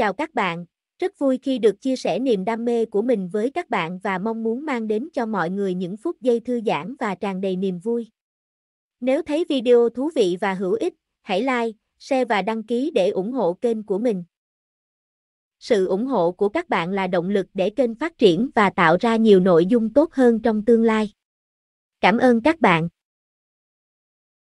Chào các bạn, rất vui khi được chia sẻ niềm đam mê của mình với các bạn và mong muốn mang đến cho mọi người những phút giây thư giãn và tràn đầy niềm vui. Nếu thấy video thú vị và hữu ích, hãy like, share và đăng ký để ủng hộ kênh của mình. Sự ủng hộ của các bạn là động lực để kênh phát triển và tạo ra nhiều nội dung tốt hơn trong tương lai. Cảm ơn các bạn.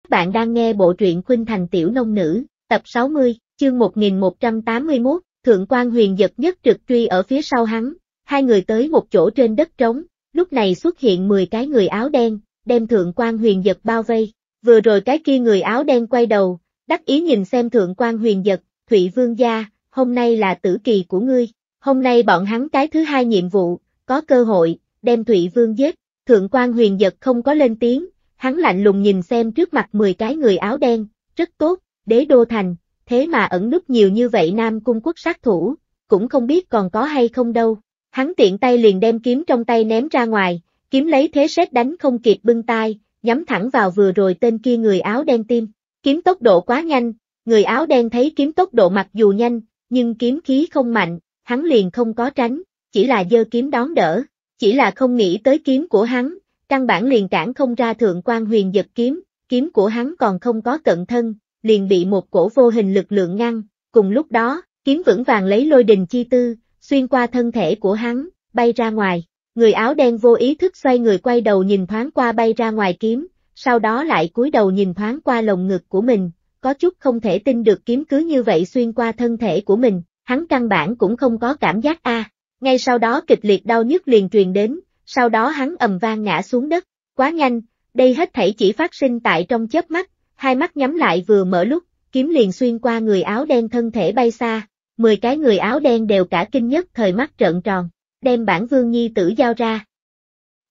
Các bạn đang nghe bộ truyện Khuynh Thành Tiểu Nông Nữ, tập 60, chương 1181, thượng quan huyền giật nhất trực truy ở phía sau hắn, hai người tới một chỗ trên đất trống, lúc này xuất hiện 10 cái người áo đen, đem thượng quan huyền giật bao vây, vừa rồi cái kia người áo đen quay đầu, đắc ý nhìn xem thượng quan huyền giật, Thụy Vương gia, hôm nay là tử kỳ của ngươi, hôm nay bọn hắn cái thứ hai nhiệm vụ, có cơ hội, đem Thụy Vương giết, thượng quan huyền giật không có lên tiếng, hắn lạnh lùng nhìn xem trước mặt 10 cái người áo đen, rất tốt, đế đô thành, thế mà ẩn núp nhiều như vậy Nam Cung quốc sát thủ, cũng không biết còn có hay không đâu. Hắn tiện tay liền đem kiếm trong tay ném ra ngoài, kiếm lấy thế xét đánh không kịp bưng tay, nhắm thẳng vào vừa rồi tên kia người áo đen tim. Kiếm tốc độ quá nhanh, người áo đen thấy kiếm tốc độ mặc dù nhanh, nhưng kiếm khí không mạnh, hắn liền không có tránh, chỉ là dơ kiếm đón đỡ, chỉ là không nghĩ tới kiếm của hắn, căn bản liền cản không ra thượng quan huyền giật kiếm, kiếm của hắn còn không có cận thân, liền bị một cổ vô hình lực lượng ngăn, cùng lúc đó, kiếm vững vàng lấy lôi đình chi tư, xuyên qua thân thể của hắn, bay ra ngoài. Người áo đen vô ý thức xoay người quay đầu nhìn thoáng qua bay ra ngoài kiếm, sau đó lại cúi đầu nhìn thoáng qua lồng ngực của mình, có chút không thể tin được kiếm cứ như vậy xuyên qua thân thể của mình, hắn căn bản cũng không có cảm giác a. Ngay sau đó kịch liệt đau nhức liền truyền đến, sau đó hắn ầm vang ngã xuống đất, quá nhanh, đây hết thảy chỉ phát sinh tại trong chớp mắt, hai mắt nhắm lại vừa mở lúc, kiếm liền xuyên qua người áo đen thân thể bay xa, mười cái người áo đen đều cả kinh nhất thời mắt trợn tròn, đem bản vương nhi tử giao ra.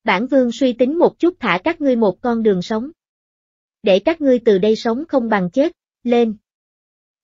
Bản vương suy tính một chút thả các ngươi một con đường sống. Để các ngươi từ đây sống không bằng chết, lên.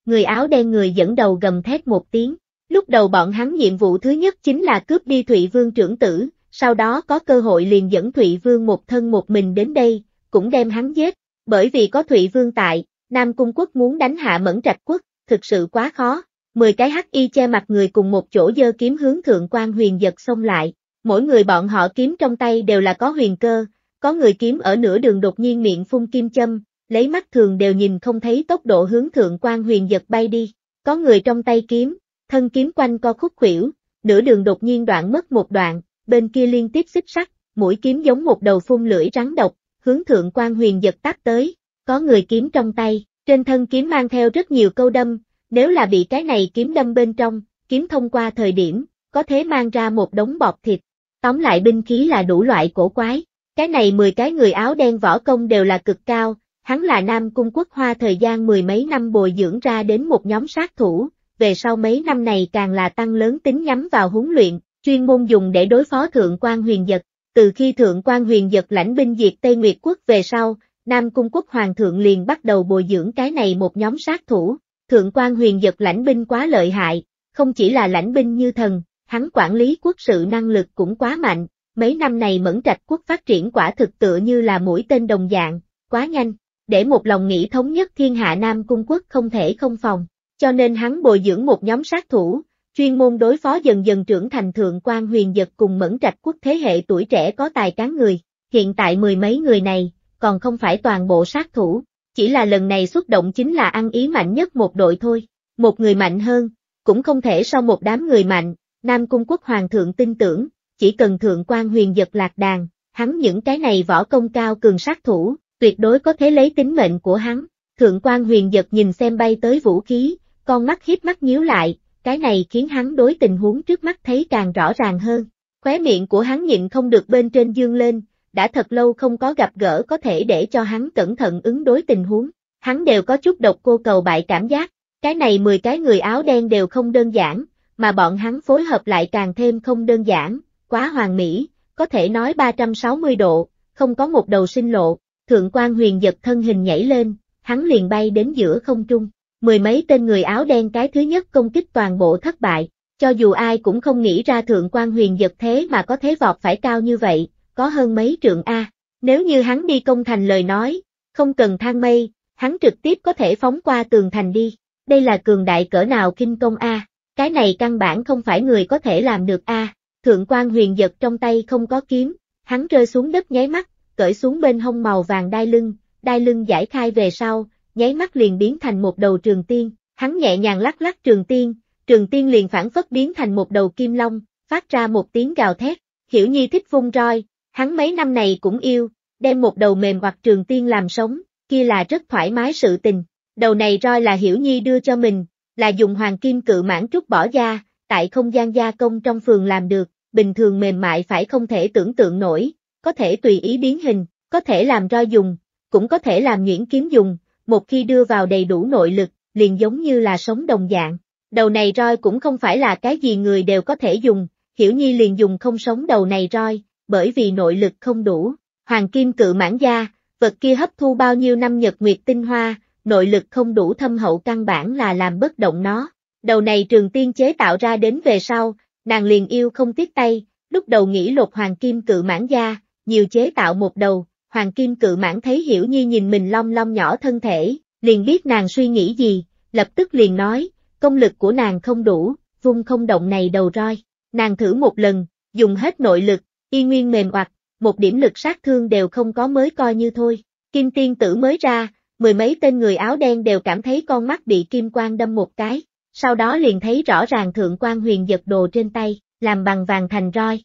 Người áo đen người dẫn đầu gầm thét một tiếng, lúc đầu bọn hắn nhiệm vụ thứ nhất chính là cướp đi Thụy Vương trưởng tử, sau đó có cơ hội liền dẫn Thụy Vương một thân một mình đến đây, cũng đem hắn giết, bởi vì có Thụy Vương tại, Nam Cung quốc muốn đánh hạ mẫn trạch quốc, thực sự quá khó. Mười cái hắc y che mặt người cùng một chỗ dơ kiếm hướng thượng quan huyền giật xông lại. Mỗi người bọn họ kiếm trong tay đều là có huyền cơ, có người kiếm ở nửa đường đột nhiên miệng phun kim châm, lấy mắt thường đều nhìn không thấy tốc độ hướng thượng quan huyền giật bay đi. Có người trong tay kiếm, thân kiếm quanh co khúc khuỷu, nửa đường đột nhiên đoạn mất một đoạn, bên kia liên tiếp xích sắt, mũi kiếm giống một đầu phun lưỡi rắn độc, hướng thượng quan huyền giật tắt tới, có người kiếm trong tay, trên thân kiếm mang theo rất nhiều câu đâm, nếu là bị cái này kiếm đâm bên trong, kiếm thông qua thời điểm, có thể mang ra một đống bọt thịt, tóm lại binh khí là đủ loại cổ quái, cái này 10 cái người áo đen võ công đều là cực cao, hắn là Nam Cung Quốc Hoa thời gian mười mấy năm bồi dưỡng ra đến một nhóm sát thủ, về sau mấy năm này càng là tăng lớn tính nhắm vào huấn luyện, chuyên môn dùng để đối phó thượng quan huyền giật, từ khi Thượng quan huyền giật lãnh binh diệt Tây Nguyệt quốc về sau, Nam Cung quốc hoàng thượng liền bắt đầu bồi dưỡng cái này một nhóm sát thủ, Thượng quan huyền giật lãnh binh quá lợi hại, không chỉ là lãnh binh như thần, hắn quản lý quốc sự năng lực cũng quá mạnh, mấy năm này mẫn trạch quốc phát triển quả thực tựa như là mũi tên đồng dạng, quá nhanh, để một lòng nghĩ thống nhất thiên hạ Nam Cung quốc không thể không phòng, cho nên hắn bồi dưỡng một nhóm sát thủ, chuyên môn đối phó dần dần trưởng thành thượng quan huyền giật cùng mẫn trạch quốc thế hệ tuổi trẻ có tài cán người, hiện tại mười mấy người này, còn không phải toàn bộ sát thủ, chỉ là lần này xuất động chính là ăn ý mạnh nhất một đội thôi, một người mạnh hơn, cũng không thể so một đám người mạnh, Nam Cung Quốc Hoàng thượng tin tưởng, chỉ cần thượng quan huyền giật lạc đàn, hắn những cái này võ công cao cường sát thủ, tuyệt đối có thể lấy tính mệnh của hắn, thượng quan huyền giật nhìn xem bay tới vũ khí, con mắt hiếp mắt nhíu lại, cái này khiến hắn đối tình huống trước mắt thấy càng rõ ràng hơn. Khóe miệng của hắn nhịn không được bên trên dương lên, đã thật lâu không có gặp gỡ có thể để cho hắn cẩn thận ứng đối tình huống, hắn đều có chút độc cô cầu bại cảm giác, cái này 10 cái người áo đen đều không đơn giản, mà bọn hắn phối hợp lại càng thêm không đơn giản, quá hoàn mỹ, có thể nói 360 độ, không có một đầu sinh lộ, thượng quan huyền giật thân hình nhảy lên, hắn liền bay đến giữa không trung, mười mấy tên người áo đen cái thứ nhất công kích toàn bộ thất bại, cho dù ai cũng không nghĩ ra thượng quan huyền giật thế mà có thế vọt phải cao như vậy, có hơn mấy trượng A. Nếu như hắn đi công thành lời nói, không cần thang mây, hắn trực tiếp có thể phóng qua tường thành đi, đây là cường đại cỡ nào kinh công A, cái này căn bản không phải người có thể làm được A. Thượng quan huyền giật trong tay không có kiếm, hắn rơi xuống đất nháy mắt, cởi xuống bên hông màu vàng đai lưng, đai lưng giải khai về sau, nháy mắt liền biến thành một đầu trường tiên, hắn nhẹ nhàng lắc lắc trường tiên, trường tiên liền phản phất biến thành một đầu kim long, phát ra một tiếng gào thét, hiểu nhi thích vung roi, hắn mấy năm này cũng yêu, đem một đầu mềm hoặc trường tiên làm sống, kia là rất thoải mái sự tình, đầu này roi là hiểu nhi đưa cho mình, là dùng hoàng kim cự mãn trúc bỏ ra, tại không gian gia công trong phường làm được, bình thường mềm mại phải không thể tưởng tượng nổi, có thể tùy ý biến hình, có thể làm roi dùng, cũng có thể làm nhuyễn kiếm dùng, một khi đưa vào đầy đủ nội lực, liền giống như là sống đồng dạng. Đầu này roi cũng không phải là cái gì người đều có thể dùng, Hiểu Nhi liền dùng không sống đầu này roi, bởi vì nội lực không đủ. Hoàng Kim cự mãn gia, vật kia hấp thu bao nhiêu năm nhật nguyệt tinh hoa, nội lực không đủ thâm hậu căn bản là làm bất động nó. Đầu này trường tiên chế tạo ra đến về sau, nàng liền yêu không tiếc tay, lúc đầu nghĩ lột hoàng kim cự mãn gia, nhiều chế tạo một đầu, Hoàng Kim Cự Mãn thấy Hiểu Nhi nhìn mình long long nhỏ thân thể, liền biết nàng suy nghĩ gì, lập tức liền nói, công lực của nàng không đủ, vung không động này đầu roi. Nàng thử một lần, dùng hết nội lực, y nguyên mềm hoặc, một điểm lực sát thương đều không có mới coi như thôi. Kim tiên tử mới ra, mười mấy tên người áo đen đều cảm thấy con mắt bị kim quang đâm một cái, sau đó liền thấy rõ ràng thượng quan huyền giật đồ trên tay, làm bằng vàng thành roi.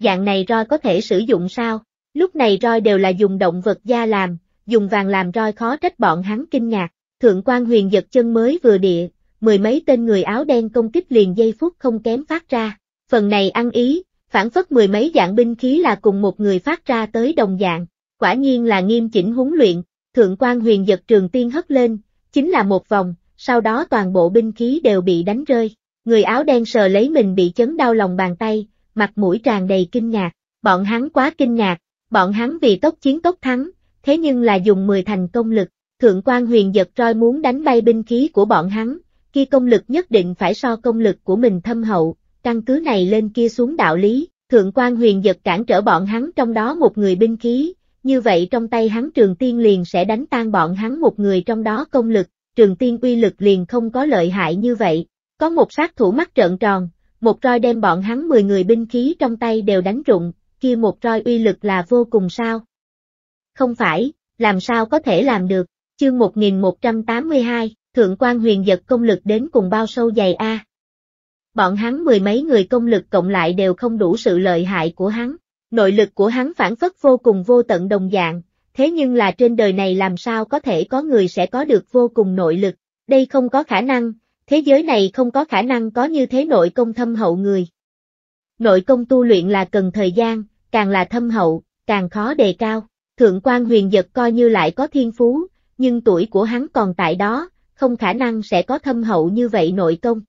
Dạng này roi có thể sử dụng sao? Lúc này roi đều là dùng động vật da làm, dùng vàng làm roi khó trách bọn hắn kinh ngạc. Thượng quan huyền giật chân mới vừa địa, mười mấy tên người áo đen công kích liền giây phút không kém phát ra. Phần này ăn ý, phản phất mười mấy dạng binh khí là cùng một người phát ra tới đồng dạng. Quả nhiên là nghiêm chỉnh huấn luyện, thượng quan huyền giật trường tiên hất lên, chính là một vòng, sau đó toàn bộ binh khí đều bị đánh rơi. Người áo đen sờ lấy mình bị chấn đau lòng bàn tay, mặt mũi tràn đầy kinh ngạc, bọn hắn quá kinh ngạc, Bọn hắn vì tốc chiến tốc thắng, thế nhưng là dùng 10 thành công lực, thượng quan huyền giật roi muốn đánh bay binh khí của bọn hắn, kia công lực nhất định phải so công lực của mình thâm hậu, căn cứ này lên kia xuống đạo lý, thượng quan huyền giật cản trở bọn hắn trong đó một người binh khí, như vậy trong tay hắn trường tiên liền sẽ đánh tan bọn hắn một người trong đó công lực, trường tiên uy lực liền không có lợi hại như vậy, có một sát thủ mắt trợn tròn, một roi đem bọn hắn 10 người binh khí trong tay đều đánh rụng, kia một roi uy lực là vô cùng sao? Không phải, làm sao có thể làm được, chương 1182, Thượng quan huyền giật công lực đến cùng bao sâu dày A. Bọn hắn mười mấy người công lực cộng lại đều không đủ sự lợi hại của hắn, nội lực của hắn phản phất vô cùng vô tận đồng dạng, thế nhưng là trên đời này làm sao có thể có người sẽ có được vô cùng nội lực, đây không có khả năng, thế giới này không có khả năng có như thế nội công thâm hậu người. Nội công tu luyện là cần thời gian, càng là thâm hậu, càng khó đề cao. Thượng quan huyền giật coi như lại có thiên phú, nhưng tuổi của hắn còn tại đó, không khả năng sẽ có thâm hậu như vậy nội công.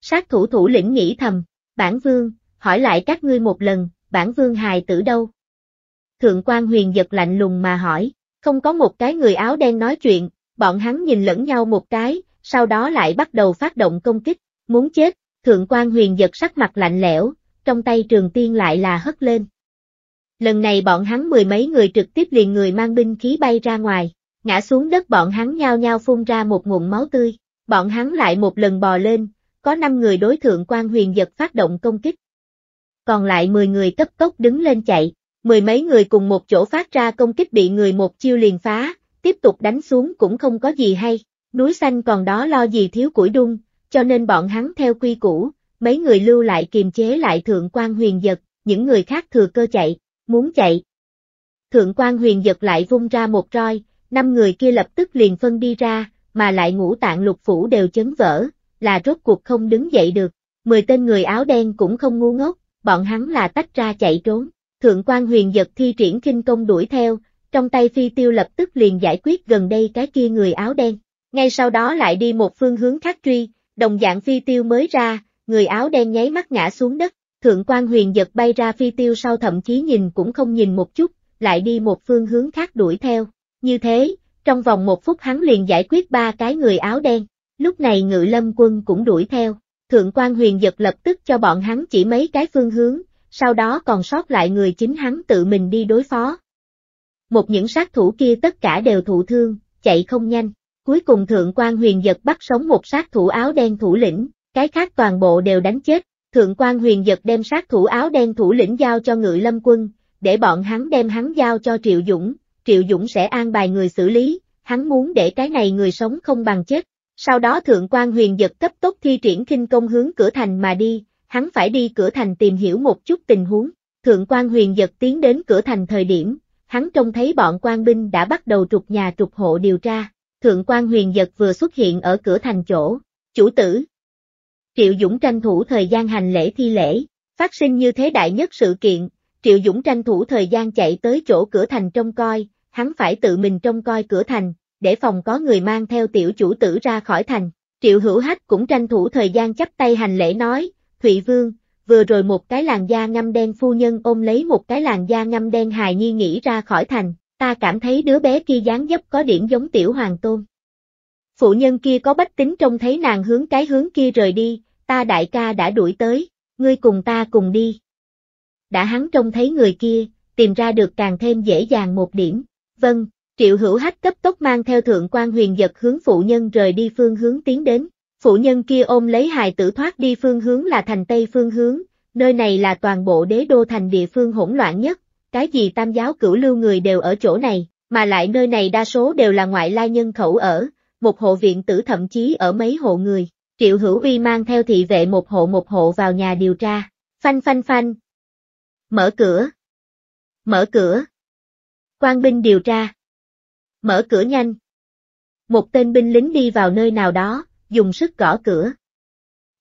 Sát thủ thủ lĩnh nghĩ thầm, bản vương, hỏi lại các ngươi một lần, bản vương hài tử đâu? Thượng quan huyền giật lạnh lùng mà hỏi, không có một cái người áo đen nói chuyện, bọn hắn nhìn lẫn nhau một cái, sau đó lại bắt đầu phát động công kích, muốn chết, thượng quan huyền giật sắc mặt lạnh lẽo, trong tay trường tiên lại là hất lên. Lần này bọn hắn mười mấy người trực tiếp liền người mang binh khí bay ra ngoài, ngã xuống đất bọn hắn nhao nhao phun ra một nguồn máu tươi, bọn hắn lại một lần bò lên, có năm người đối thượng quan huyền giật phát động công kích. Còn lại mười người cấp tốc đứng lên chạy, mười mấy người cùng một chỗ phát ra công kích bị người một chiêu liền phá, tiếp tục đánh xuống cũng không có gì hay, núi xanh còn đó lo gì thiếu củi đung, cho nên bọn hắn theo quy củ, mấy người lưu lại kiềm chế lại thượng quan huyền giật, những người khác thừa cơ chạy, muốn chạy. Thượng quan huyền giật lại vung ra một roi, năm người kia lập tức liền phân đi ra, mà lại ngũ tạng lục phủ đều chấn vỡ, là rốt cuộc không đứng dậy được. Mười tên người áo đen cũng không ngu ngốc, bọn hắn là tách ra chạy trốn. Thượng quan huyền giật thi triển kinh công đuổi theo, trong tay phi tiêu lập tức liền giải quyết gần đây cái kia người áo đen. Ngay sau đó lại đi một phương hướng khác truy, đồng dạng phi tiêu mới ra, người áo đen nháy mắt ngã xuống đất, thượng quan huyền giật bay ra phi tiêu sau thậm chí nhìn cũng không nhìn một chút, lại đi một phương hướng khác đuổi theo. Như thế, trong vòng một phút hắn liền giải quyết ba cái người áo đen, lúc này ngự lâm quân cũng đuổi theo, thượng quan huyền giật lập tức cho bọn hắn chỉ mấy cái phương hướng, sau đó còn sót lại người chính hắn tự mình đi đối phó. Một những sát thủ kia tất cả đều thụ thương, chạy không nhanh, cuối cùng thượng quan huyền giật bắt sống một sát thủ áo đen thủ lĩnh, cái khác toàn bộ đều đánh chết, thượng quan huyền giật đem sát thủ áo đen thủ lĩnh giao cho ngự lâm quân, để bọn hắn đem hắn giao cho Triệu Dũng, Triệu Dũng sẽ an bài người xử lý, hắn muốn để cái này người sống không bằng chết. Sau đó thượng quan huyền giật cấp tốc thi triển kinh công hướng cửa thành mà đi, hắn phải đi cửa thành tìm hiểu một chút tình huống. Thượng quan huyền giật tiến đến cửa thành thời điểm, hắn trông thấy bọn quan binh đã bắt đầu trục nhà trục hộ điều tra. Thượng quan huyền giật vừa xuất hiện ở cửa thành chỗ. Chủ tử, Triệu Dũng tranh thủ thời gian hành lễ thi lễ, phát sinh như thế đại nhất sự kiện, Triệu Dũng tranh thủ thời gian chạy tới chỗ cửa thành trông coi, hắn phải tự mình trông coi cửa thành, để phòng có người mang theo tiểu chủ tử ra khỏi thành. Triệu Hữu Hách cũng tranh thủ thời gian chắp tay hành lễ nói, Thụy Vương, vừa rồi một cái làn da ngâm đen phu nhân ôm lấy một cái làn da ngâm đen hài nhi nghĩ ra khỏi thành, ta cảm thấy đứa bé kia dáng dấp có điểm giống tiểu hoàng tôn. Phụ nhân kia có bách tính trông thấy nàng hướng cái hướng kia rời đi, ta đại ca đã đuổi tới, ngươi cùng ta cùng đi. Đã hắn trông thấy người kia, tìm ra được càng thêm dễ dàng một điểm. Vâng, triệu hữu hách cấp tốc mang theo thượng quan huyền giật hướng phụ nhân rời đi phương hướng tiến đến. Phụ nhân kia ôm lấy hài tử thoát đi phương hướng là thành tây phương hướng, nơi này là toàn bộ đế đô thành địa phương hỗn loạn nhất, cái gì tam giáo cửu lưu người đều ở chỗ này, mà lại nơi này đa số đều là ngoại lai nhân khẩu ở, một hộ viện tử thậm chí ở mấy hộ người, Triệu Hữu Vi mang theo thị vệ một hộ một hộ vào nhà điều tra. Phanh phanh phanh. Mở cửa. Mở cửa. Quan binh điều tra. Mở cửa nhanh. Một tên binh lính đi vào nơi nào đó, dùng sức gõ cửa.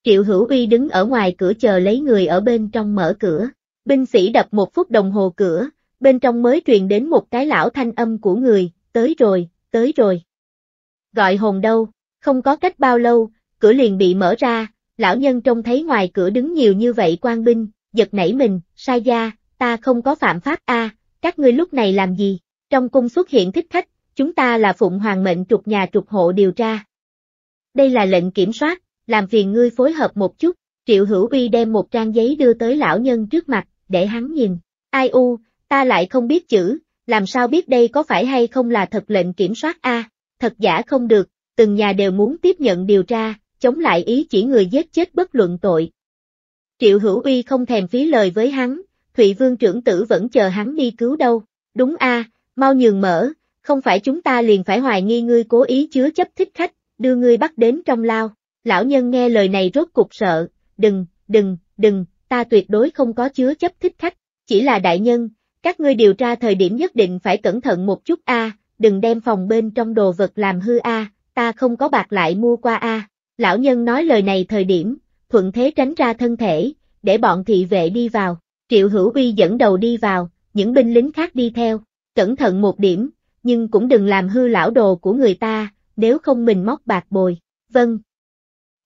Triệu Hữu Vi đứng ở ngoài cửa chờ lấy người ở bên trong mở cửa. Binh sĩ đập một phút đồng hồ cửa, bên trong mới truyền đến một cái lão thanh âm của người, tới rồi, tới rồi. Gọi hồn đâu, không có cách bao lâu, cửa liền bị mở ra, lão nhân trông thấy ngoài cửa đứng nhiều như vậy quan binh, giật nảy mình, sai gia, ta không có phạm pháp a, các ngươi lúc này làm gì? Trong cung xuất hiện thích khách, chúng ta là phụng hoàng mệnh trục nhà trục hộ điều tra. Đây là lệnh kiểm soát, làm phiền ngươi phối hợp một chút, Triệu Hữu Uy đem một trang giấy đưa tới lão nhân trước mặt, để hắn nhìn. Ai u, ta lại không biết chữ, làm sao biết đây có phải hay không là thật lệnh kiểm soát a? Thật giả không được, từng nhà đều muốn tiếp nhận điều tra, chống lại ý chỉ người giết chết bất luận tội. Triệu Hữu Uy không thèm phí lời với hắn, Thụy Vương trưởng tử vẫn chờ hắn đi cứu đâu, đúng a, mau nhường mở, không phải chúng ta liền phải hoài nghi ngươi cố ý chứa chấp thích khách, đưa ngươi bắt đến trong lao. Lão nhân nghe lời này rốt cục sợ, đừng, đừng, đừng, ta tuyệt đối không có chứa chấp thích khách, chỉ là đại nhân, các ngươi điều tra thời điểm nhất định phải cẩn thận một chút a, đừng đem phòng bên trong đồ vật làm hư a, ta không có bạc lại mua qua a. Lão nhân nói lời này thời điểm, thuận thế tránh ra thân thể, để bọn thị vệ đi vào. Triệu Hữu Uy dẫn đầu đi vào, những binh lính khác đi theo. Cẩn thận một điểm, nhưng cũng đừng làm hư lão đồ của người ta, nếu không mình móc bạc bồi. Vâng.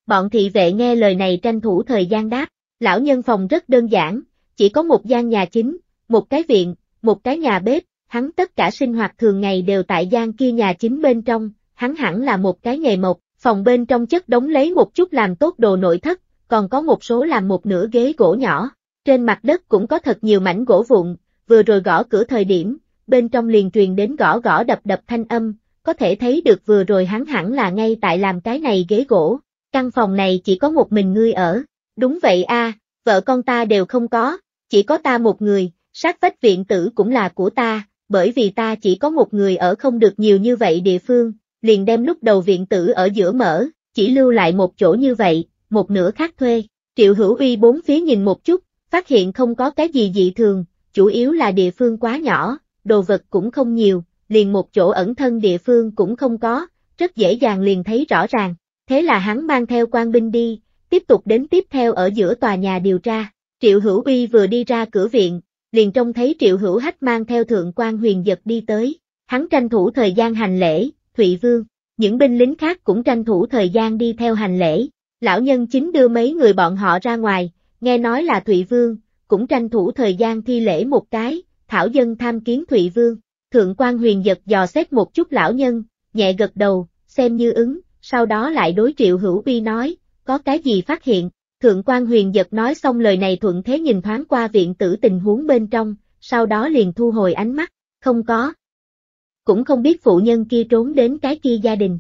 Bọn thị vệ nghe lời này tranh thủ thời gian đáp. Lão nhân phòng rất đơn giản, chỉ có một gian nhà chính, một cái viện, một cái nhà bếp, hắn tất cả sinh hoạt thường ngày đều tại gian kia nhà chính bên trong, hắn hẳn là một cái nghề mộc, Phòng bên trong chất đống lấy một chút làm tốt đồ nội thất, còn có một số làm một nửa ghế gỗ nhỏ. Trên mặt đất cũng có thật nhiều mảnh gỗ vụn, vừa rồi gõ cửa thời điểm, bên trong liền truyền đến gõ gõ đập đập thanh âm, có thể thấy được vừa rồi hắn hẳn là ngay tại làm cái này ghế gỗ. Căn phòng này chỉ có một mình ngươi ở. Đúng vậy a, vợ con ta đều không có, chỉ có ta một người, sát vách viện tử cũng là của ta, bởi vì ta chỉ có một người ở không được nhiều như vậy địa phương, liền đem lúc đầu viện tử ở giữa mở, chỉ lưu lại một chỗ như vậy, một nửa khác thuê. Triệu Hữu Uy bốn phía nhìn một chút, phát hiện không có cái gì dị thường, chủ yếu là địa phương quá nhỏ, đồ vật cũng không nhiều, liền một chỗ ẩn thân địa phương cũng không có, rất dễ dàng liền thấy rõ ràng. Thế là hắn mang theo quan binh đi, tiếp tục đến tiếp theo ở giữa tòa nhà điều tra. Triệu Hữu Uy vừa đi ra cửa viện, liền trông thấy Triệu Hữu Hách mang theo Thượng quan Huyền Dật đi tới. Hắn tranh thủ thời gian hành lễ, Thụy Vương. Những binh lính khác cũng tranh thủ thời gian đi theo hành lễ. Lão nhân chính đưa mấy người bọn họ ra ngoài, nghe nói là Thụy Vương, cũng tranh thủ thời gian thi lễ một cái, thảo dân tham kiến Thụy Vương. Thượng quan huyền giật dò xét một chút lão nhân, nhẹ gật đầu, xem như ứng, sau đó lại đối triệu hữu uy nói, có cái gì phát hiện, thượng quan huyền giật nói xong lời này thuận thế nhìn thoáng qua viện tử tình huống bên trong, sau đó liền thu hồi ánh mắt, không có, cũng không biết phụ nhân kia trốn đến cái kia gia đình.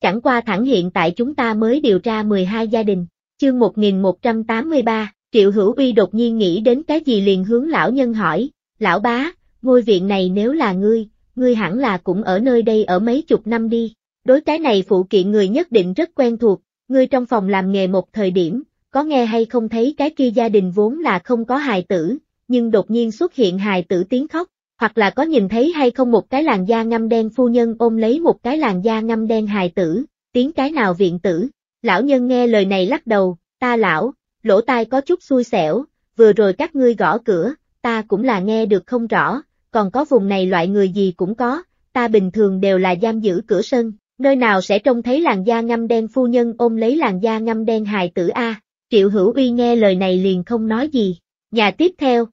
Chẳng qua thẳng hiện tại chúng ta mới điều tra 12 gia đình, chương 1183, Triệu Hữu Uy đột nhiên nghĩ đến cái gì liền hướng lão nhân hỏi, lão bá, ngôi viện này nếu là ngươi, ngươi hẳn là cũng ở nơi đây ở mấy chục năm đi, đối cái này phụ kiện người nhất định rất quen thuộc, ngươi trong phòng làm nghề một thời điểm, có nghe hay không thấy cái kia gia đình vốn là không có hài tử, nhưng đột nhiên xuất hiện hài tử tiếng khóc, hoặc là có nhìn thấy hay không một cái làn da ngâm đen phu nhân ôm lấy một cái làn da ngâm đen hài tử, tiếng cái nào viện tử. Lão nhân nghe lời này lắc đầu, ta lão, lỗ tai có chút xui xẻo, vừa rồi các ngươi gõ cửa, ta cũng là nghe được không rõ, còn có vùng này loại người gì cũng có, ta bình thường đều là giam giữ cửa sân, nơi nào sẽ trông thấy làn da ngâm đen phu nhân ôm lấy làn da ngâm đen hài tử A. Triệu Hữu Uy nghe lời này liền không nói gì. Nhà tiếp theo,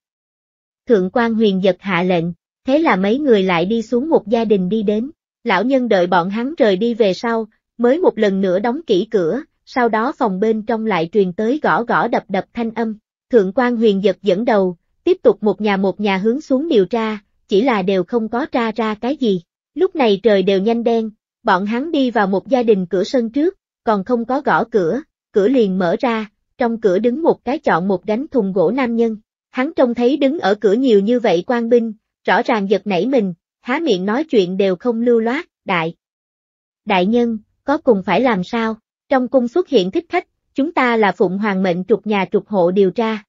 thượng quan huyền giật hạ lệnh, thế là mấy người lại đi xuống một gia đình đi đến, lão nhân đợi bọn hắn rời đi về sau, mới một lần nữa đóng kỹ cửa, sau đó phòng bên trong lại truyền tới gõ gõ đập đập thanh âm, thượng quan huyền giật dẫn đầu, tiếp tục một nhà một nhà hướng xuống điều tra, chỉ là đều không có tra ra cái gì, lúc này trời đều nhanh đen, bọn hắn đi vào một gia đình cửa sân trước, còn không có gõ cửa, cửa liền mở ra, trong cửa đứng một cái chọn một gánh thùng gỗ nam nhân, Hắn trông thấy đứng ở cửa nhiều như vậy quan binh, rõ ràng giật nảy mình, há miệng nói chuyện đều không lưu loát, đại. Đại nhân, có cùng phải làm sao? Trong cung xuất hiện thích khách, chúng ta là phụng hoàng mệnh trục nhà trục hộ điều tra.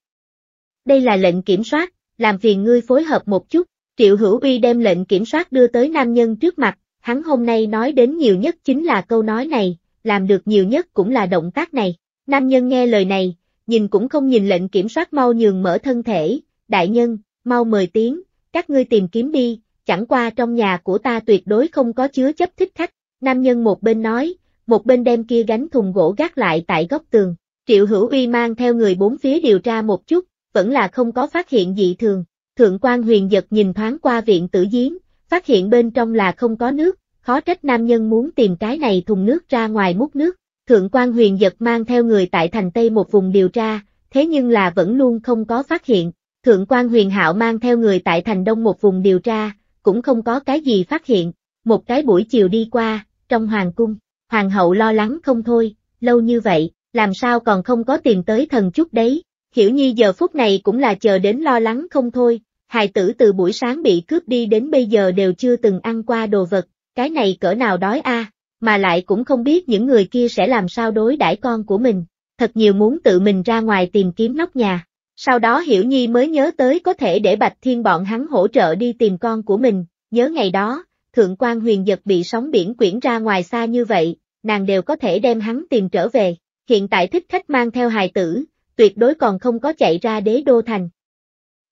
Đây là lệnh kiểm soát, làm phiền ngươi phối hợp một chút, triệu hữu uy đem lệnh kiểm soát đưa tới nam nhân trước mặt, hắn hôm nay nói đến nhiều nhất chính là câu nói này, làm được nhiều nhất cũng là động tác này. Nam nhân nghe lời này, nhìn cũng không nhìn lệnh kiểm soát mau nhường mở thân thể, đại nhân, mau mời tiếng, các ngươi tìm kiếm đi, chẳng qua trong nhà của ta tuyệt đối không có chứa chấp thích khách, nam nhân một bên nói, một bên đem kia gánh thùng gỗ gác lại tại góc tường, triệu hữu uy mang theo người bốn phía điều tra một chút, vẫn là không có phát hiện dị thường, thượng quan huyền giật nhìn thoáng qua viện tử giếng, phát hiện bên trong là không có nước, khó trách nam nhân muốn tìm cái này thùng nước ra ngoài múc nước, Thượng quan huyền giật mang theo người tại thành Tây một vùng điều tra, thế nhưng là vẫn luôn không có phát hiện. Thượng quan huyền hạo mang theo người tại thành Đông một vùng điều tra, cũng không có cái gì phát hiện. Một cái buổi chiều đi qua, trong hoàng cung, hoàng hậu lo lắng không thôi, lâu như vậy, làm sao còn không có tìm tới thần chút đấy. Hiểu Nhi giờ phút này cũng là chờ đến lo lắng không thôi, hài tử từ buổi sáng bị cướp đi đến bây giờ đều chưa từng ăn qua đồ vật, cái này cỡ nào đói a? À? mà lại cũng không biết những người kia sẽ làm sao đối đãi con của mình, thật nhiều muốn tự mình ra ngoài tìm kiếm nóc nhà. Sau đó Hiểu Nhi mới nhớ tới có thể để Bạch Thiên bọn hắn hỗ trợ đi tìm con của mình, nhớ ngày đó, Thượng quan huyền giật bị sóng biển quyển ra ngoài xa như vậy, nàng đều có thể đem hắn tìm trở về, hiện tại thích khách mang theo hài tử, tuyệt đối còn không có chạy ra đế đô thành.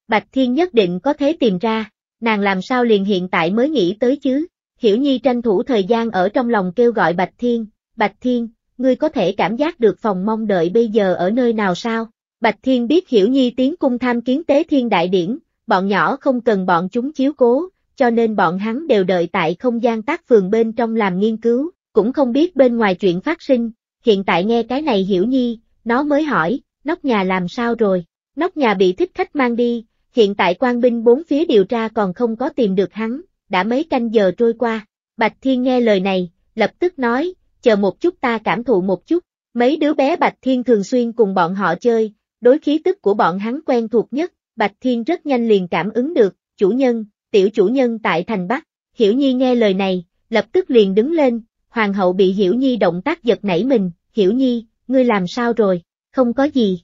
Bạch Thiên nhất định có thể tìm ra, nàng làm sao liền hiện tại mới nghĩ tới chứ? Hiểu Nhi tranh thủ thời gian ở trong lòng kêu gọi Bạch Thiên, Bạch Thiên, ngươi có thể cảm giác được phòng mong đợi bây giờ ở nơi nào sao? Bạch Thiên biết Hiểu Nhi tiến cung tham kiến tế thiên đại điển, bọn nhỏ không cần bọn chúng chiếu cố, cho nên bọn hắn đều đợi tại không gian tác phường bên trong làm nghiên cứu, cũng không biết bên ngoài chuyện phát sinh, hiện tại nghe cái này Hiểu Nhi, nó mới hỏi, nóc nhà làm sao rồi, nóc nhà bị thích khách mang đi, hiện tại quan binh bốn phía điều tra còn không có tìm được hắn, đã mấy canh giờ trôi qua. Bạch Thiên nghe lời này, lập tức nói, chờ một chút ta cảm thụ một chút. Mấy đứa bé Bạch Thiên thường xuyên cùng bọn họ chơi, đối khí tức của bọn hắn quen thuộc nhất, Bạch Thiên rất nhanh liền cảm ứng được, chủ nhân, tiểu chủ nhân tại thành Bắc. Hiểu Nhi nghe lời này, lập tức liền đứng lên, hoàng hậu bị Hiểu Nhi động tác giật nảy mình, Hiểu Nhi, ngươi làm sao rồi, không có gì.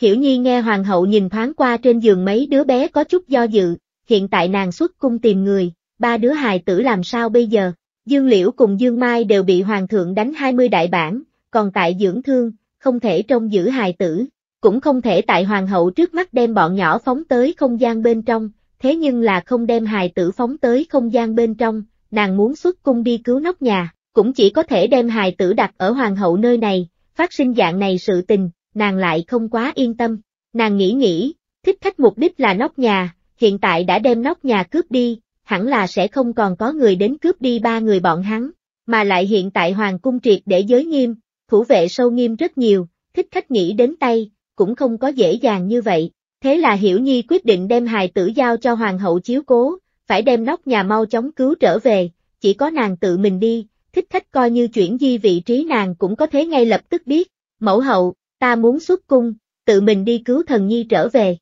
Hiểu Nhi nghe hoàng hậu nhìn thoáng qua trên giường mấy đứa bé có chút do dự, hiện tại nàng xuất cung tìm người, ba đứa hài tử làm sao bây giờ? Dương Liễu cùng Dương Mai đều bị hoàng thượng đánh 20 đại bản, còn tại dưỡng thương, không thể trông giữ hài tử, cũng không thể tại hoàng hậu trước mắt đem bọn nhỏ phóng tới không gian bên trong, thế nhưng là không đem hài tử phóng tới không gian bên trong, nàng muốn xuất cung đi cứu nóc nhà, cũng chỉ có thể đem hài tử đặt ở hoàng hậu nơi này, phát sinh dạng này sự tình, nàng lại không quá yên tâm. Nàng nghĩ nghĩ, thích khách mục đích là nóc nhà, hiện tại đã đem nóc nhà cướp đi, hẳn là sẽ không còn có người đến cướp đi ba người bọn hắn, mà lại hiện tại hoàng cung triệt để giới nghiêm, thủ vệ sâu nghiêm rất nhiều, thích khách nghĩ đến tay, cũng không có dễ dàng như vậy. Thế là Hiểu Nhi quyết định đem hài tử giao cho hoàng hậu chiếu cố, phải đem nóc nhà mau chóng cứu trở về, chỉ có nàng tự mình đi, thích khách coi như chuyển di vị trí nàng cũng có thể ngay lập tức biết. Mẫu hậu, ta muốn xuất cung, tự mình đi cứu thần nhi trở về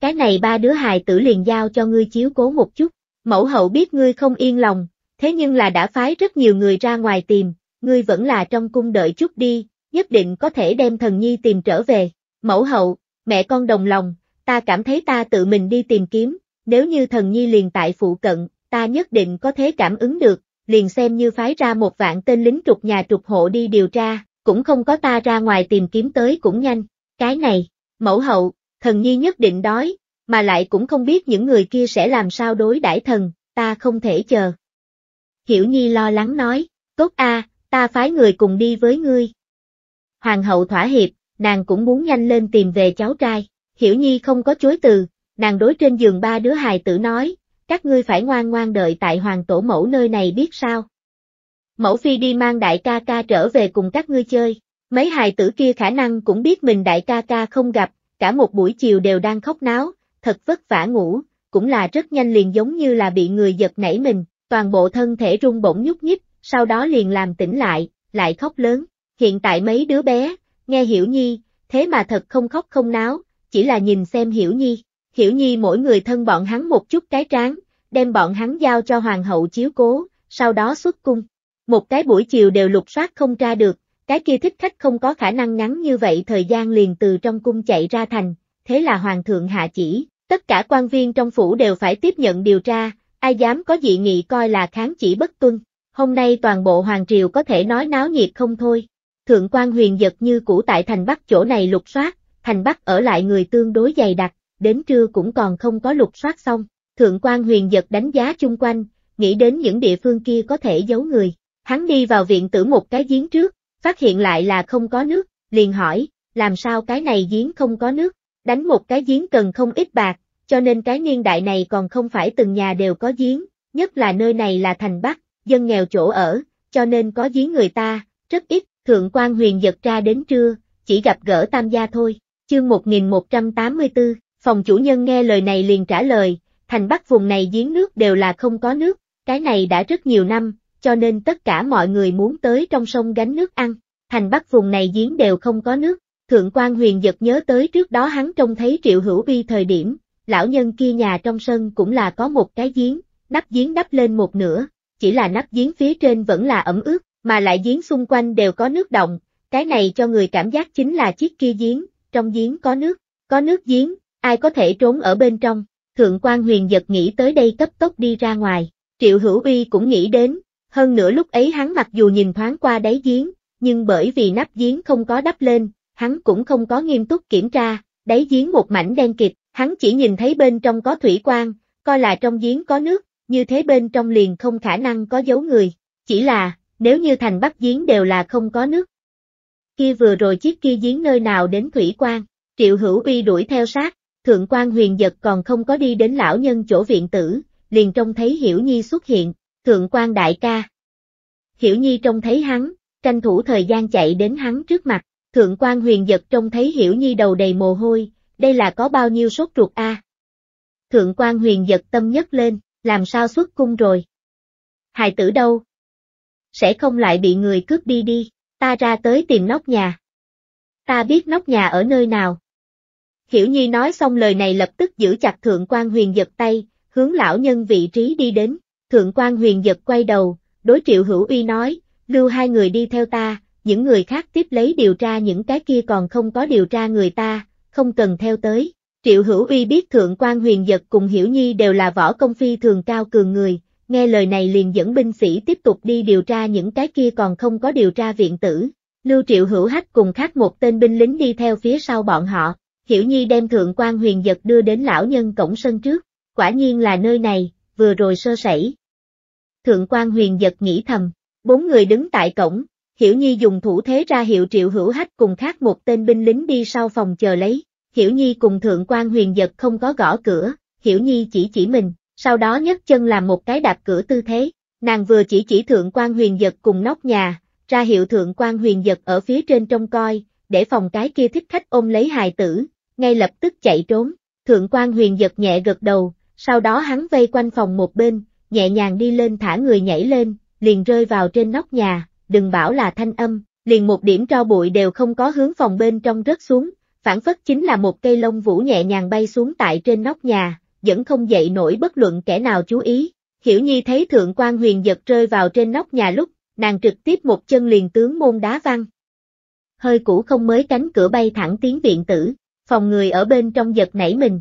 cái này ba đứa hài tử liền giao cho ngươi chiếu cố một chút, mẫu hậu biết ngươi không yên lòng, thế nhưng là đã phái rất nhiều người ra ngoài tìm, ngươi vẫn là trong cung đợi chút đi, nhất định có thể đem thần nhi tìm trở về, mẫu hậu, mẹ con đồng lòng, ta cảm thấy ta tự mình đi tìm kiếm, nếu như thần nhi liền tại phụ cận, ta nhất định có thể cảm ứng được, liền xem như phái ra một vạn tên lính trục nhà trục hộ đi điều tra, cũng không có ta ra ngoài tìm kiếm tới cũng nhanh, cái này, mẫu hậu, thần nhi nhất định đói, mà lại cũng không biết những người kia sẽ làm sao đối đãi thần, ta không thể chờ. Hiểu Nhi lo lắng nói, tốt a, ta phái người cùng đi với ngươi. Hoàng hậu thỏa hiệp, nàng cũng muốn nhanh lên tìm về cháu trai, Hiểu Nhi không có chối từ, nàng đối trên giường ba đứa hài tử nói, các ngươi phải ngoan ngoan đợi tại hoàng tổ mẫu nơi này biết sao. Mẫu phi đi mang đại ca ca trở về cùng các ngươi chơi, mấy hài tử kia khả năng cũng biết mình đại ca ca không gặp, cả một buổi chiều đều đang khóc náo, thật vất vả ngủ, cũng là rất nhanh liền giống như là bị người giật nảy mình, toàn bộ thân thể rung bỗng nhúc nhích, sau đó liền làm tỉnh lại, lại khóc lớn. Hiện tại mấy đứa bé, nghe Hiểu Nhi, thế mà thật không khóc không náo, chỉ là nhìn xem Hiểu Nhi. Hiểu Nhi mỗi người thân bọn hắn một chút cái tráng, đem bọn hắn giao cho hoàng hậu chiếu cố, sau đó xuất cung. Một cái buổi chiều đều lục soát không ra được, cái kia thích khách không có khả năng ngắn như vậy thời gian liền từ trong cung chạy ra thành, thế là hoàng thượng hạ chỉ, tất cả quan viên trong phủ đều phải tiếp nhận điều tra, ai dám có dị nghị coi là kháng chỉ bất tuân. Hôm nay toàn bộ hoàng triều có thể nói náo nhiệt không thôi. Thượng quan huyền giật như cũ tại thành Bắc chỗ này lục soát, thành Bắc ở lại người tương đối dày đặc, đến trưa cũng còn không có lục soát xong. Thượng quan huyền giật đánh giá chung quanh, nghĩ đến những địa phương kia có thể giấu người. Hắn đi vào viện tử một cái giếng trước, phát hiện lại là không có nước, liền hỏi, làm sao cái này giếng không có nước, đánh một cái giếng cần không ít bạc, cho nên cái niên đại này còn không phải từng nhà đều có giếng, nhất là nơi này là thành Bắc, dân nghèo chỗ ở, cho nên có giếng người ta, rất ít, thượng quan huyền giật ra đến trưa, chỉ gặp gỡ tam gia thôi, chương 1184, phòng chủ nhân nghe lời này liền trả lời, thành Bắc vùng này giếng nước đều là không có nước, cái này đã rất nhiều năm, cho nên tất cả mọi người muốn tới trong sông gánh nước ăn. Thành Bắc vùng này giếng đều không có nước. Thượng quan huyền giật nhớ tới trước đó hắn trông thấy triệu hữu vi thời điểm, lão nhân kia nhà trong sân cũng là có một cái giếng, nắp giếng đắp lên một nửa, chỉ là nắp giếng phía trên vẫn là ẩm ướt, mà lại giếng xung quanh đều có nước động, cái này cho người cảm giác chính là chiếc kia giếng, trong giếng có nước, có nước giếng, ai có thể trốn ở bên trong, thượng quan huyền giật nghĩ tới đây cấp tốc đi ra ngoài, triệu hữu uy cũng nghĩ đến, hơn nữa lúc ấy hắn mặc dù nhìn thoáng qua đáy giếng, nhưng bởi vì nắp giếng không có đắp lên, hắn cũng không có nghiêm túc kiểm tra, đáy giếng một mảnh đen kịt, hắn chỉ nhìn thấy bên trong có thủy quan, coi là trong giếng có nước, như thế bên trong liền không khả năng có dấu người, chỉ là, nếu như thành bắc giếng đều là không có nước. Kia vừa rồi chiếc kia giếng nơi nào đến thủy quan, triệu hữu uy đuổi theo sát, thượng quan huyền giật còn không có đi đến lão nhân chỗ viện tử, liền trông thấy hiểu nhi xuất hiện, thượng quan đại ca. Hiểu Nhi trông thấy hắn, tranh thủ thời gian chạy đến hắn trước mặt, thượng quan huyền giật trông thấy Hiểu Nhi đầu đầy mồ hôi, đây là có bao nhiêu sốt ruột a Thượng quan huyền giật tâm nhất lên, làm sao xuất cung rồi? Hài tử đâu? Sẽ không lại bị người cướp đi đi, ta ra tới tìm nóc nhà. Ta biết nóc nhà ở nơi nào. Hiểu Nhi nói xong lời này lập tức giữ chặt thượng quan huyền giật tay, hướng lão nhân vị trí đi đến. Thượng quan huyền giật quay đầu, đối triệu hữu uy nói, lưu hai người đi theo ta, những người khác tiếp lấy điều tra những cái kia còn không có điều tra người ta, không cần theo tới. Triệu hữu uy biết thượng quan huyền giật cùng hiểu nhi đều là võ công phi thường cao cường người, nghe lời này liền dẫn binh sĩ tiếp tục đi điều tra những cái kia còn không có điều tra viện tử. Lưu triệu hữu hách cùng khác một tên binh lính đi theo phía sau bọn họ, hiểu nhi đem thượng quan huyền giật đưa đến lão nhân cổng sân trước, quả nhiên là nơi này, vừa rồi sơ sẩy, Thượng quan huyền giật nghĩ thầm, bốn người đứng tại cổng, Hiểu Nhi dùng thủ thế ra hiệu triệu hữu hách cùng khác một tên binh lính đi sau phòng chờ lấy, Hiểu Nhi cùng thượng quan huyền giật không có gõ cửa, Hiểu Nhi chỉ chỉ mình, sau đó nhấc chân làm một cái đạp cửa tư thế, nàng vừa chỉ chỉ thượng quan huyền giật cùng nóc nhà, ra hiệu thượng quan huyền giật ở phía trên trông coi, để phòng cái kia thích khách ôm lấy hài tử, ngay lập tức chạy trốn, thượng quan huyền giật nhẹ gật đầu, sau đó hắn vây quanh phòng một bên, nhẹ nhàng đi lên thả người nhảy lên, liền rơi vào trên nóc nhà, đừng bảo là thanh âm, liền một điểm tro bụi đều không có hướng phòng bên trong rớt xuống, phản phất chính là một cây lông vũ nhẹ nhàng bay xuống tại trên nóc nhà, vẫn không dậy nổi bất luận kẻ nào chú ý. Hiểu Nhi thấy Thượng quan huyền giật rơi vào trên nóc nhà lúc, nàng trực tiếp một chân liền tướng môn đá văng. Hơi cũ không mới cánh cửa bay thẳng tiếng viện tử, phòng người ở bên trong giật nảy mình,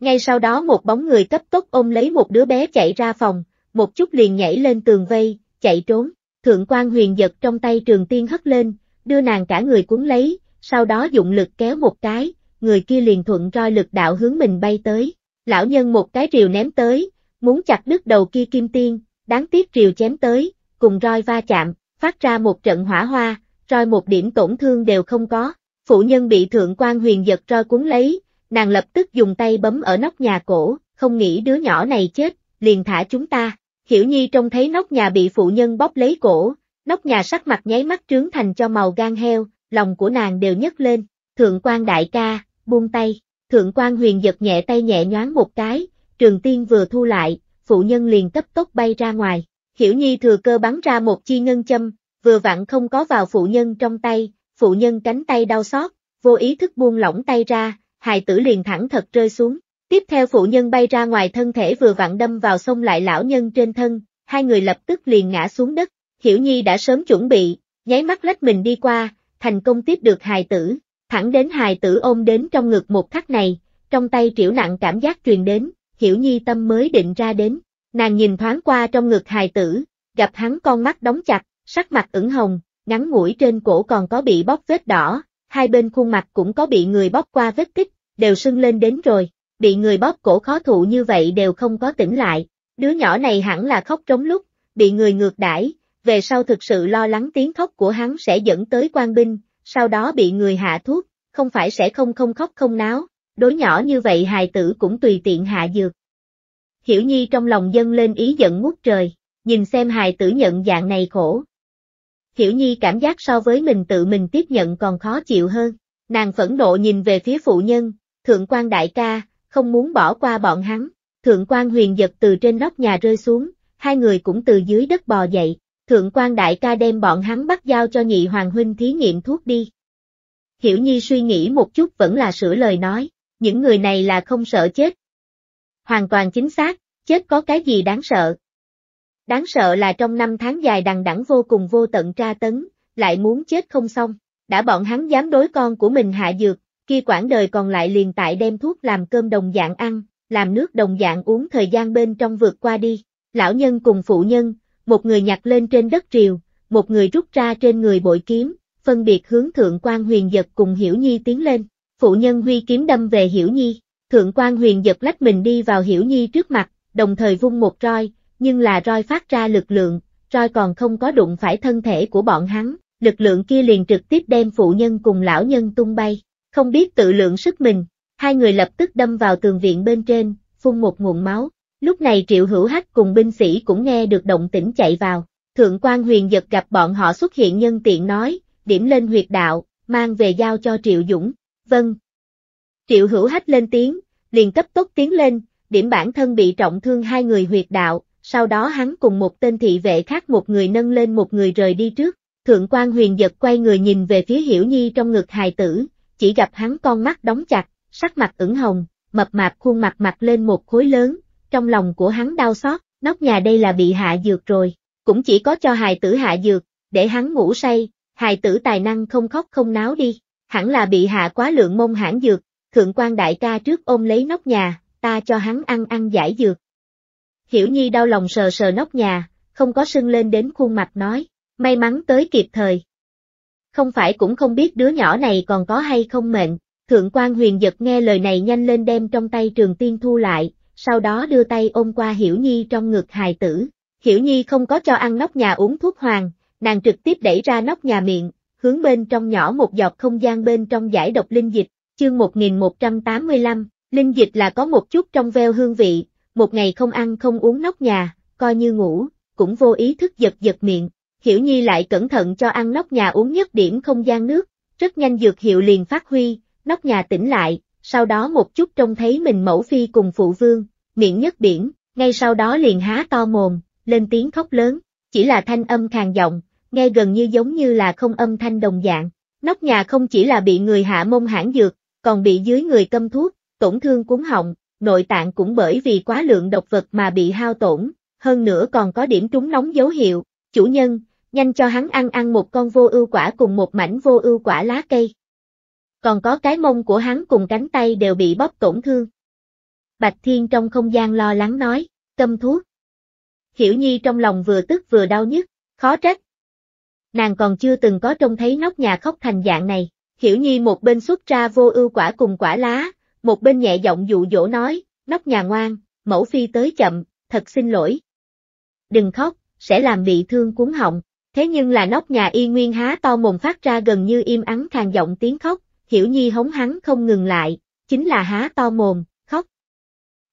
ngay sau đó một bóng người cấp tốc ôm lấy một đứa bé chạy ra phòng, một chút liền nhảy lên tường vây, chạy trốn. Thượng quan huyền giật trong tay trường tiên hất lên, đưa nàng cả người cuốn lấy, sau đó dụng lực kéo một cái, người kia liền thuận roi lực đạo hướng mình bay tới. Lão nhân một cái rìu ném tới, muốn chặt đứt đầu kia kim tiên, đáng tiếc rìu chém tới, cùng roi va chạm, phát ra một trận hỏa hoa, roi một điểm tổn thương đều không có. Phụ nhân bị thượng quan huyền giật roi cuốn lấy, nàng lập tức dùng tay bấm ở nóc nhà cổ, không nghĩ đứa nhỏ này chết, liền thả chúng ta. Hiểu Nhi trông thấy nóc nhà bị phụ nhân bóp lấy cổ, nóc nhà sắc mặt nháy mắt trướng thành cho màu gan heo, lòng của nàng đều nhấc lên, thượng quan đại ca, buông tay, thượng quan huyền giật nhẹ tay nhẹ nhoáng một cái, trường tiên vừa thu lại, phụ nhân liền cấp tốc bay ra ngoài, hiểu nhi thừa cơ bắn ra một chi ngân châm, vừa vặn không có vào phụ nhân trong tay, phụ nhân cánh tay đau xót, vô ý thức buông lỏng tay ra, hài tử liền thẳng thật rơi xuống. Tiếp theo phụ nhân bay ra ngoài thân thể vừa vặn đâm vào sông lại lão nhân trên thân, hai người lập tức liền ngã xuống đất. Hiểu Nhi đã sớm chuẩn bị, nháy mắt lách mình đi qua, thành công tiếp được hài tử, thẳng đến hài tử ôm đến trong ngực một khắc này, trong tay triểu nặng cảm giác truyền đến, Hiểu Nhi tâm mới định ra đến, nàng nhìn thoáng qua trong ngực hài tử, gặp hắn con mắt đóng chặt, sắc mặt ửng hồng, ngắn ngủi trên cổ còn có bị bóc vết đỏ, hai bên khuôn mặt cũng có bị người bóc qua vết tích, đều sưng lên đến rồi, bị người bóp cổ khó thụ như vậy đều không có tỉnh lại, đứa nhỏ này hẳn là khóc trống lúc, bị người ngược đãi, về sau thực sự lo lắng tiếng khóc của hắn sẽ dẫn tới quan binh, sau đó bị người hạ thuốc, không phải sẽ không không khóc không náo, đối nhỏ như vậy hài tử cũng tùy tiện hạ dược. Hiểu Nhi trong lòng dâng lên ý giận ngút trời, nhìn xem hài tử nhận dạng này khổ. Hiểu Nhi cảm giác so với mình tự mình tiếp nhận còn khó chịu hơn, nàng phẫn nộ nhìn về phía phụ nhân, thượng quan đại ca, không muốn bỏ qua bọn hắn, thượng quan huyền giật từ trên nóc nhà rơi xuống, hai người cũng từ dưới đất bò dậy, thượng quan đại ca đem bọn hắn bắt giao cho nhị hoàng huynh thí nghiệm thuốc đi. Hiểu Nhi suy nghĩ một chút vẫn là sửa lời nói, những người này là không sợ chết. Hoàn toàn chính xác, chết có cái gì đáng sợ. Đáng sợ là trong năm tháng dài đằng đẵng vô cùng vô tận tra tấn, lại muốn chết không xong, đã bọn hắn dám đối con của mình hạ dược, khi quãng đời còn lại liền tại đem thuốc làm cơm đồng dạng ăn, làm nước đồng dạng uống thời gian bên trong vượt qua đi. Lão nhân cùng phụ nhân, một người nhặt lên trên đất triều, một người rút ra trên người bội kiếm, phân biệt hướng thượng quan huyền giật cùng Hiểu Nhi tiến lên. Phụ nhân huy kiếm đâm về Hiểu Nhi, thượng quan huyền giật lách mình đi vào Hiểu Nhi trước mặt, đồng thời vung một roi, nhưng là roi phát ra lực lượng, roi còn không có đụng phải thân thể của bọn hắn, lực lượng kia liền trực tiếp đem phụ nhân cùng lão nhân tung bay không biết tự lượng sức mình, hai người lập tức đâm vào tường viện bên trên, phun một nguồn máu. Lúc này Triệu Hữu Hách cùng binh sĩ cũng nghe được động tĩnh chạy vào, Thượng quan huyền giật gặp bọn họ xuất hiện nhân tiện nói, điểm lên huyệt đạo, mang về giao cho Triệu Dũng, vâng. Triệu Hữu Hách lên tiếng, liền cấp tốc tiến lên, điểm bản thân bị trọng thương hai người huyệt đạo, sau đó hắn cùng một tên thị vệ khác một người nâng lên một người rời đi trước. Thượng quan huyền giật quay người nhìn về phía Hiểu Nhi trong ngực hài tử, chỉ gặp hắn con mắt đóng chặt, sắc mặt ửng hồng, mập mạp khuôn mặt mặt lên một khối lớn, trong lòng của hắn đau xót, nóc nhà đây là bị hạ dược rồi, cũng chỉ có cho hài tử hạ dược, để hắn ngủ say, hài tử tài năng không khóc không náo đi, hẳn là bị hạ quá lượng mông hãn dược, thượng quan đại ca trước ôm lấy nóc nhà, ta cho hắn ăn ăn giải dược. Hiểu Nhi đau lòng sờ sờ nóc nhà, không có sưng lên đến khuôn mặt nói, may mắn tới kịp thời, không phải cũng không biết đứa nhỏ này còn có hay không mệnh. Thượng quan huyền giật nghe lời này nhanh lên đem trong tay trường tiên thu lại, sau đó đưa tay ôm qua Hiểu Nhi trong ngực hài tử. Hiểu Nhi không có cho ăn nóc nhà uống thuốc hoàng, nàng trực tiếp đẩy ra nóc nhà miệng, hướng bên trong nhỏ một giọt không gian bên trong giải độc linh dịch, chương 1185, linh dịch là có một chút trong veo hương vị, một ngày không ăn không uống nóc nhà, coi như ngủ, cũng vô ý thức giật giật miệng, Hiểu Nhi lại cẩn thận cho ăn nóc nhà uống nhất điểm không gian nước, rất nhanh dược hiệu liền phát huy, nóc nhà tỉnh lại, sau đó một chút trông thấy mình mẫu phi cùng phụ vương, miệng nhất biển, ngay sau đó liền há to mồm, lên tiếng khóc lớn, chỉ là thanh âm khàn giọng, nghe gần như giống như là không âm thanh đồng dạng. Nóc nhà không chỉ là bị người hạ mông hãn dược, còn bị dưới người câm thuốc, tổn thương cuốn họng, nội tạng cũng bởi vì quá lượng độc vật mà bị hao tổn, hơn nữa còn có điểm trúng nóng dấu hiệu. Chủ nhân, nhanh cho hắn ăn ăn một con vô ưu quả cùng một mảnh vô ưu quả lá cây. Còn có cái mông của hắn cùng cánh tay đều bị bóp tổn thương. Bạch Thiên trong không gian lo lắng nói, tâm thuốc. Hiểu Nhi trong lòng vừa tức vừa đau nhức, khó trách. Nàng còn chưa từng có trông thấy nóc nhà khóc thành dạng này, Hiểu Nhi một bên xuất ra vô ưu quả cùng quả lá, một bên nhẹ giọng dụ dỗ nói, nóc nhà ngoan, mẫu phi tới chậm, thật xin lỗi. Đừng khóc, sẽ làm bị thương cuốn họng. Thế nhưng là nóc nhà y nguyên há to mồm phát ra gần như im ắng khàn giọng tiếng khóc, hiểu nhi hống hắn không ngừng lại, chính là há to mồm, khóc.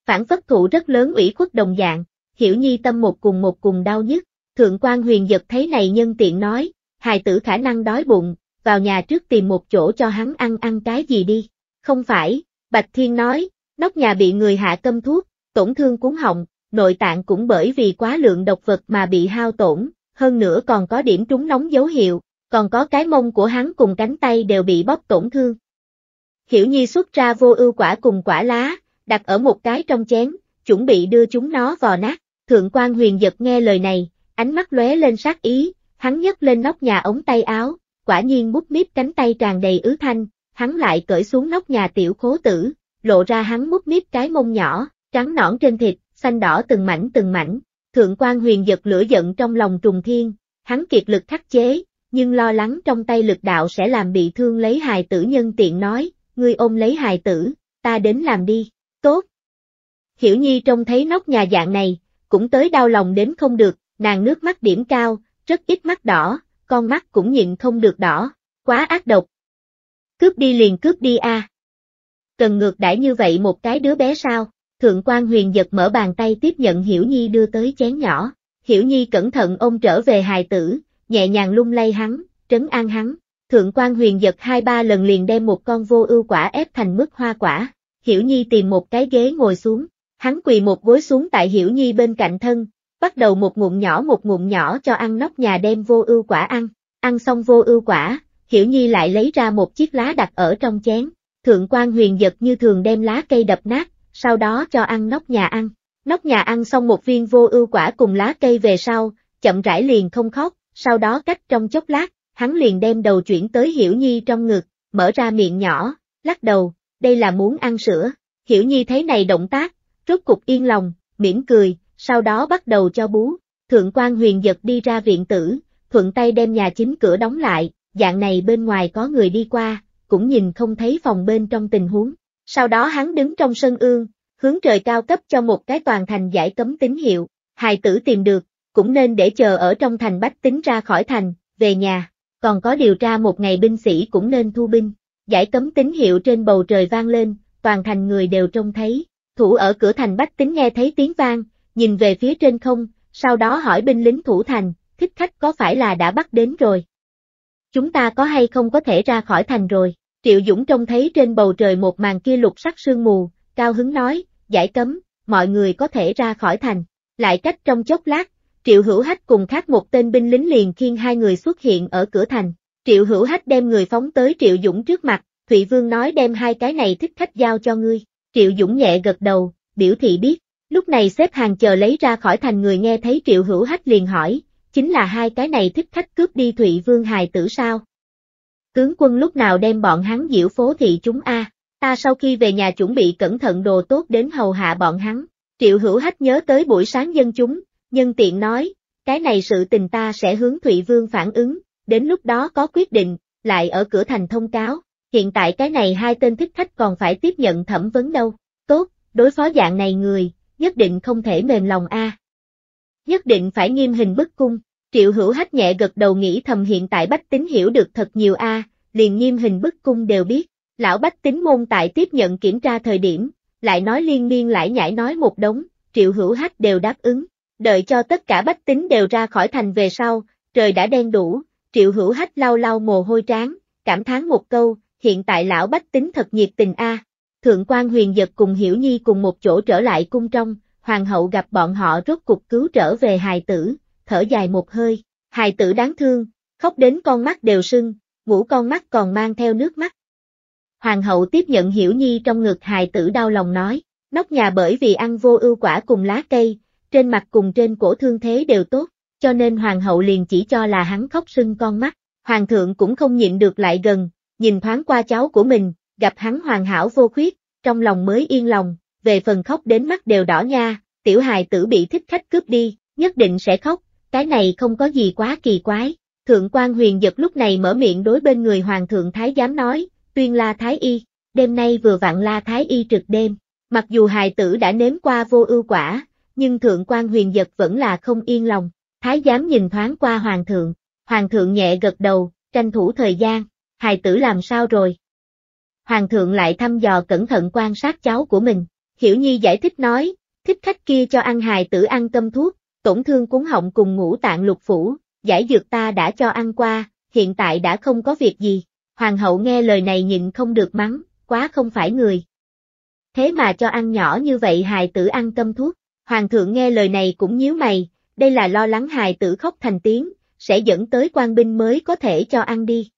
Phản phất thủ rất lớn ủy khuất đồng dạng, hiểu nhi tâm một cùng một cùng đau nhức, thượng quan huyền giật thấy này nhân tiện nói, hài tử khả năng đói bụng, vào nhà trước tìm một chỗ cho hắn ăn ăn cái gì đi. Không phải, Bạch Thiên nói, nóc nhà bị người hạ câm thuốc, tổn thương cuốn họng, nội tạng cũng bởi vì quá lượng độc vật mà bị hao tổn, hơn nữa còn có điểm trúng nóng dấu hiệu, còn có cái mông của hắn cùng cánh tay đều bị bóp tổn thương. Hiểu Nhi xuất ra vô ưu quả cùng quả lá, đặt ở một cái trong chén, chuẩn bị đưa chúng nó vò nát. Thượng quan huyền giật nghe lời này, ánh mắt lóe lên sát ý, hắn nhấc lên nóc nhà ống tay áo, quả nhiên bút míp cánh tay tràn đầy ứ thanh, hắn lại cởi xuống nóc nhà tiểu khố tử, lộ ra hắn bút míp cái mông nhỏ, trắng nõn trên thịt, xanh đỏ từng mảnh từng mảnh, Thượng quan huyền giật lửa giận trong lòng trùng thiên, hắn kiệt lực khắc chế, nhưng lo lắng trong tay lực đạo sẽ làm bị thương lấy hài tử nhân tiện nói, ngươi ôm lấy hài tử, ta đến làm đi, tốt. Hiểu Nhi trông thấy nóc nhà dạng này, cũng tới đau lòng đến không được, nàng nước mắt điểm cao, rất ít mắt đỏ, con mắt cũng nhịn không được đỏ, quá ác độc. Cướp đi liền cướp đi a. Cần ngược đãi như vậy một cái đứa bé sao? Thượng quan huyền giật mở bàn tay tiếp nhận Hiểu Nhi đưa tới chén nhỏ. Hiểu Nhi cẩn thận ôm trở về hài tử, nhẹ nhàng lung lay hắn, trấn an hắn. Thượng quan huyền giật hai ba lần liền đem một con vô ưu quả ép thành mức hoa quả. Hiểu Nhi tìm một cái ghế ngồi xuống, hắn quỳ một gối xuống tại Hiểu Nhi bên cạnh thân, bắt đầu một ngụm nhỏ một ngụm nhỏ cho ăn nóc nhà đem vô ưu quả ăn. Ăn xong vô ưu quả, Hiểu Nhi lại lấy ra một chiếc lá đặt ở trong chén. Thượng quan huyền giật như thường đem lá cây đập nát, sau đó cho ăn nóc nhà ăn. Nóc nhà ăn xong một viên vô ưu quả cùng lá cây về sau, chậm rãi liền không khóc, sau đó cách trong chốc lát, hắn liền đem đầu chuyển tới Hiểu Nhi trong ngực, mở ra miệng nhỏ, lắc đầu, đây là muốn ăn sữa. Hiểu Nhi thấy này động tác, rốt cục yên lòng, mỉm cười, sau đó bắt đầu cho bú. Thượng quan huyền giật đi ra viện tử, thuận tay đem nhà chính cửa đóng lại, dạng này bên ngoài có người đi qua, cũng nhìn không thấy phòng bên trong tình huống. Sau đó hắn đứng trong sân ương, hướng trời cao cấp cho một cái toàn thành giải cấm tín hiệu, hài tử tìm được, cũng nên để chờ ở trong thành bách tính ra khỏi thành, về nhà, còn có điều tra một ngày binh sĩ cũng nên thu binh. Giải cấm tín hiệu trên bầu trời vang lên, toàn thành người đều trông thấy, thủ ở cửa thành bách tính nghe thấy tiếng vang, nhìn về phía trên không, sau đó hỏi binh lính thủ thành, thích khách có phải là đã bắt đến rồi? Chúng ta có hay không có thể ra khỏi thành rồi? Triệu Dũng trông thấy trên bầu trời một màn kia lục sắc sương mù, cao hứng nói, giải cấm, mọi người có thể ra khỏi thành. Lại cách trong chốc lát, Triệu Hữu Hách cùng khác một tên binh lính liền khiêng hai người xuất hiện ở cửa thành. Triệu Hữu Hách đem người phóng tới Triệu Dũng trước mặt, Thụy Vương nói đem hai cái này thích khách giao cho ngươi. Triệu Dũng nhẹ gật đầu, biểu thị biết. Lúc này xếp hàng chờ lấy ra khỏi thành người nghe thấy Triệu Hữu Hách liền hỏi, chính là hai cái này thích khách cướp đi Thụy Vương hài tử sao? Tướng quân lúc nào đem bọn hắn diễu phố thị chúng a à. ta sau khi về nhà chuẩn bị cẩn thận đồ tốt đến hầu hạ bọn hắn. Triệu hữu hách nhớ tới buổi sáng dân chúng, nhân tiện nói, cái này sự tình ta sẽ hướng Thụy Vương phản ứng, đến lúc đó có quyết định, lại ở cửa thành thông cáo, hiện tại cái này hai tên thích khách còn phải tiếp nhận thẩm vấn đâu, tốt, đối phó dạng này người, nhất định không thể mềm lòng a. À. Nhất định phải nghiêm hình bức cung, triệu hữu hách nhẹ gật đầu nghĩ thầm hiện tại bách tính hiểu được thật nhiều a, à, liền nghiêm hình bức cung đều biết. Lão Bách tính môn tại tiếp nhận kiểm tra thời điểm, lại nói liên miên lại nhảy nói một đống, triệu hữu hách đều đáp ứng. Đợi cho tất cả bách tính đều ra khỏi thành về sau, trời đã đen đủ, triệu hữu hách lau lau mồ hôi trán, cảm thán một câu, hiện tại lão bách tính thật nhiệt tình a. Thượng quan huyền giật cùng Hiểu Nhi cùng một chỗ trở lại cung trong, hoàng hậu gặp bọn họ rốt cục cứu trở về hài tử, thở dài một hơi, hài tử đáng thương, khóc đến con mắt đều sưng, ngủ con mắt còn mang theo nước mắt. Hoàng hậu tiếp nhận Hiểu Nhi trong ngực hài tử đau lòng nói, nóc nhà bởi vì ăn vô ưu quả cùng lá cây, trên mặt cùng trên cổ thương thế đều tốt, cho nên hoàng hậu liền chỉ cho là hắn khóc sưng con mắt, hoàng thượng cũng không nhịn được lại gần, nhìn thoáng qua cháu của mình, gặp hắn hoàn hảo vô khuyết, trong lòng mới yên lòng, về phần khóc đến mắt đều đỏ nha, tiểu hài tử bị thích khách cướp đi, nhất định sẽ khóc, cái này không có gì quá kỳ quái, Thượng quan huyền giật lúc này mở miệng đối bên người Hoàng thượng Thái giám nói, tuyên la Thái Y, đêm nay vừa vặn la Thái Y trực đêm, mặc dù hài tử đã nếm qua vô ưu quả, nhưng thượng quan huyền giật vẫn là không yên lòng, Thái giám nhìn thoáng qua Hoàng thượng, Hoàng thượng nhẹ gật đầu, tranh thủ thời gian, hài tử làm sao rồi? Hoàng thượng lại thăm dò cẩn thận quan sát cháu của mình, Hiểu Nhi giải thích nói, thích khách kia cho ăn hài tử ăn tâm thuốc, tổn thương cuốn họng cùng ngũ tạng lục phủ, giải dược ta đã cho ăn qua, hiện tại đã không có việc gì. Hoàng hậu nghe lời này nhịn không được mắng, quá không phải người. Thế mà cho ăn nhỏ như vậy hài tử ăn tâm thuốc, hoàng thượng nghe lời này cũng nhíu mày, đây là lo lắng hài tử khóc thành tiếng, sẽ dẫn tới quan binh mới có thể cho ăn đi.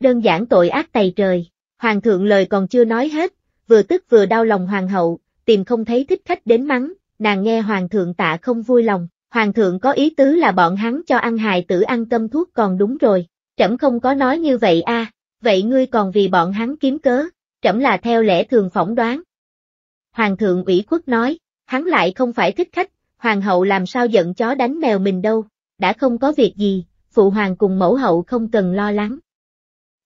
Đơn giản tội ác tày trời, hoàng thượng lời còn chưa nói hết, vừa tức vừa đau lòng hoàng hậu, tìm không thấy thích khách đến mắng, nàng nghe hoàng thượng tạ không vui lòng, hoàng thượng có ý tứ là bọn hắn cho ăn hài tử ăn cơm thuốc còn đúng rồi, trẫm không có nói như vậy a, vậy ngươi còn vì bọn hắn kiếm cớ, trẫm là theo lẽ thường phỏng đoán. Hoàng thượng ủy khuất nói, hắn lại không phải thích khách, hoàng hậu làm sao giận chó đánh mèo mình đâu, đã không có việc gì, phụ hoàng cùng mẫu hậu không cần lo lắng.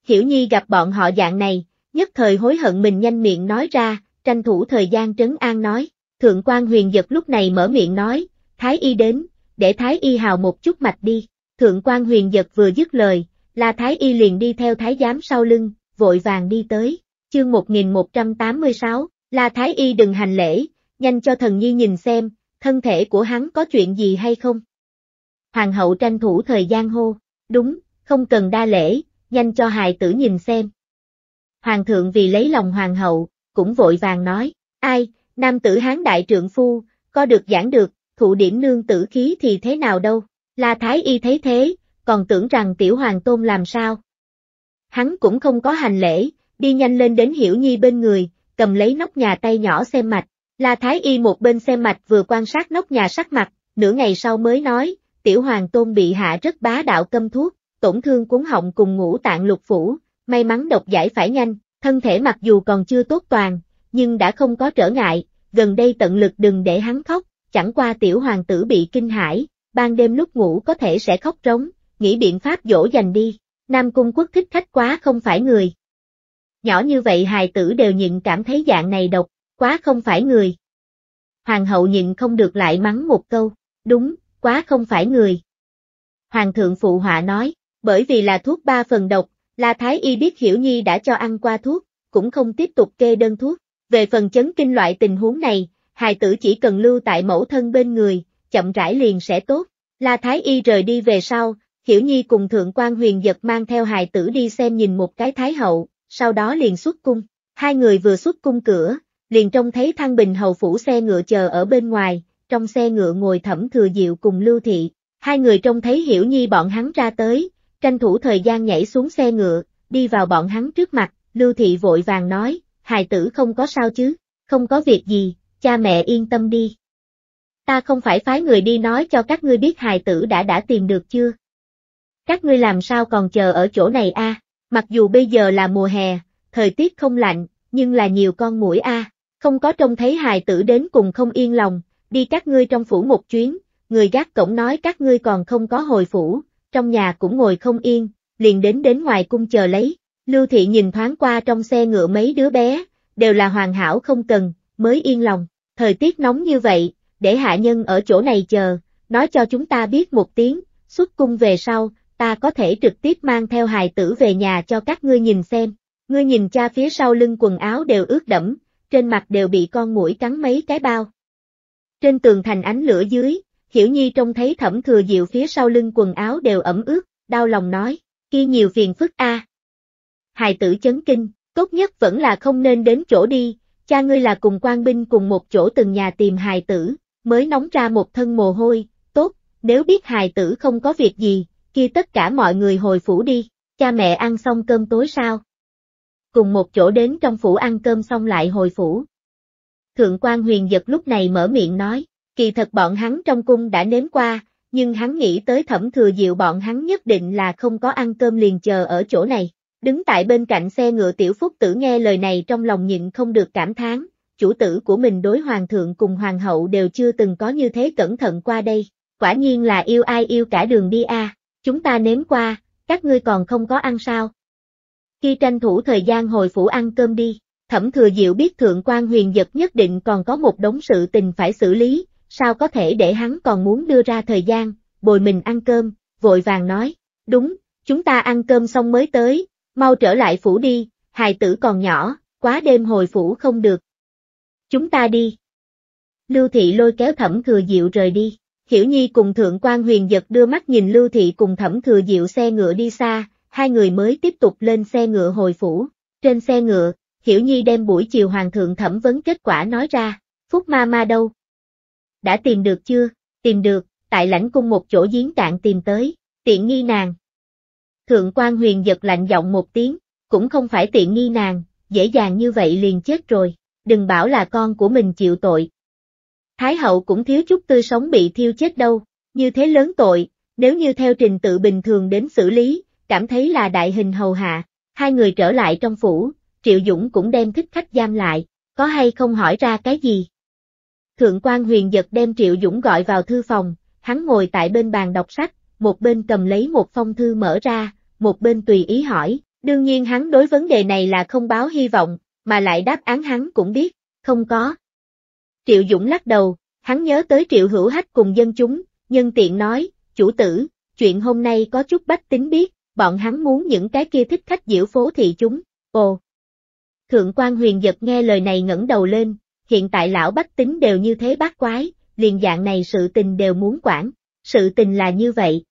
Hiểu Nhi gặp bọn họ dạng này, nhất thời hối hận mình nhanh miệng nói ra, tranh thủ thời gian trấn an nói, thượng quan huyền giật lúc này mở miệng nói, Thái y đến, để Thái y hào một chút mạch đi. Thượng quan huyền giật vừa dứt lời, là Thái y liền đi theo Thái giám sau lưng, vội vàng đi tới. Chương 1186, là Thái y đừng hành lễ, nhanh cho thần nhi nhìn xem, thân thể của hắn có chuyện gì hay không. Hoàng hậu tranh thủ thời gian hô, đúng, không cần đa lễ, nhanh cho hài tử nhìn xem. Hoàng thượng vì lấy lòng hoàng hậu, cũng vội vàng nói, ai, nam tử hán đại trượng phu, có được giảng được, thụ điểm nương tử khí thì thế nào đâu. La Thái Y thấy thế, còn tưởng rằng tiểu hoàng tôn làm sao. Hắn cũng không có hành lễ, đi nhanh lên đến Hiểu Nhi bên người, cầm lấy nóc nhà tay nhỏ xem mạch. La Thái Y một bên xem mạch vừa quan sát nóc nhà sắc mặt, nửa ngày sau mới nói, tiểu hoàng tôn bị hạ rất bá đạo câm thuốc, tổn thương cuốn họng cùng ngũ tạng lục phủ, may mắn độc giải phải nhanh, thân thể mặc dù còn chưa tốt toàn, nhưng đã không có trở ngại, gần đây tận lực đừng để hắn khóc, chẳng qua tiểu hoàng tử bị kinh hãi, ban đêm lúc ngủ có thể sẽ khóc rống, nghĩ biện pháp dỗ dành đi, Nam Cung Quốc thích khách quá không phải người. Nhỏ như vậy hài tử đều nhịn cảm thấy dạng này độc, quá không phải người. Hoàng hậu nhịn không được lại mắng một câu, đúng, quá không phải người. Hoàng thượng phụ họa nói, bởi vì là thuốc ba phần độc, La Thái Y biết Hiểu Nhi đã cho ăn qua thuốc, cũng không tiếp tục kê đơn thuốc. Về phần chấn kinh loại tình huống này, hài tử chỉ cần lưu tại mẫu thân bên người, chậm rãi liền sẽ tốt. La Thái Y rời đi về sau, Hiểu Nhi cùng Thượng quan Huyền Giật mang theo hài tử đi xem nhìn một cái Thái Hậu, sau đó liền xuất cung. Hai người vừa xuất cung cửa, liền trông thấy Thăng Bình Hầu Phủ xe ngựa chờ ở bên ngoài, trong xe ngựa ngồi thẩm thừa diệu cùng Lưu Thị. Hai người trông thấy Hiểu Nhi bọn hắn ra tới, tranh thủ thời gian nhảy xuống xe ngựa, đi vào bọn hắn trước mặt, Lưu Thị vội vàng nói, hài tử không có sao chứ, không có việc gì, cha mẹ yên tâm đi. Ta không phải phái người đi nói cho các ngươi biết hài tử đã đã tìm được chưa. Các ngươi làm sao còn chờ ở chỗ này a? À? Mặc dù bây giờ là mùa hè, thời tiết không lạnh, nhưng là nhiều con mũi a, à. không có trông thấy hài tử đến cùng không yên lòng, đi các ngươi trong phủ một chuyến, người gác cổng nói các ngươi còn không có hồi phủ, trong nhà cũng ngồi không yên, liền đến đến ngoài cung chờ lấy. Lưu Thị nhìn thoáng qua trong xe ngựa mấy đứa bé, đều là hoàn hảo không cần, mới yên lòng, thời tiết nóng như vậy, để hạ nhân ở chỗ này chờ, nói cho chúng ta biết một tiếng, xuất cung về sau, ta có thể trực tiếp mang theo hài tử về nhà cho các ngươi nhìn xem. Ngươi nhìn cha phía sau lưng quần áo đều ướt đẫm, trên mặt đều bị con mũi cắn mấy cái bao. Trên tường thành ánh lửa dưới, Hiểu Nhi trông thấy thẩm thừa diệu phía sau lưng quần áo đều ẩm ướt, đau lòng nói, kia nhiều phiền phức a. Hài tử chấn kinh, tốt nhất vẫn là không nên đến chỗ đi, cha ngươi là cùng quan binh cùng một chỗ từng nhà tìm hài tử, mới nóng ra một thân mồ hôi, tốt, nếu biết hài tử không có việc gì, kia tất cả mọi người hồi phủ đi, cha mẹ ăn xong cơm tối sao? Cùng một chỗ đến trong phủ ăn cơm xong lại hồi phủ. Thượng quan huyền giật lúc này mở miệng nói, kỳ thật bọn hắn trong cung đã nếm qua, nhưng hắn nghĩ tới thẩm thừa diệu bọn hắn nhất định là không có ăn cơm liền chờ ở chỗ này, Đứng tại bên cạnh xe ngựa tiểu phúc tử nghe lời này trong lòng nhịn không được cảm thán, chủ tử của mình đối hoàng thượng cùng hoàng hậu đều chưa từng có như thế cẩn thận qua đây, quả nhiên là yêu ai yêu cả đường đi a. À. chúng ta nếm qua, các ngươi còn không có ăn sao. Khi tranh thủ thời gian hồi phủ ăn cơm đi, thẩm thừa diệu biết thượng quan huyền giật nhất định còn có một đống sự tình phải xử lý, sao có thể để hắn còn muốn đưa ra thời gian, bồi mình ăn cơm, vội vàng nói, đúng, chúng ta ăn cơm xong mới tới, mau trở lại phủ đi, hài tử còn nhỏ, quá đêm hồi phủ không được. Chúng ta đi. Lưu Thị lôi kéo Thẩm Thừa Diệu rời đi, Hiểu Nhi cùng Thượng quan Huyền Giật đưa mắt nhìn Lưu Thị cùng Thẩm Thừa Diệu xe ngựa đi xa, hai người mới tiếp tục lên xe ngựa hồi phủ. Trên xe ngựa, Hiểu Nhi đem buổi chiều Hoàng thượng thẩm vấn kết quả nói ra, Phúc Ma Ma đâu? Đã tìm được chưa? Tìm được, tại lãnh cung một chỗ giếng cạn tìm tới, tiện nghi nàng, Thượng quan huyền giật lạnh giọng một tiếng, cũng không phải tiện nghi nàng, dễ dàng như vậy liền chết rồi, đừng bảo là con của mình chịu tội. Thái hậu cũng thiếu chút tươi sống bị thiêu chết đâu, như thế lớn tội, nếu như theo trình tự bình thường đến xử lý, cảm thấy là đại hình hầu hạ, hai người trở lại trong phủ, Triệu Dũng cũng đem thích khách giam lại, có hay không hỏi ra cái gì. Thượng quan huyền giật đem Triệu Dũng gọi vào thư phòng, hắn ngồi tại bên bàn đọc sách, một bên cầm lấy một phong thư mở ra, một bên tùy ý hỏi, đương nhiên hắn đối vấn đề này là không báo hy vọng, mà lại đáp án hắn cũng biết, không có. Triệu Dũng lắc đầu, hắn nhớ tới Triệu Hữu Hách cùng dân chúng, nhân tiện nói, chủ tử, chuyện hôm nay có chút bách tính biết, bọn hắn muốn những cái kia thích khách diễu phố thị chúng, ồ. Thượng quan huyền giật nghe lời này ngẩng đầu lên, hiện tại lão bách tính đều như thế bác quái, liền dạng này sự tình đều muốn quản, sự tình là như vậy,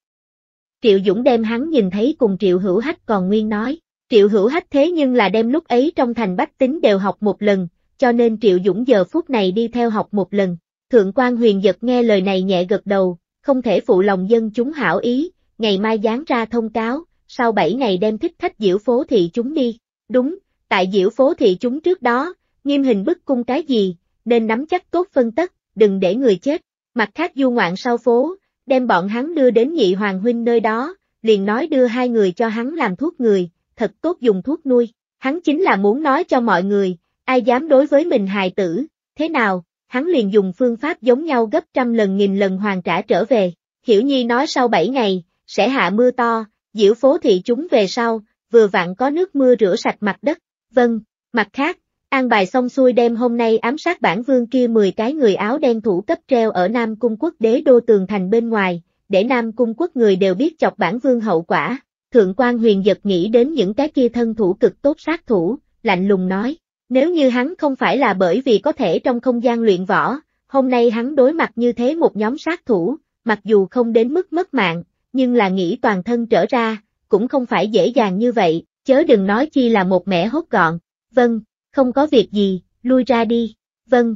Triệu Dũng đem hắn nhìn thấy cùng Triệu Hữu Hách còn nguyên nói. Triệu Hữu Hách thế nhưng là đem lúc ấy trong thành bách tính đều học một lần, cho nên Triệu Dũng giờ phút này đi theo học một lần. Thượng quan huyền giật nghe lời này nhẹ gật đầu, không thể phụ lòng dân chúng hảo ý, ngày mai dán ra thông cáo, sau 7 ngày đem thích khách diễu phố thị chúng đi. Đúng, tại diễu phố thị chúng trước đó, nghiêm hình bức cung cái gì, nên nắm chắc tốt phân tất, đừng để người chết. Mặt khác du ngoạn sau phố, đem bọn hắn đưa đến nhị hoàng huynh nơi đó, liền nói đưa hai người cho hắn làm thuốc người, thật tốt dùng thuốc nuôi. Hắn chính là muốn nói cho mọi người, ai dám đối với mình hài tử, thế nào, hắn liền dùng phương pháp giống nhau gấp trăm lần nghìn lần hoàn trả trở về. Hiểu Nhi nói sau bảy ngày, sẽ hạ mưa to, diễu phố thị chúng về sau, vừa vặn có nước mưa rửa sạch mặt đất, vâng, mặt khác, An bài xong xuôi đêm hôm nay ám sát bản vương kia 10 cái người áo đen thủ cấp treo ở Nam Cung quốc đế đô tường thành bên ngoài, để Nam Cung quốc người đều biết chọc bản vương hậu quả. Thượng quan huyền giật nghĩ đến những cái kia thân thủ cực tốt sát thủ, lạnh lùng nói, nếu như hắn không phải là bởi vì có thể trong không gian luyện võ, hôm nay hắn đối mặt như thế một nhóm sát thủ, mặc dù không đến mức mất mạng, nhưng là nghĩ toàn thân trở ra, cũng không phải dễ dàng như vậy, chớ đừng nói chi là một mẻ hốt gọn, vâng, không có việc gì, lui ra đi, vâng.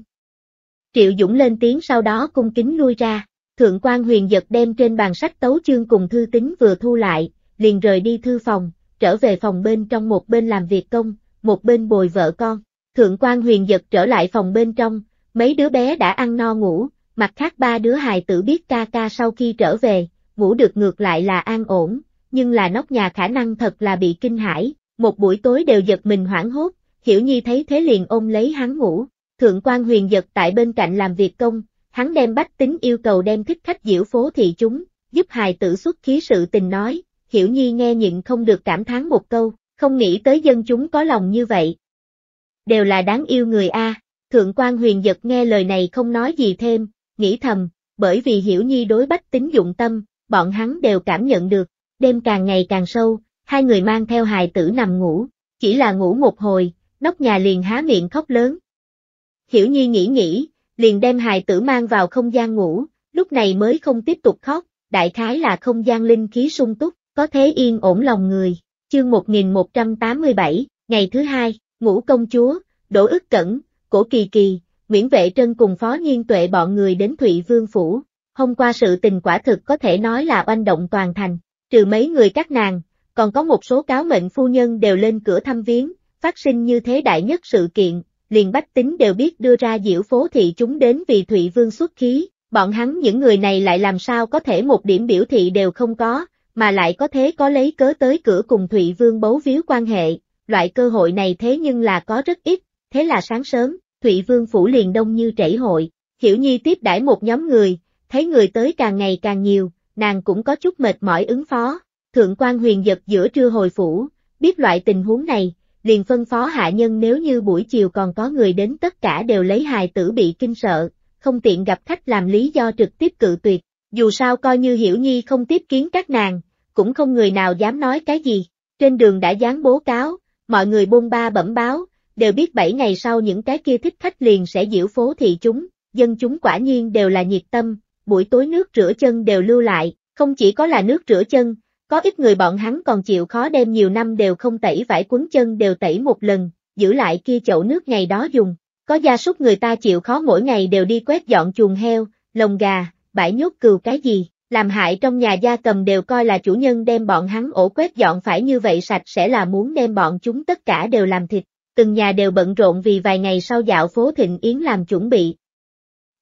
Triệu Dũng lên tiếng sau đó cung kính lui ra, Thượng quan huyền giật đem trên bàn sách tấu chương cùng thư tín vừa thu lại, liền rời đi thư phòng, trở về phòng bên trong một bên làm việc công, một bên bồi vợ con. Thượng quan huyền giật trở lại phòng bên trong, mấy đứa bé đã ăn no ngủ, mặt khác ba đứa hài tử biết ca ca sau khi trở về, ngủ được ngược lại là an ổn, nhưng là nóc nhà khả năng thật là bị kinh hãi, một buổi tối đều giật mình hoảng hốt, Hiểu Nhi thấy thế liền ôm lấy hắn ngủ, thượng quan huyền giật tại bên cạnh làm việc công, hắn đem bách tính yêu cầu đem thích khách diễu phố thị chúng, giúp hài tử xuất khí sự tình nói, Hiểu Nhi nghe nhịn không được cảm thán một câu, không nghĩ tới dân chúng có lòng như vậy. Đều là đáng yêu người A, thượng quan huyền giật nghe lời này không nói gì thêm, nghĩ thầm, bởi vì Hiểu Nhi đối bách tính dụng tâm, bọn hắn đều cảm nhận được, đêm càng ngày càng sâu, hai người mang theo hài tử nằm ngủ, chỉ là ngủ một hồi, nóc nhà liền há miệng khóc lớn. Hiểu Nhi nghĩ nghĩ, liền đem hài tử mang vào không gian ngủ, lúc này mới không tiếp tục khóc, đại khái là không gian linh khí sung túc, có thế yên ổn lòng người. Chương 1187, ngày thứ hai, ngũ công chúa, đổ ức cẩn, cổ kỳ kỳ, Nguyễn Vệ Trân cùng Phó Nhiên Tuệ bọn người đến Thụy Vương Phủ. Hôm qua sự tình quả thực có thể nói là oanh động toàn thành, trừ mấy người các nàng, còn có một số cáo mệnh phu nhân đều lên cửa thăm viếng, phát sinh như thế đại nhất sự kiện, liền bách tính đều biết đưa ra diễu phố thị chúng đến vì Thụy Vương xuất khí, bọn hắn những người này lại làm sao có thể một điểm biểu thị đều không có, mà lại có thế có lấy cớ tới cửa cùng Thụy Vương bấu víu quan hệ, loại cơ hội này thế nhưng là có rất ít, thế là sáng sớm, Thụy Vương phủ liền đông như trảy hội, Hiểu Nhi tiếp đãi một nhóm người, thấy người tới càng ngày càng nhiều, nàng cũng có chút mệt mỏi ứng phó, Thượng quan huyền giật giữa trưa hồi phủ, biết loại tình huống này, liền phân phó hạ nhân nếu như buổi chiều còn có người đến tất cả đều lấy hài tử bị kinh sợ, không tiện gặp khách làm lý do trực tiếp cự tuyệt, dù sao coi như hiểu nhi không tiếp kiến các nàng, cũng không người nào dám nói cái gì, trên đường đã dán bố cáo, mọi người bôn ba bẩm báo, đều biết 7 ngày sau những cái kia thích khách liền sẽ diễu phố thị chúng, dân chúng quả nhiên đều là nhiệt tâm, buổi tối nước rửa chân đều lưu lại, không chỉ có là nước rửa chân, có ít người bọn hắn còn chịu khó đem nhiều năm đều không tẩy vải cuốn chân đều tẩy một lần, giữ lại kia chậu nước ngày đó dùng. Có gia súc người ta chịu khó mỗi ngày đều đi quét dọn chuồng heo, lồng gà, bãi nhốt cừu cái gì, làm hại trong nhà gia cầm đều coi là chủ nhân đem bọn hắn ổ quét dọn phải như vậy sạch sẽ là muốn đem bọn chúng tất cả đều làm thịt, từng nhà đều bận rộn vì vài ngày sau dạo phố thịnh yến làm chuẩn bị.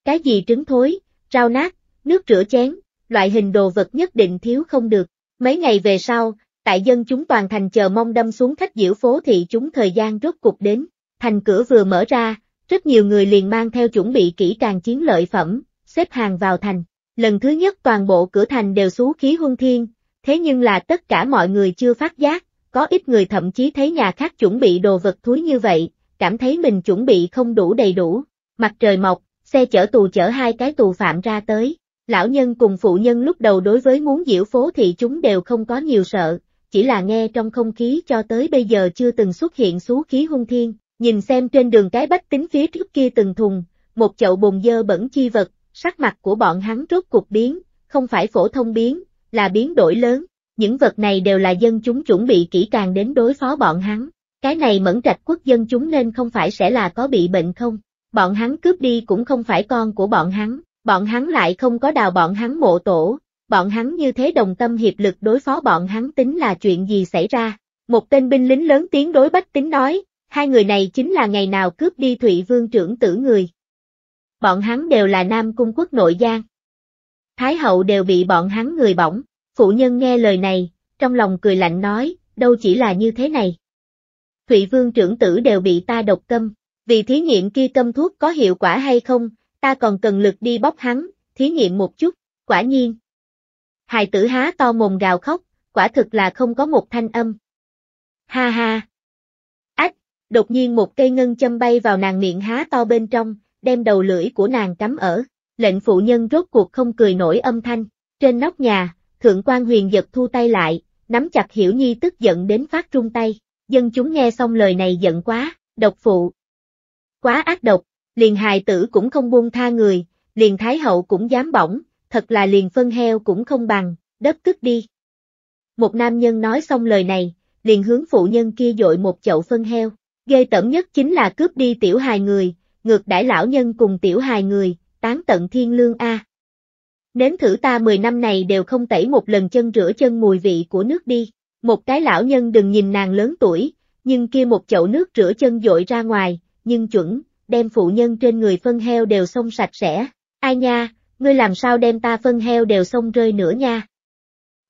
Cái gì trứng thối, rau nát, nước rửa chén, loại hình đồ vật nhất định thiếu không được, Mấy ngày về sau, tại dân chúng toàn thành chờ mong đâm xuống khách diễu phố thị chúng thời gian rốt cục đến, thành cửa vừa mở ra, rất nhiều người liền mang theo chuẩn bị kỹ càng chiến lợi phẩm, xếp hàng vào thành. Lần thứ nhất toàn bộ cửa thành đều xú khí hung thiên, thế nhưng là tất cả mọi người chưa phát giác, có ít người thậm chí thấy nhà khác chuẩn bị đồ vật thúi như vậy, cảm thấy mình chuẩn bị không đủ đầy đủ. Mặt trời mọc, xe chở tù chở hai cái tù phạm ra tới, Lão nhân cùng phụ nhân lúc đầu đối với muốn diễu phố thì chúng đều không có nhiều sợ, chỉ là nghe trong không khí cho tới bây giờ chưa từng xuất hiện xú khí hung thiên, nhìn xem trên đường cái bách tính phía trước kia từng thùng, một chậu bồn dơ bẩn chi vật, sắc mặt của bọn hắn rốt cuộc biến, không phải phổ thông biến, là biến đổi lớn, những vật này đều là dân chúng chuẩn bị kỹ càng đến đối phó bọn hắn, cái này mẫn trạch quốc dân chúng nên không phải sẽ là có bị bệnh không, bọn hắn cướp đi cũng không phải con của bọn hắn, Bọn hắn lại không có đào bọn hắn mộ tổ, bọn hắn như thế đồng tâm hiệp lực đối phó bọn hắn tính là chuyện gì xảy ra. Một tên binh lính lớn tiếng đối bách tính nói, hai người này chính là ngày nào cướp đi Thụy Vương trưởng tử người. Bọn hắn đều là Nam Cung quốc nội giang. Thái hậu đều bị bọn hắn người bỏng, phụ nhân nghe lời này, trong lòng cười lạnh nói, đâu chỉ là như thế này. Thụy Vương trưởng tử đều bị ta độc tâm, vì thí nghiệm kia tâm thuốc có hiệu quả hay không, ta còn cần lực đi bóc hắn, thí nghiệm một chút, quả nhiên. Hài tử há to mồm gào khóc, quả thực là không có một thanh âm. Ha ha! Ách! Đột nhiên một cây ngân châm bay vào nàng miệng há to bên trong, đem đầu lưỡi của nàng cắm ở. Lệnh phụ nhân rốt cuộc không cười nổi âm thanh. Trên nóc nhà, thượng quan huyền giật thu tay lại, nắm chặt hiểu nhi tức giận đến phát trung tay. Dân chúng nghe xong lời này giận quá, độc phụ. Quá ác độc, liền hài tử cũng không buông tha người, liền thái hậu cũng dám bỏng, thật là liền phân heo cũng không bằng, đất tức đi. Một nam nhân nói xong lời này, liền hướng phụ nhân kia dội một chậu phân heo, ghê tẩm nhất chính là cướp đi tiểu hài người, ngược đãi lão nhân cùng tiểu hài người, tán tận thiên lương A. Nếm thử ta 10 năm này đều không tẩy một lần chân rửa chân mùi vị của nước đi, một cái lão nhân đừng nhìn nàng lớn tuổi, nhưng kia một chậu nước rửa chân dội ra ngoài, nhưng chuẩn, đem phụ nhân trên người phân heo đều xông sạch sẽ. Ai nha, ngươi làm sao đem ta phân heo đều xông rơi nữa nha.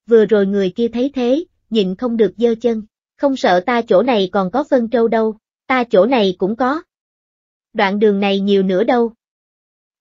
Vừa rồi người kia thấy thế, nhịn không được dơ chân, không sợ ta chỗ này còn có phân trâu đâu, ta chỗ này cũng có. Đoạn đường này nhiều nữa đâu.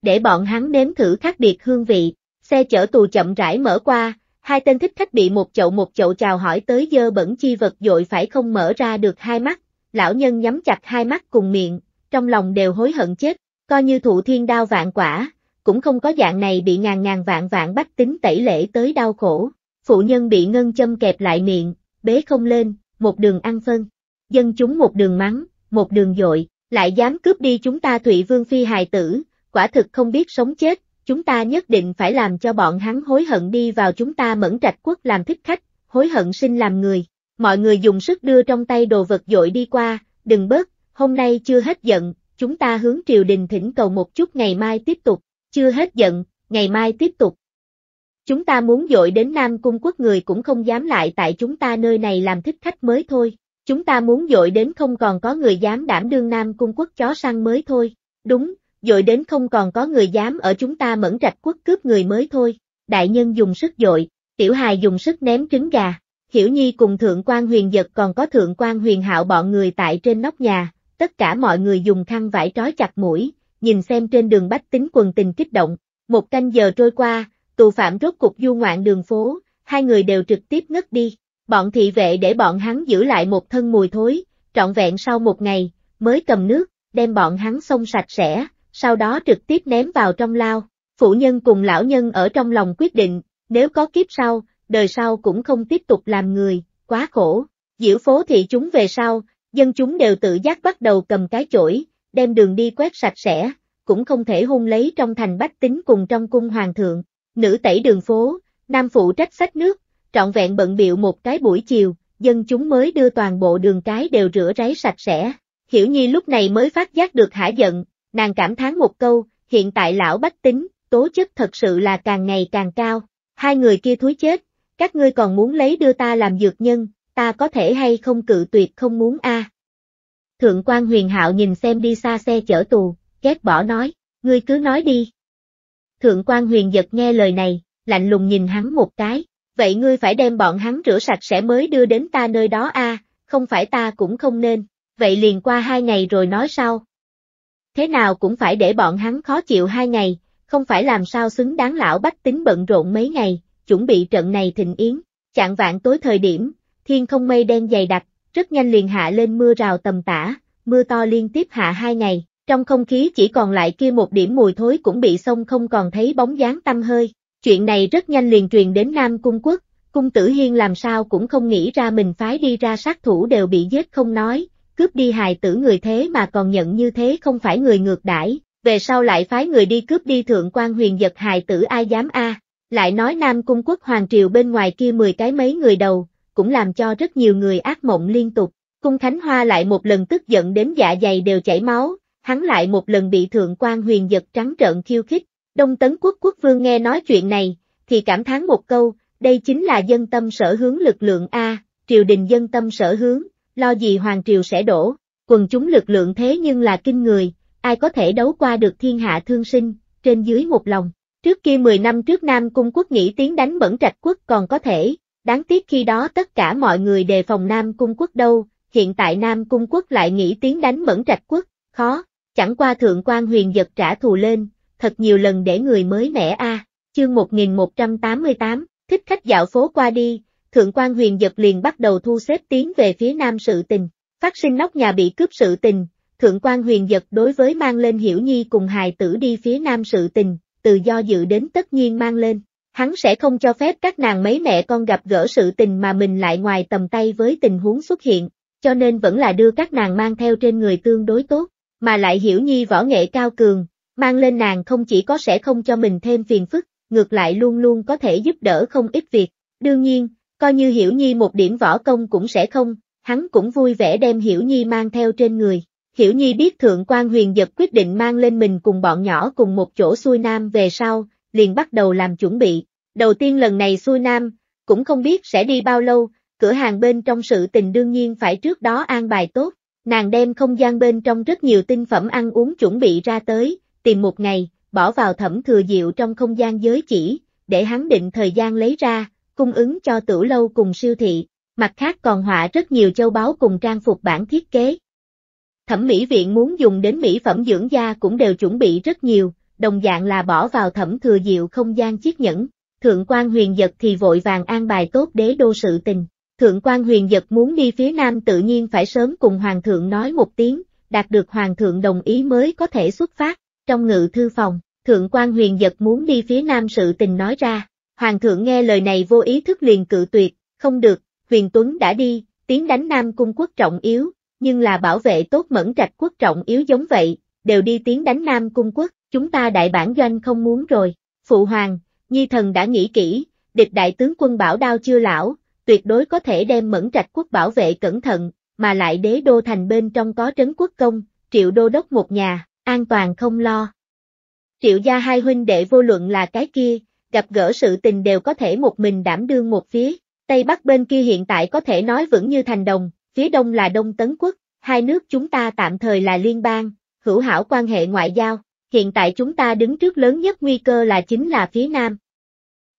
Để bọn hắn nếm thử khác biệt hương vị, xe chở tù chậm rãi mở qua, hai tên thích khách bị một chậu một chậu chào hỏi tới dơ bẩn chi vật dội phải không mở ra được hai mắt, lão nhân nhắm chặt hai mắt cùng miệng, trong lòng đều hối hận chết, coi như thụ thiên đao vạn quả, cũng không có dạng này bị ngàn ngàn vạn vạn bách tính tẩy lễ tới đau khổ. Phụ nhân bị ngân châm kẹp lại miệng, bế không lên, một đường ăn phân. Dân chúng một đường mắng, một đường dội, lại dám cướp đi chúng ta Thụy Vương Phi hài tử, quả thực không biết sống chết, chúng ta nhất định phải làm cho bọn hắn hối hận đi vào chúng ta mẫn trạch quốc làm thích khách, hối hận sinh làm người. Mọi người dùng sức đưa trong tay đồ vật dội đi qua, đừng bớt, hôm nay chưa hết giận, chúng ta hướng triều đình thỉnh cầu một chút ngày mai tiếp tục, chưa hết giận, ngày mai tiếp tục. Chúng ta muốn dội đến Nam Cung quốc người cũng không dám lại tại chúng ta nơi này làm thích khách mới thôi, chúng ta muốn dội đến không còn có người dám đảm đương Nam Cung quốc chó săn mới thôi, đúng, dội đến không còn có người dám ở chúng ta mẫn trạch quốc cướp người mới thôi, đại nhân dùng sức dội, tiểu hài dùng sức ném trứng gà. Hiểu Nhi cùng Thượng quan Huyền Giật còn có Thượng quan Huyền Hạo bọn người tại trên nóc nhà, tất cả mọi người dùng khăn vải trói chặt mũi, nhìn xem trên đường bách tính quần tình kích động. Một canh giờ trôi qua, tù phạm rốt cục du ngoạn đường phố, hai người đều trực tiếp ngất đi. Bọn thị vệ để bọn hắn giữ lại một thân mùi thối, trọn vẹn sau một ngày, mới cầm nước, đem bọn hắn xông sạch sẽ, sau đó trực tiếp ném vào trong lao. Phụ nhân cùng lão nhân ở trong lòng quyết định, nếu có kiếp sau, đời sau cũng không tiếp tục làm người, quá khổ. Diễu phố thị chúng về sau, dân chúng đều tự giác bắt đầu cầm cái chổi, đem đường đi quét sạch sẽ, cũng không thể hôn lấy trong thành bách tính cùng trong cung hoàng thượng, nữ tẩy đường phố, nam phụ trách sách nước, trọn vẹn bận biệu một cái buổi chiều, dân chúng mới đưa toàn bộ đường cái đều rửa ráy sạch sẽ. Hiểu Nhi lúc này mới phát giác được hả giận, nàng cảm thán một câu, hiện tại lão bách tính, tố chất thật sự là càng ngày càng cao, hai người kia thúi chết, các ngươi còn muốn lấy đưa ta làm dược nhân, ta có thể hay không cự tuyệt không muốn a à. Thượng quan huyền hạo nhìn xem đi xa xe chở tù, ghét bỏ nói, ngươi cứ nói đi. Thượng quan huyền giật nghe lời này, lạnh lùng nhìn hắn một cái, vậy ngươi phải đem bọn hắn rửa sạch sẽ mới đưa đến ta nơi đó a à, không phải ta cũng không nên, vậy liền qua hai ngày rồi nói sau. Thế nào cũng phải để bọn hắn khó chịu hai ngày, không phải làm sao xứng đáng lão bách tính bận rộn mấy ngày, chuẩn bị trận này thịnh yến, chạng vạn tối thời điểm, thiên không mây đen dày đặc, rất nhanh liền hạ lên mưa rào tầm tã, mưa to liên tiếp hạ hai ngày, trong không khí chỉ còn lại kia một điểm mùi thối cũng bị xông không còn thấy bóng dáng tăm hơi. Chuyện này rất nhanh liền truyền đến Nam Cung Quốc, Cung Tử Hiên làm sao cũng không nghĩ ra mình phái đi ra sát thủ đều bị giết không nói, cướp đi hài tử người thế mà còn nhận như thế không phải người ngược đãi về sau lại phái người đi cướp đi thượng quan huyền giật hài tử ai dám a lại nói Nam Cung Quốc Hoàng Triều bên ngoài kia 10 cái mấy người đầu, cũng làm cho rất nhiều người ác mộng liên tục. Cung Khánh Hoa lại một lần tức giận đến dạ dày đều chảy máu, hắn lại một lần bị thượng quan huyền giật trắng trợn khiêu khích. Đông Tấn Quốc quốc vương nghe nói chuyện này, thì cảm thán một câu, đây chính là dân tâm sở hướng lực lượng A, triều đình dân tâm sở hướng, lo gì hoàng triều sẽ đổ, quần chúng lực lượng thế nhưng là kinh người, ai có thể đấu qua được thiên hạ thương sinh, trên dưới một lòng. Trước kia 10 năm trước Nam Cung quốc nghĩ tiếng đánh bẩn trạch quốc còn có thể, đáng tiếc khi đó tất cả mọi người đề phòng Nam Cung quốc đâu, hiện tại Nam Cung quốc lại nghĩ tiến đánh mẫn trạch quốc, khó, chẳng qua thượng quan huyền giật trả thù lên, thật nhiều lần để người mới mẻ a à. chương 1188, thích khách dạo phố qua đi, thượng quan huyền giật liền bắt đầu thu xếp tiến về phía Nam sự tình, phát sinh nóc nhà bị cướp sự tình. Thượng quan huyền giật đối với mang lên hiểu nhi cùng hài tử đi phía nam sự tình, từ do dự đến tất nhiên mang lên hắn sẽ không cho phép các nàng mấy mẹ con gặp gỡ sự tình mà mình lại ngoài tầm tay với tình huống xuất hiện, cho nên vẫn là đưa các nàng mang theo trên người tương đối tốt, mà lại hiểu nhi võ nghệ cao cường, mang lên nàng không chỉ có sẽ không cho mình thêm phiền phức, ngược lại luôn luôn có thể giúp đỡ không ít việc, đương nhiên, coi như hiểu nhi một điểm võ công cũng sẽ không, hắn cũng vui vẻ đem hiểu nhi mang theo trên người. Hiểu Nhi biết Thượng quan Huyền Dật quyết định mang lên mình cùng bọn nhỏ cùng một chỗ xuôi nam về sau, liền bắt đầu làm chuẩn bị. Đầu tiên lần này xuôi Nam, cũng không biết sẽ đi bao lâu, cửa hàng bên trong sự tình đương nhiên phải trước đó an bài tốt, nàng đem không gian bên trong rất nhiều tinh phẩm ăn uống chuẩn bị ra tới, tìm một ngày, bỏ vào thẩm thừa diệu trong không gian giới chỉ, để hắn định thời gian lấy ra, cung ứng cho tử lâu cùng siêu thị, mặt khác còn họa rất nhiều châu báu cùng trang phục bản thiết kế. Thẩm mỹ viện muốn dùng đến mỹ phẩm dưỡng da cũng đều chuẩn bị rất nhiều, đồng dạng là bỏ vào thẩm thừa diệu không gian chiếc nhẫn. Thượng quan huyền giật thì vội vàng an bài tốt đế đô sự tình. Thượng quan huyền giật muốn đi phía nam tự nhiên phải sớm cùng hoàng thượng nói một tiếng, đạt được hoàng thượng đồng ý mới có thể xuất phát. Trong ngự thư phòng, thượng quan huyền giật muốn đi phía nam sự tình nói ra. Hoàng thượng nghe lời này vô ý thức liền cự tuyệt, không được, huyền tuấn đã đi, tiến đánh nam cung quốc trọng yếu, nhưng là bảo vệ tốt mẫn trạch quốc trọng yếu giống vậy, đều đi tiến đánh nam cung quốc, Chúng ta đại bản doanh không muốn rồi. Phụ hoàng, Nhi thần đã nghĩ kỹ, địch đại tướng quân bảo đao chưa lão, tuyệt đối có thể đem mẫn trạch quốc bảo vệ cẩn thận, mà lại đế đô thành bên trong có trấn quốc công, triệu đô đốc một nhà, an toàn không lo. Triệu gia hai huynh đệ vô luận là cái kia, gặp gỡ sự tình đều có thể một mình đảm đương một phía, Tây Bắc bên kia hiện tại có thể nói vững như thành đồng, phía đông là Đông Tấn Quốc, hai nước chúng ta tạm thời là liên bang, hữu hảo quan hệ ngoại giao, hiện tại chúng ta đứng trước lớn nhất nguy cơ là chính là phía Nam.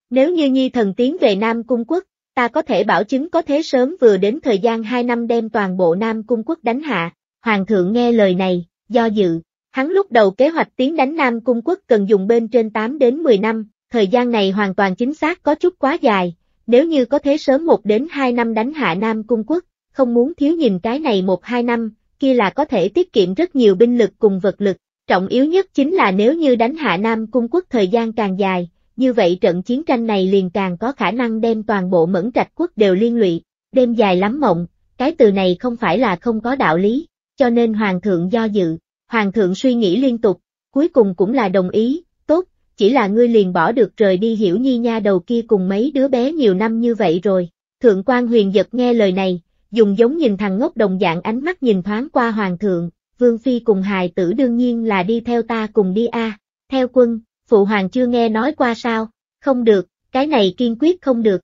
Nếu như Nhi thần tiến về Nam Cung quốc, ta có thể bảo chứng có thế sớm vừa đến thời gian 2 năm đem toàn bộ Nam Cung quốc đánh hạ. Hoàng thượng nghe lời này, do dự, hắn lúc đầu kế hoạch tiến đánh Nam Cung quốc cần dùng bên trên 8 đến 10 năm, thời gian này hoàn toàn chính xác có chút quá dài, nếu như có thế sớm 1 đến 2 năm đánh hạ Nam Cung quốc, không muốn thiếu nhìn cái này 1-2 năm, kia là có thể tiết kiệm rất nhiều binh lực cùng vật lực. Trọng yếu nhất chính là nếu như đánh hạ Nam Cung quốc thời gian càng dài, như vậy trận chiến tranh này liền càng có khả năng đem toàn bộ mẫn trạch quốc đều liên lụy, đêm dài lắm mộng, cái từ này không phải là không có đạo lý, cho nên Hoàng thượng do dự, Hoàng thượng suy nghĩ liên tục, cuối cùng cũng là đồng ý, tốt, chỉ là ngươi liền bỏ được rời đi hiểu nhi nha đầu kia cùng mấy đứa bé nhiều năm như vậy rồi, thượng quan huyền giật nghe lời này, dùng giống nhìn thằng ngốc đồng dạng ánh mắt nhìn thoáng qua Hoàng thượng, Vương Phi cùng hài tử đương nhiên là đi theo ta cùng đi a theo quân, phụ hoàng chưa nghe nói qua sao, không được, cái này kiên quyết không được.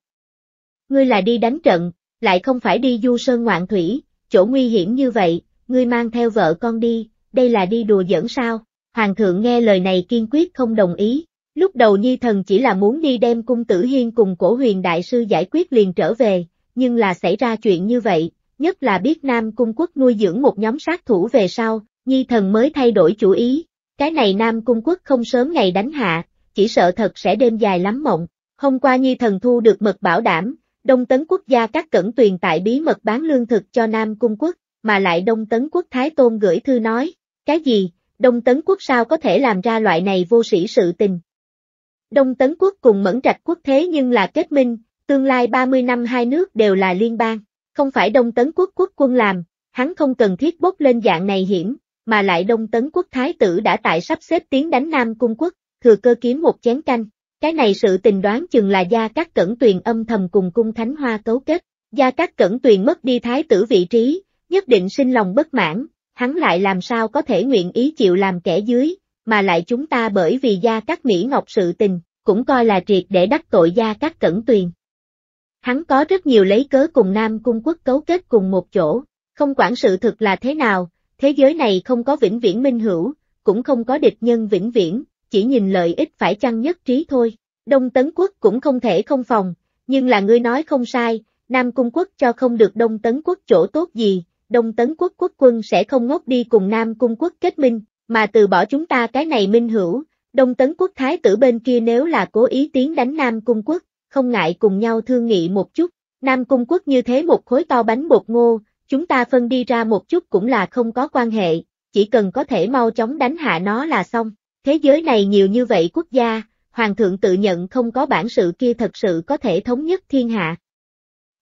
Ngươi là đi đánh trận, lại không phải đi du sơn ngoạn thủy, chỗ nguy hiểm như vậy, ngươi mang theo vợ con đi, đây là đi đùa giỡn sao, hoàng thượng nghe lời này kiên quyết không đồng ý, lúc đầu nhi thần chỉ là muốn đi đem cung tử hiên cùng cổ huyền đại sư giải quyết liền trở về, nhưng là xảy ra chuyện như vậy, nhất là biết Nam Cung quốc nuôi dưỡng một nhóm sát thủ về sau, nhi thần mới thay đổi chủ ý. Cái này Nam Cung quốc không sớm ngày đánh hạ, chỉ sợ thật sẽ đêm dài lắm mộng. Hôm qua nhi thần thu được mật bảo đảm, Đông Tấn quốc gia các cẩn tuyền tại bí mật bán lương thực cho Nam Cung quốc, mà lại Đông Tấn quốc Thái Tôn gửi thư nói, cái gì, Đông Tấn quốc sao có thể làm ra loại này vô sĩ sự tình. Đông Tấn quốc cùng Mẫn Trạch quốc thế nhưng là kết minh, tương lai 30 năm hai nước đều là liên bang. Không phải Đông Tấn quốc quốc quân làm, hắn không cần thiết bốc lên dạng này hiểm, mà lại Đông Tấn quốc thái tử đã tại sắp xếp tiến đánh Nam Cung quốc, thừa cơ kiếm một chén canh. Cái này sự tình đoán chừng là Gia Cát Cẩn Tuyền âm thầm cùng cung Thánh Hoa cấu kết. Gia Cát Cẩn Tuyền mất đi thái tử vị trí, nhất định sinh lòng bất mãn, hắn lại làm sao có thể nguyện ý chịu làm kẻ dưới, mà lại chúng ta bởi vì Gia Cát Mỹ Ngọc sự tình, cũng coi là triệt để đắc tội Gia Cát Cẩn Tuyền. Hắn có rất nhiều lấy cớ cùng Nam Cung quốc cấu kết cùng một chỗ, không quản sự thực là thế nào, thế giới này không có vĩnh viễn minh hữu, cũng không có địch nhân vĩnh viễn, chỉ nhìn lợi ích phải chăng nhất trí thôi. Đông Tấn Quốc cũng không thể không phòng, nhưng là ngươi nói không sai, Nam Cung Quốc cho không được Đông Tấn Quốc chỗ tốt gì, Đông Tấn Quốc quốc quân sẽ không ngốc đi cùng Nam Cung Quốc kết minh, mà từ bỏ chúng ta cái này minh hữu, Đông Tấn Quốc Thái tử bên kia nếu là cố ý tiến đánh Nam Cung Quốc, không ngại cùng nhau thương nghị một chút. Nam Cung Quốc như thế một khối to bánh bột ngô, chúng ta phân đi ra một chút cũng là không có quan hệ, chỉ cần có thể mau chóng đánh hạ nó là xong. Thế giới này nhiều như vậy quốc gia, Hoàng thượng tự nhận không có bản sự kia thật sự có thể thống nhất thiên hạ.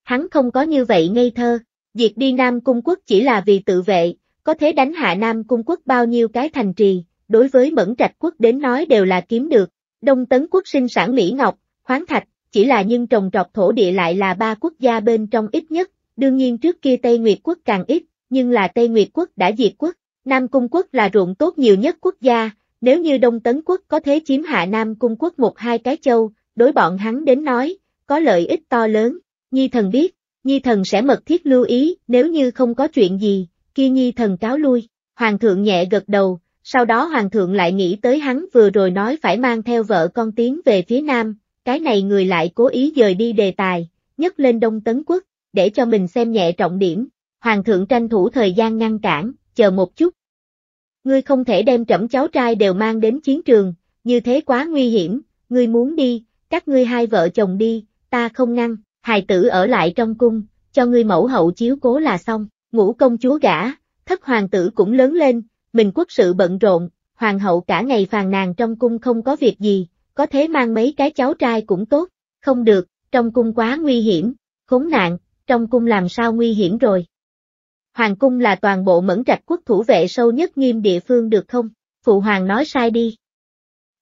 Hắn không có như vậy ngây thơ, việc đi Nam Cung Quốc chỉ là vì tự vệ, có thế đánh hạ Nam Cung Quốc bao nhiêu cái thành trì, đối với mẫn trạch quốc đến nói đều là kiếm được. Đông Tấn Quốc sinh sản Mỹ Ngọc, khoáng thạch, chỉ là nhưng trồng trọt thổ địa lại là ba quốc gia bên trong ít nhất, đương nhiên trước kia Tây Nguyệt quốc càng ít, nhưng là Tây Nguyệt quốc đã diệt quốc, Nam Cung quốc là ruộng tốt nhiều nhất quốc gia, nếu như Đông Tấn quốc có thế chiếm hạ Nam Cung quốc một hai cái châu, đối bọn hắn đến nói, có lợi ích to lớn, Nhi thần biết, Nhi thần sẽ mật thiết lưu ý, nếu như không có chuyện gì, kia Nhi thần cáo lui, Hoàng thượng nhẹ gật đầu, sau đó Hoàng thượng lại nghĩ tới hắn vừa rồi nói phải mang theo vợ con tiến về phía Nam, cái này người lại cố ý dời đi đề tài, nhấc lên Đông Tấn Quốc, để cho mình xem nhẹ trọng điểm, Hoàng thượng tranh thủ thời gian ngăn cản, chờ một chút. Ngươi không thể đem trẫm cháu trai đều mang đến chiến trường, như thế quá nguy hiểm, ngươi muốn đi, các ngươi hai vợ chồng đi, ta không ngăn, hài tử ở lại trong cung, cho ngươi mẫu hậu chiếu cố là xong, ngũ công chúa gả, thất hoàng tử cũng lớn lên, mình quốc sự bận rộn, hoàng hậu cả ngày phàn nàn trong cung không có việc gì, có thế mang mấy cái cháu trai cũng tốt, không được, trong cung quá nguy hiểm, khốn nạn, trong cung làm sao nguy hiểm rồi. Hoàng cung là toàn bộ mẫn trạch quốc thủ vệ sâu nhất nghiêm địa phương được không? Phụ hoàng nói sai đi.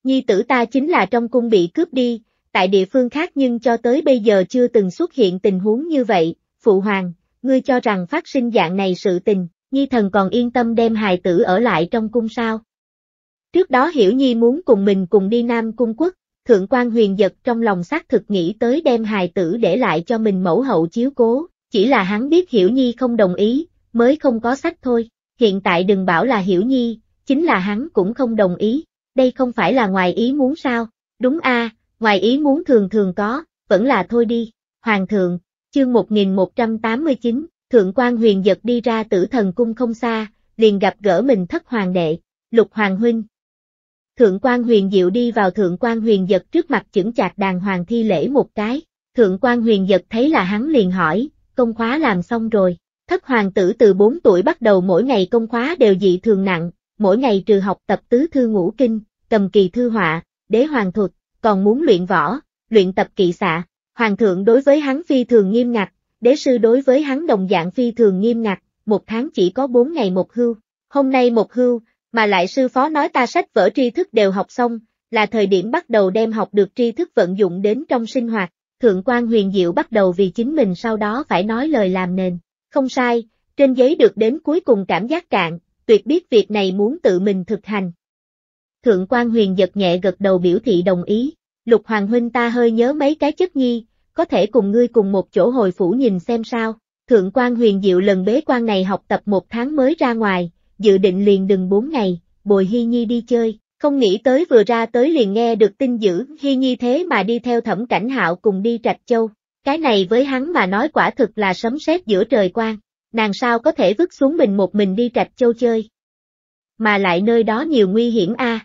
Nhi tử ta chính là trong cung bị cướp đi, tại địa phương khác nhưng cho tới bây giờ chưa từng xuất hiện tình huống như vậy, phụ hoàng, ngươi cho rằng phát sinh dạng này sự tình, Nhi thần còn yên tâm đem hài tử ở lại trong cung sao? Trước đó Hiểu Nhi muốn cùng mình cùng đi Nam Cung Quốc, Thượng quan huyền giật trong lòng xác thực nghĩ tới đem hài tử để lại cho mình mẫu hậu chiếu cố, chỉ là hắn biết Hiểu Nhi không đồng ý, mới không có sách thôi, hiện tại đừng bảo là Hiểu Nhi, chính là hắn cũng không đồng ý, đây không phải là ngoài ý muốn sao, đúng a ngoài ý muốn thường thường có, vẫn là thôi đi, Hoàng thượng, chương 1189, Thượng quan huyền giật đi ra tử thần cung không xa, liền gặp gỡ mình thất hoàng đệ, lục hoàng huynh, Thượng quan huyền diệu đi vào thượng quan huyền giật trước mặt chững chạc đàng hoàng thi lễ một cái. Thượng quan huyền giật thấy là hắn liền hỏi, công khóa làm xong rồi. Thất hoàng tử từ 4 tuổi bắt đầu mỗi ngày công khóa đều dị thường nặng, mỗi ngày trừ học tập tứ thư ngũ kinh, cầm kỳ thư họa, đế hoàng thuật, còn muốn luyện võ, luyện tập kỵ xạ. Hoàng thượng đối với hắn phi thường nghiêm ngặt, đế sư đối với hắn đồng dạng phi thường nghiêm ngặt, một tháng chỉ có 4 ngày một hưu. Hôm nay một hưu, mà lại sư phó nói ta sách vở tri thức đều học xong, là thời điểm bắt đầu đem học được tri thức vận dụng đến trong sinh hoạt, thượng quan huyền diệu bắt đầu vì chính mình sau đó phải nói lời làm nền, không sai, trên giấy được đến cuối cùng cảm giác cạn, tuyệt biết việc này muốn tự mình thực hành. Thượng quan huyền giật nhẹ gật đầu biểu thị đồng ý, lục hoàng huynh ta hơi nhớ mấy cái chất nhi, có thể cùng ngươi cùng một chỗ hồi phủ nhìn xem sao, thượng quan huyền diệu lần bế quan này học tập một tháng mới ra ngoài, dự định liền đừng bốn ngày, bồi Hy Nhi đi chơi, không nghĩ tới vừa ra tới liền nghe được tin dữ, Hy Nhi thế mà đi theo thẩm cảnh hạo cùng đi Trạch Châu, cái này với hắn mà nói quả thực là sấm sét giữa trời quang, nàng sao có thể vứt xuống mình một mình đi Trạch Châu chơi, mà lại nơi đó nhiều nguy hiểm a.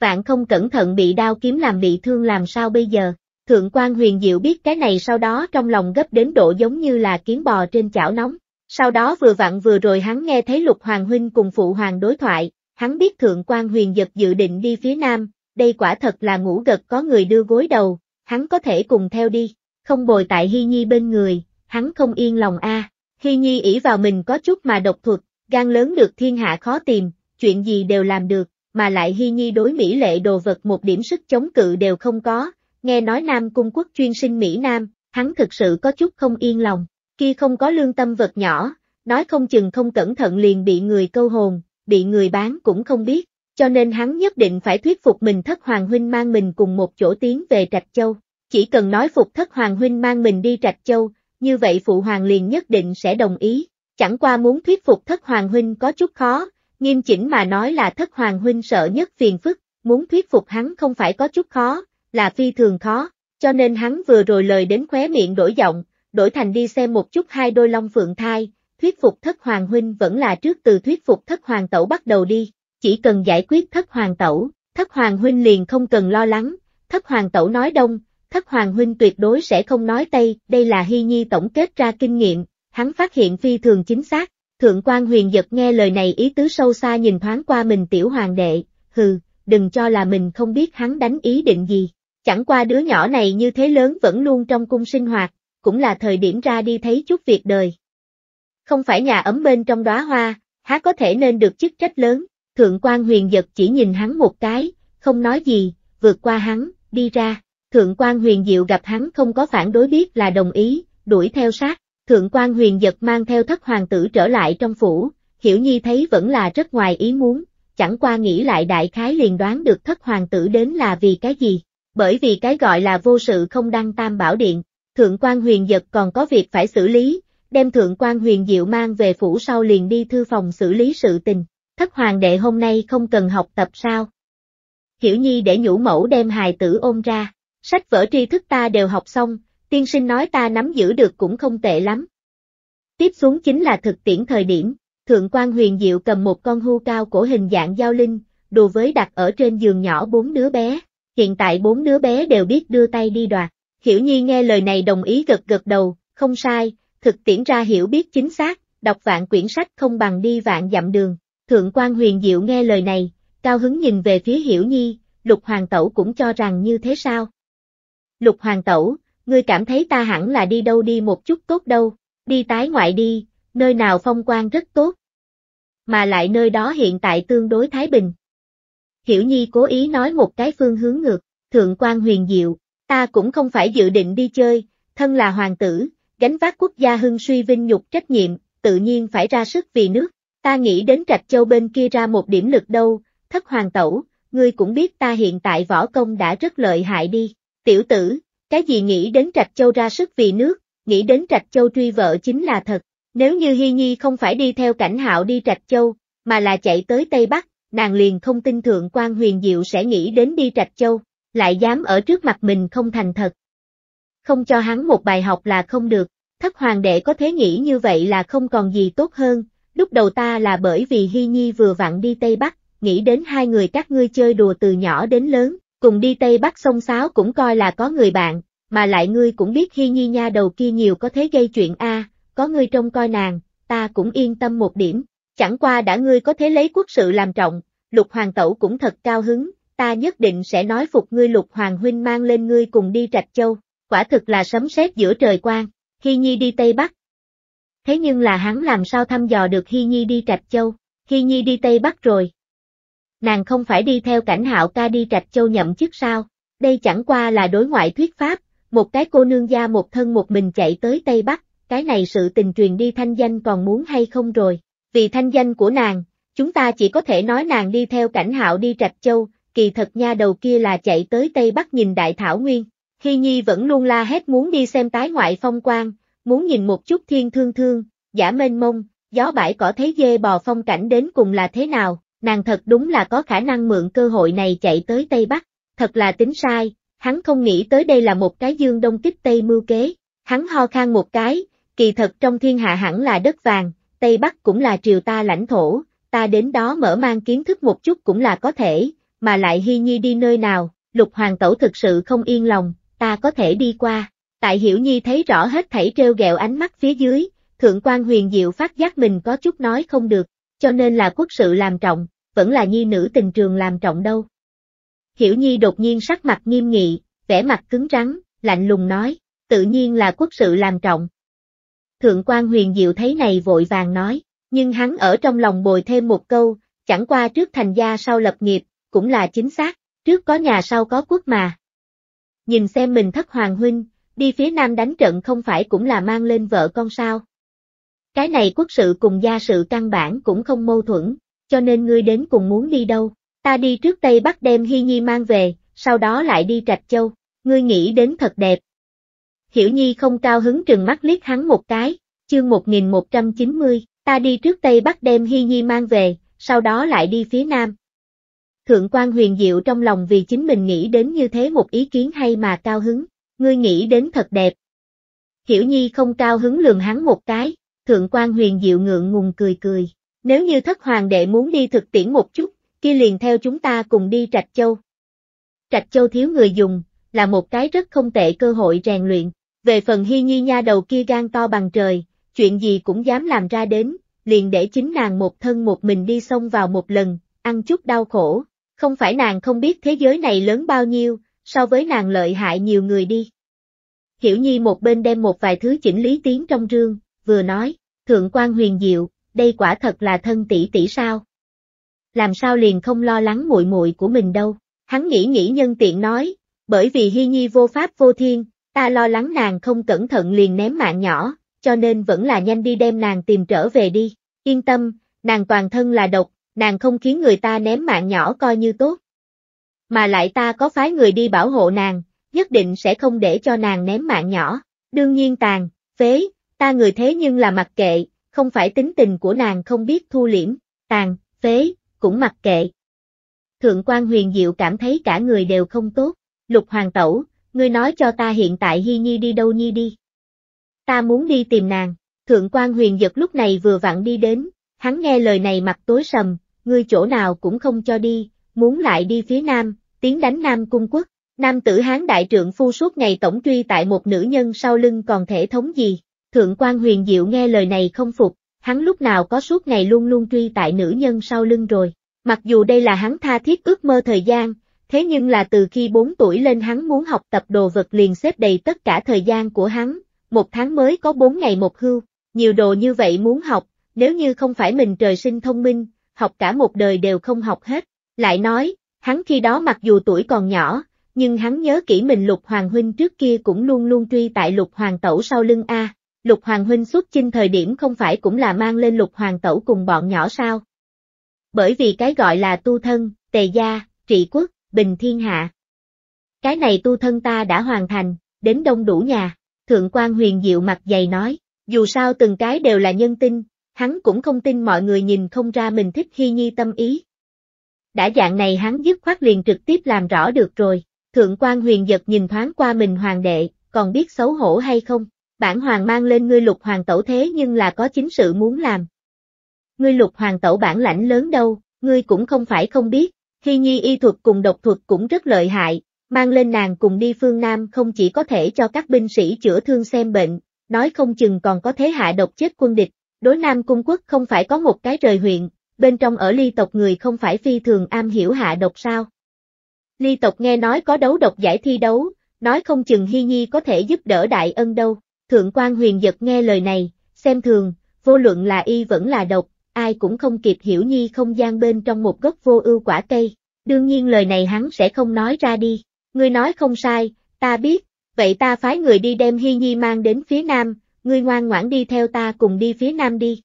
Vạn không cẩn thận bị đao kiếm làm bị thương làm sao bây giờ, thượng quan huyền diệu biết cái này sau đó trong lòng gấp đến độ giống như là kiến bò trên chảo nóng, sau đó vừa vặn vừa rồi hắn nghe thấy Lục Hoàng Huynh cùng Phụ Hoàng đối thoại, hắn biết Thượng quan huyền giật dự định đi phía Nam, đây quả thật là ngủ gật có người đưa gối đầu, hắn có thể cùng theo đi, không bồi tại Hy Nhi bên người, hắn không yên lòng a. À. Hy Nhi ỷ vào mình có chút mà độc thuật, gan lớn được thiên hạ khó tìm, chuyện gì đều làm được, mà lại Hy Nhi đối Mỹ lệ đồ vật một điểm sức chống cự đều không có, nghe nói Nam Cung quốc chuyên sinh Mỹ Nam, hắn thực sự có chút không yên lòng, kia không có lương tâm vật nhỏ, nói không chừng không cẩn thận liền bị người câu hồn, bị người bán cũng không biết, cho nên hắn nhất định phải thuyết phục mình thất hoàng huynh mang mình cùng một chỗ tiến về Trạch Châu. Chỉ cần nói phục thất hoàng huynh mang mình đi Trạch Châu, như vậy phụ hoàng liền nhất định sẽ đồng ý. Chẳng qua muốn thuyết phục thất hoàng huynh có chút khó, nghiêm chỉnh mà nói là thất hoàng huynh sợ nhất phiền phức, muốn thuyết phục hắn không phải có chút khó, là phi thường khó, cho nên hắn vừa rồi lời đến khóe miệng đổi giọng, đổi thành đi xem một chút hai đôi long phượng thai, thuyết phục thất hoàng huynh vẫn là trước từ thuyết phục thất hoàng tẩu bắt đầu đi, chỉ cần giải quyết thất hoàng tẩu, thất hoàng huynh liền không cần lo lắng, thất hoàng tẩu nói đông, thất hoàng huynh tuyệt đối sẽ không nói tây, đây là hy nhi tổng kết ra kinh nghiệm, hắn phát hiện phi thường chính xác, thượng quan huyền giật nghe lời này ý tứ sâu xa nhìn thoáng qua mình tiểu hoàng đệ, hừ, đừng cho là mình không biết hắn đánh ý định gì, chẳng qua đứa nhỏ này như thế lớn vẫn luôn trong cung sinh hoạt, cũng là thời điểm ra đi thấy chút việc đời. Không phải nhà ấm bên trong đóa hoa, há có thể nên được chức trách lớn, thượng quan huyền giật chỉ nhìn hắn một cái, không nói gì, vượt qua hắn, đi ra, thượng quan huyền diệu gặp hắn không có phản đối biết là đồng ý, đuổi theo sát, thượng quan huyền giật mang theo thất hoàng tử trở lại trong phủ, hiểu nhi thấy vẫn là rất ngoài ý muốn, chẳng qua nghĩ lại đại khái liền đoán được thất hoàng tử đến là vì cái gì, bởi vì cái gọi là vô sự không đăng tam bảo điện, Thượng quan huyền giật còn có việc phải xử lý, đem thượng quan huyền diệu mang về phủ sau liền đi thư phòng xử lý sự tình. Thất hoàng đệ hôm nay không cần học tập sao? Hiểu Nhi để nhũ mẫu đem hài tử ôm ra, sách vở tri thức ta đều học xong, tiên sinh nói ta nắm giữ được cũng không tệ lắm. Tiếp xuống chính là thực tiễn thời điểm, thượng quan huyền diệu cầm một con hưu cao cổ hình dạng giao linh, đùa với đặt ở trên giường nhỏ bốn đứa bé, hiện tại bốn đứa bé đều biết đưa tay đi đoạt. Hiểu Nhi nghe lời này đồng ý gật gật đầu, không sai, thực tiễn ra hiểu biết chính xác, đọc vạn quyển sách không bằng đi vạn dặm đường. Thượng quan huyền diệu nghe lời này, cao hứng nhìn về phía Hiểu Nhi, Lục Hoàng Tẩu cũng cho rằng như thế sao? Lục Hoàng Tẩu, ngươi cảm thấy ta hẳn là đi đâu đi một chút tốt đâu, đi tái ngoại đi, nơi nào phong quan rất tốt. Mà lại nơi đó hiện tại tương đối thái bình. Hiểu Nhi cố ý nói một cái phương hướng ngược, Thượng quan huyền diệu, Ta cũng không phải dự định đi chơi, thân là hoàng tử, gánh vác quốc gia hưng suy vinh nhục trách nhiệm, tự nhiên phải ra sức vì nước. Ta nghĩ đến Trạch Châu bên kia ra một điểm lực đâu, thất hoàng tẩu, ngươi cũng biết ta hiện tại võ công đã rất lợi hại đi. Tiểu tử, cái gì nghĩ đến Trạch Châu ra sức vì nước, nghĩ đến Trạch Châu truy vợ chính là thật. Nếu như Hy Nhi không phải đi theo cảnh hạo đi Trạch Châu, mà là chạy tới Tây Bắc, nàng liền không tin Thượng quan Huyền Diệu sẽ nghĩ đến đi Trạch Châu lại dám ở trước mặt mình không thành thật. Không cho hắn một bài học là không được, thất hoàng đệ có thế nghĩ như vậy là không còn gì tốt hơn, lúc đầu ta là bởi vì Hy Nhi vừa vặn đi Tây Bắc, nghĩ đến hai người các ngươi chơi đùa từ nhỏ đến lớn, cùng đi Tây Bắc sông sáo cũng coi là có người bạn, mà lại ngươi cũng biết Hy Nhi nha đầu kia nhiều có thế gây chuyện a, có ngươi trông coi nàng, ta cũng yên tâm một điểm, chẳng qua đã ngươi có thế lấy quốc sự làm trọng, lục hoàng tẩu cũng thật cao hứng, ta nhất định sẽ nói phục ngươi lục hoàng huynh mang lên ngươi cùng đi trạch châu, quả thực là sấm sét giữa trời quang, Hy Nhi đi Tây Bắc. Thế nhưng là hắn làm sao thăm dò được Hy Nhi đi trạch châu, Hy Nhi đi Tây Bắc rồi. Nàng không phải đi theo cảnh hạo ca đi trạch châu nhậm chức sao, đây chẳng qua là đối ngoại thuyết pháp, một cái cô nương gia một thân một mình chạy tới Tây Bắc, cái này sự tình truyền đi thanh danh còn muốn hay không rồi, vì thanh danh của nàng, chúng ta chỉ có thể nói nàng đi theo cảnh hạo đi trạch châu, kỳ thật nha đầu kia là chạy tới Tây Bắc nhìn Đại Thảo Nguyên. Hy Nhi vẫn luôn la hét muốn đi xem tái ngoại phong quang, muốn nhìn một chút thiên thương thương, giả mênh mông, gió bãi cỏ thấy dê bò phong cảnh đến cùng là thế nào, nàng thật đúng là có khả năng mượn cơ hội này chạy tới Tây Bắc, thật là tính sai, hắn không nghĩ tới đây là một cái dương đông kích Tây mưu kế, hắn ho khang một cái, kỳ thật trong thiên hạ hẳn là đất vàng, Tây Bắc cũng là triều ta lãnh thổ, ta đến đó mở mang kiến thức một chút cũng là có thể, mà lại Hy Nhi đi nơi nào, lục hoàng tẩu thực sự không yên lòng, ta có thể đi qua. Tại Hiểu Nhi thấy rõ hết thảy treo gẹo ánh mắt phía dưới, Thượng quan huyền diệu phát giác mình có chút nói không được, cho nên là quốc sự làm trọng, vẫn là nhi nữ tình trường làm trọng đâu. Hiểu Nhi đột nhiên sắc mặt nghiêm nghị, vẻ mặt cứng rắn, lạnh lùng nói, tự nhiên là quốc sự làm trọng. Thượng quan huyền diệu thấy này vội vàng nói, nhưng hắn ở trong lòng bồi thêm một câu, chẳng qua trước thành gia sau lập nghiệp, cũng là chính xác, trước có nhà sau có quốc mà. Nhìn xem mình thất hoàng huynh, đi phía nam đánh trận không phải cũng là mang lên vợ con sao. Cái này quốc sự cùng gia sự căn bản cũng không mâu thuẫn, cho nên ngươi đến cùng muốn đi đâu, ta đi trước Tây Bắc đem Hy Nhi mang về, sau đó lại đi Trạch Châu, ngươi nghĩ đến thật đẹp. Hiểu Nhi không cao hứng trừng mắt liếc hắn một cái, chương 1190, ta đi trước Tây Bắc đem Hy Nhi mang về, sau đó lại đi phía Nam, Thượng quan huyền diệu trong lòng vì chính mình nghĩ đến như thế một ý kiến hay mà cao hứng, ngươi nghĩ đến thật đẹp. Hiểu nhi không cao hứng lường hắn một cái, thượng quan huyền diệu ngượng ngùng cười cười, nếu như thất hoàng đệ muốn đi thực tiễn một chút, kia liền theo chúng ta cùng đi Trạch Châu. Trạch Châu thiếu người dùng, là một cái rất không tệ cơ hội rèn luyện, về phần hy nhi nha đầu kia gan to bằng trời, chuyện gì cũng dám làm ra đến, liền để chính nàng một thân một mình đi xông vào một lần, ăn chút đau khổ, không phải nàng không biết thế giới này lớn bao nhiêu, so với nàng lợi hại nhiều người đi. Hiểu Nhi một bên đem một vài thứ chỉnh lý tiếng trong rương, vừa nói, Thượng quan huyền diệu, đây quả thật là thân tỷ tỷ sao. Làm sao liền không lo lắng muội muội của mình đâu, hắn nghĩ nghĩ nhân tiện nói, bởi vì Hi Nhi vô pháp vô thiên, ta lo lắng nàng không cẩn thận liền ném mạng nhỏ, cho nên vẫn là nhanh đi đem nàng tìm trở về đi, yên tâm, nàng toàn thân là độc, nàng không khiến người ta ném mạng nhỏ coi như tốt. Mà lại ta có phái người đi bảo hộ nàng, nhất định sẽ không để cho nàng ném mạng nhỏ. Đương nhiên tàn, phế, ta người thế nhưng là mặc kệ, không phải tính tình của nàng không biết thu liễm, tàn, phế, cũng mặc kệ. Thượng quan huyền diệu cảm thấy cả người đều không tốt, lục hoàng tẩu, ngươi nói cho ta hiện tại Hi Nhi đi đâu Nhi đi. Ta muốn đi tìm nàng, thượng quan huyền giật lúc này vừa vặn đi đến, hắn nghe lời này mặt tối sầm, ngươi chỗ nào cũng không cho đi, muốn lại đi phía nam, tiến đánh Nam Cung quốc. Nam tử Hán đại trượng phu suốt ngày tổng truy tại một nữ nhân sau lưng còn thể thống gì. Thượng quan huyền diệu nghe lời này không phục, hắn lúc nào có suốt ngày luôn luôn truy tại nữ nhân sau lưng rồi. Mặc dù đây là hắn tha thiết ước mơ thời gian, thế nhưng là từ khi 4 tuổi lên hắn muốn học tập đồ vật liền xếp đầy tất cả thời gian của hắn, một tháng mới có 4 ngày một hưu, nhiều đồ như vậy muốn học, nếu như không phải mình trời sinh thông minh, học cả một đời đều không học hết. Lại nói, hắn khi đó mặc dù tuổi còn nhỏ, nhưng hắn nhớ kỹ mình Lục Hoàng Huynh trước kia cũng luôn luôn truy tại Lục Hoàng Tẩu sau lưng A. Lục Hoàng Huynh xuất chinh thời điểm không phải cũng là mang lên Lục Hoàng Tẩu cùng bọn nhỏ sao? Bởi vì cái gọi là tu thân, tề gia, trị quốc, bình thiên hạ. Cái này tu thân ta đã hoàn thành, đến đông đủ nhà, Thượng quan huyền diệu mặt dày nói, dù sao từng cái đều là nhân tinh, hắn cũng không tin mọi người nhìn không ra mình thích Hy Nhi tâm ý. Đã dạng này hắn dứt khoát liền trực tiếp làm rõ được rồi, thượng quan huyền giật nhìn thoáng qua mình hoàng đệ, còn biết xấu hổ hay không, bản hoàng mang lên ngươi lục hoàng tẩu thế nhưng là có chính sự muốn làm. Ngươi lục hoàng tẩu bản lãnh lớn đâu, ngươi cũng không phải không biết, Hy Nhi y thuật cùng độc thuật cũng rất lợi hại, mang lên nàng cùng đi phương Nam không chỉ có thể cho các binh sĩ chữa thương xem bệnh, nói không chừng còn có thế hạ độc chết quân địch, đối Nam Cung quốc không phải có một cái rời huyện, bên trong ở ly tộc người không phải phi thường am hiểu hạ độc sao. Ly tộc nghe nói có đấu độc giải thi đấu, nói không chừng Hy Nhi có thể giúp đỡ đại ân đâu, thượng quan huyền giật nghe lời này, xem thường, vô luận là y vẫn là độc, ai cũng không kịp hiểu Nhi không gian bên trong một gốc vô ưu quả cây, đương nhiên lời này hắn sẽ không nói ra đi, ngươi nói không sai, ta biết, vậy ta phái người đi đem Hy Nhi mang đến phía nam, ngươi ngoan ngoãn đi theo ta cùng đi phía nam đi.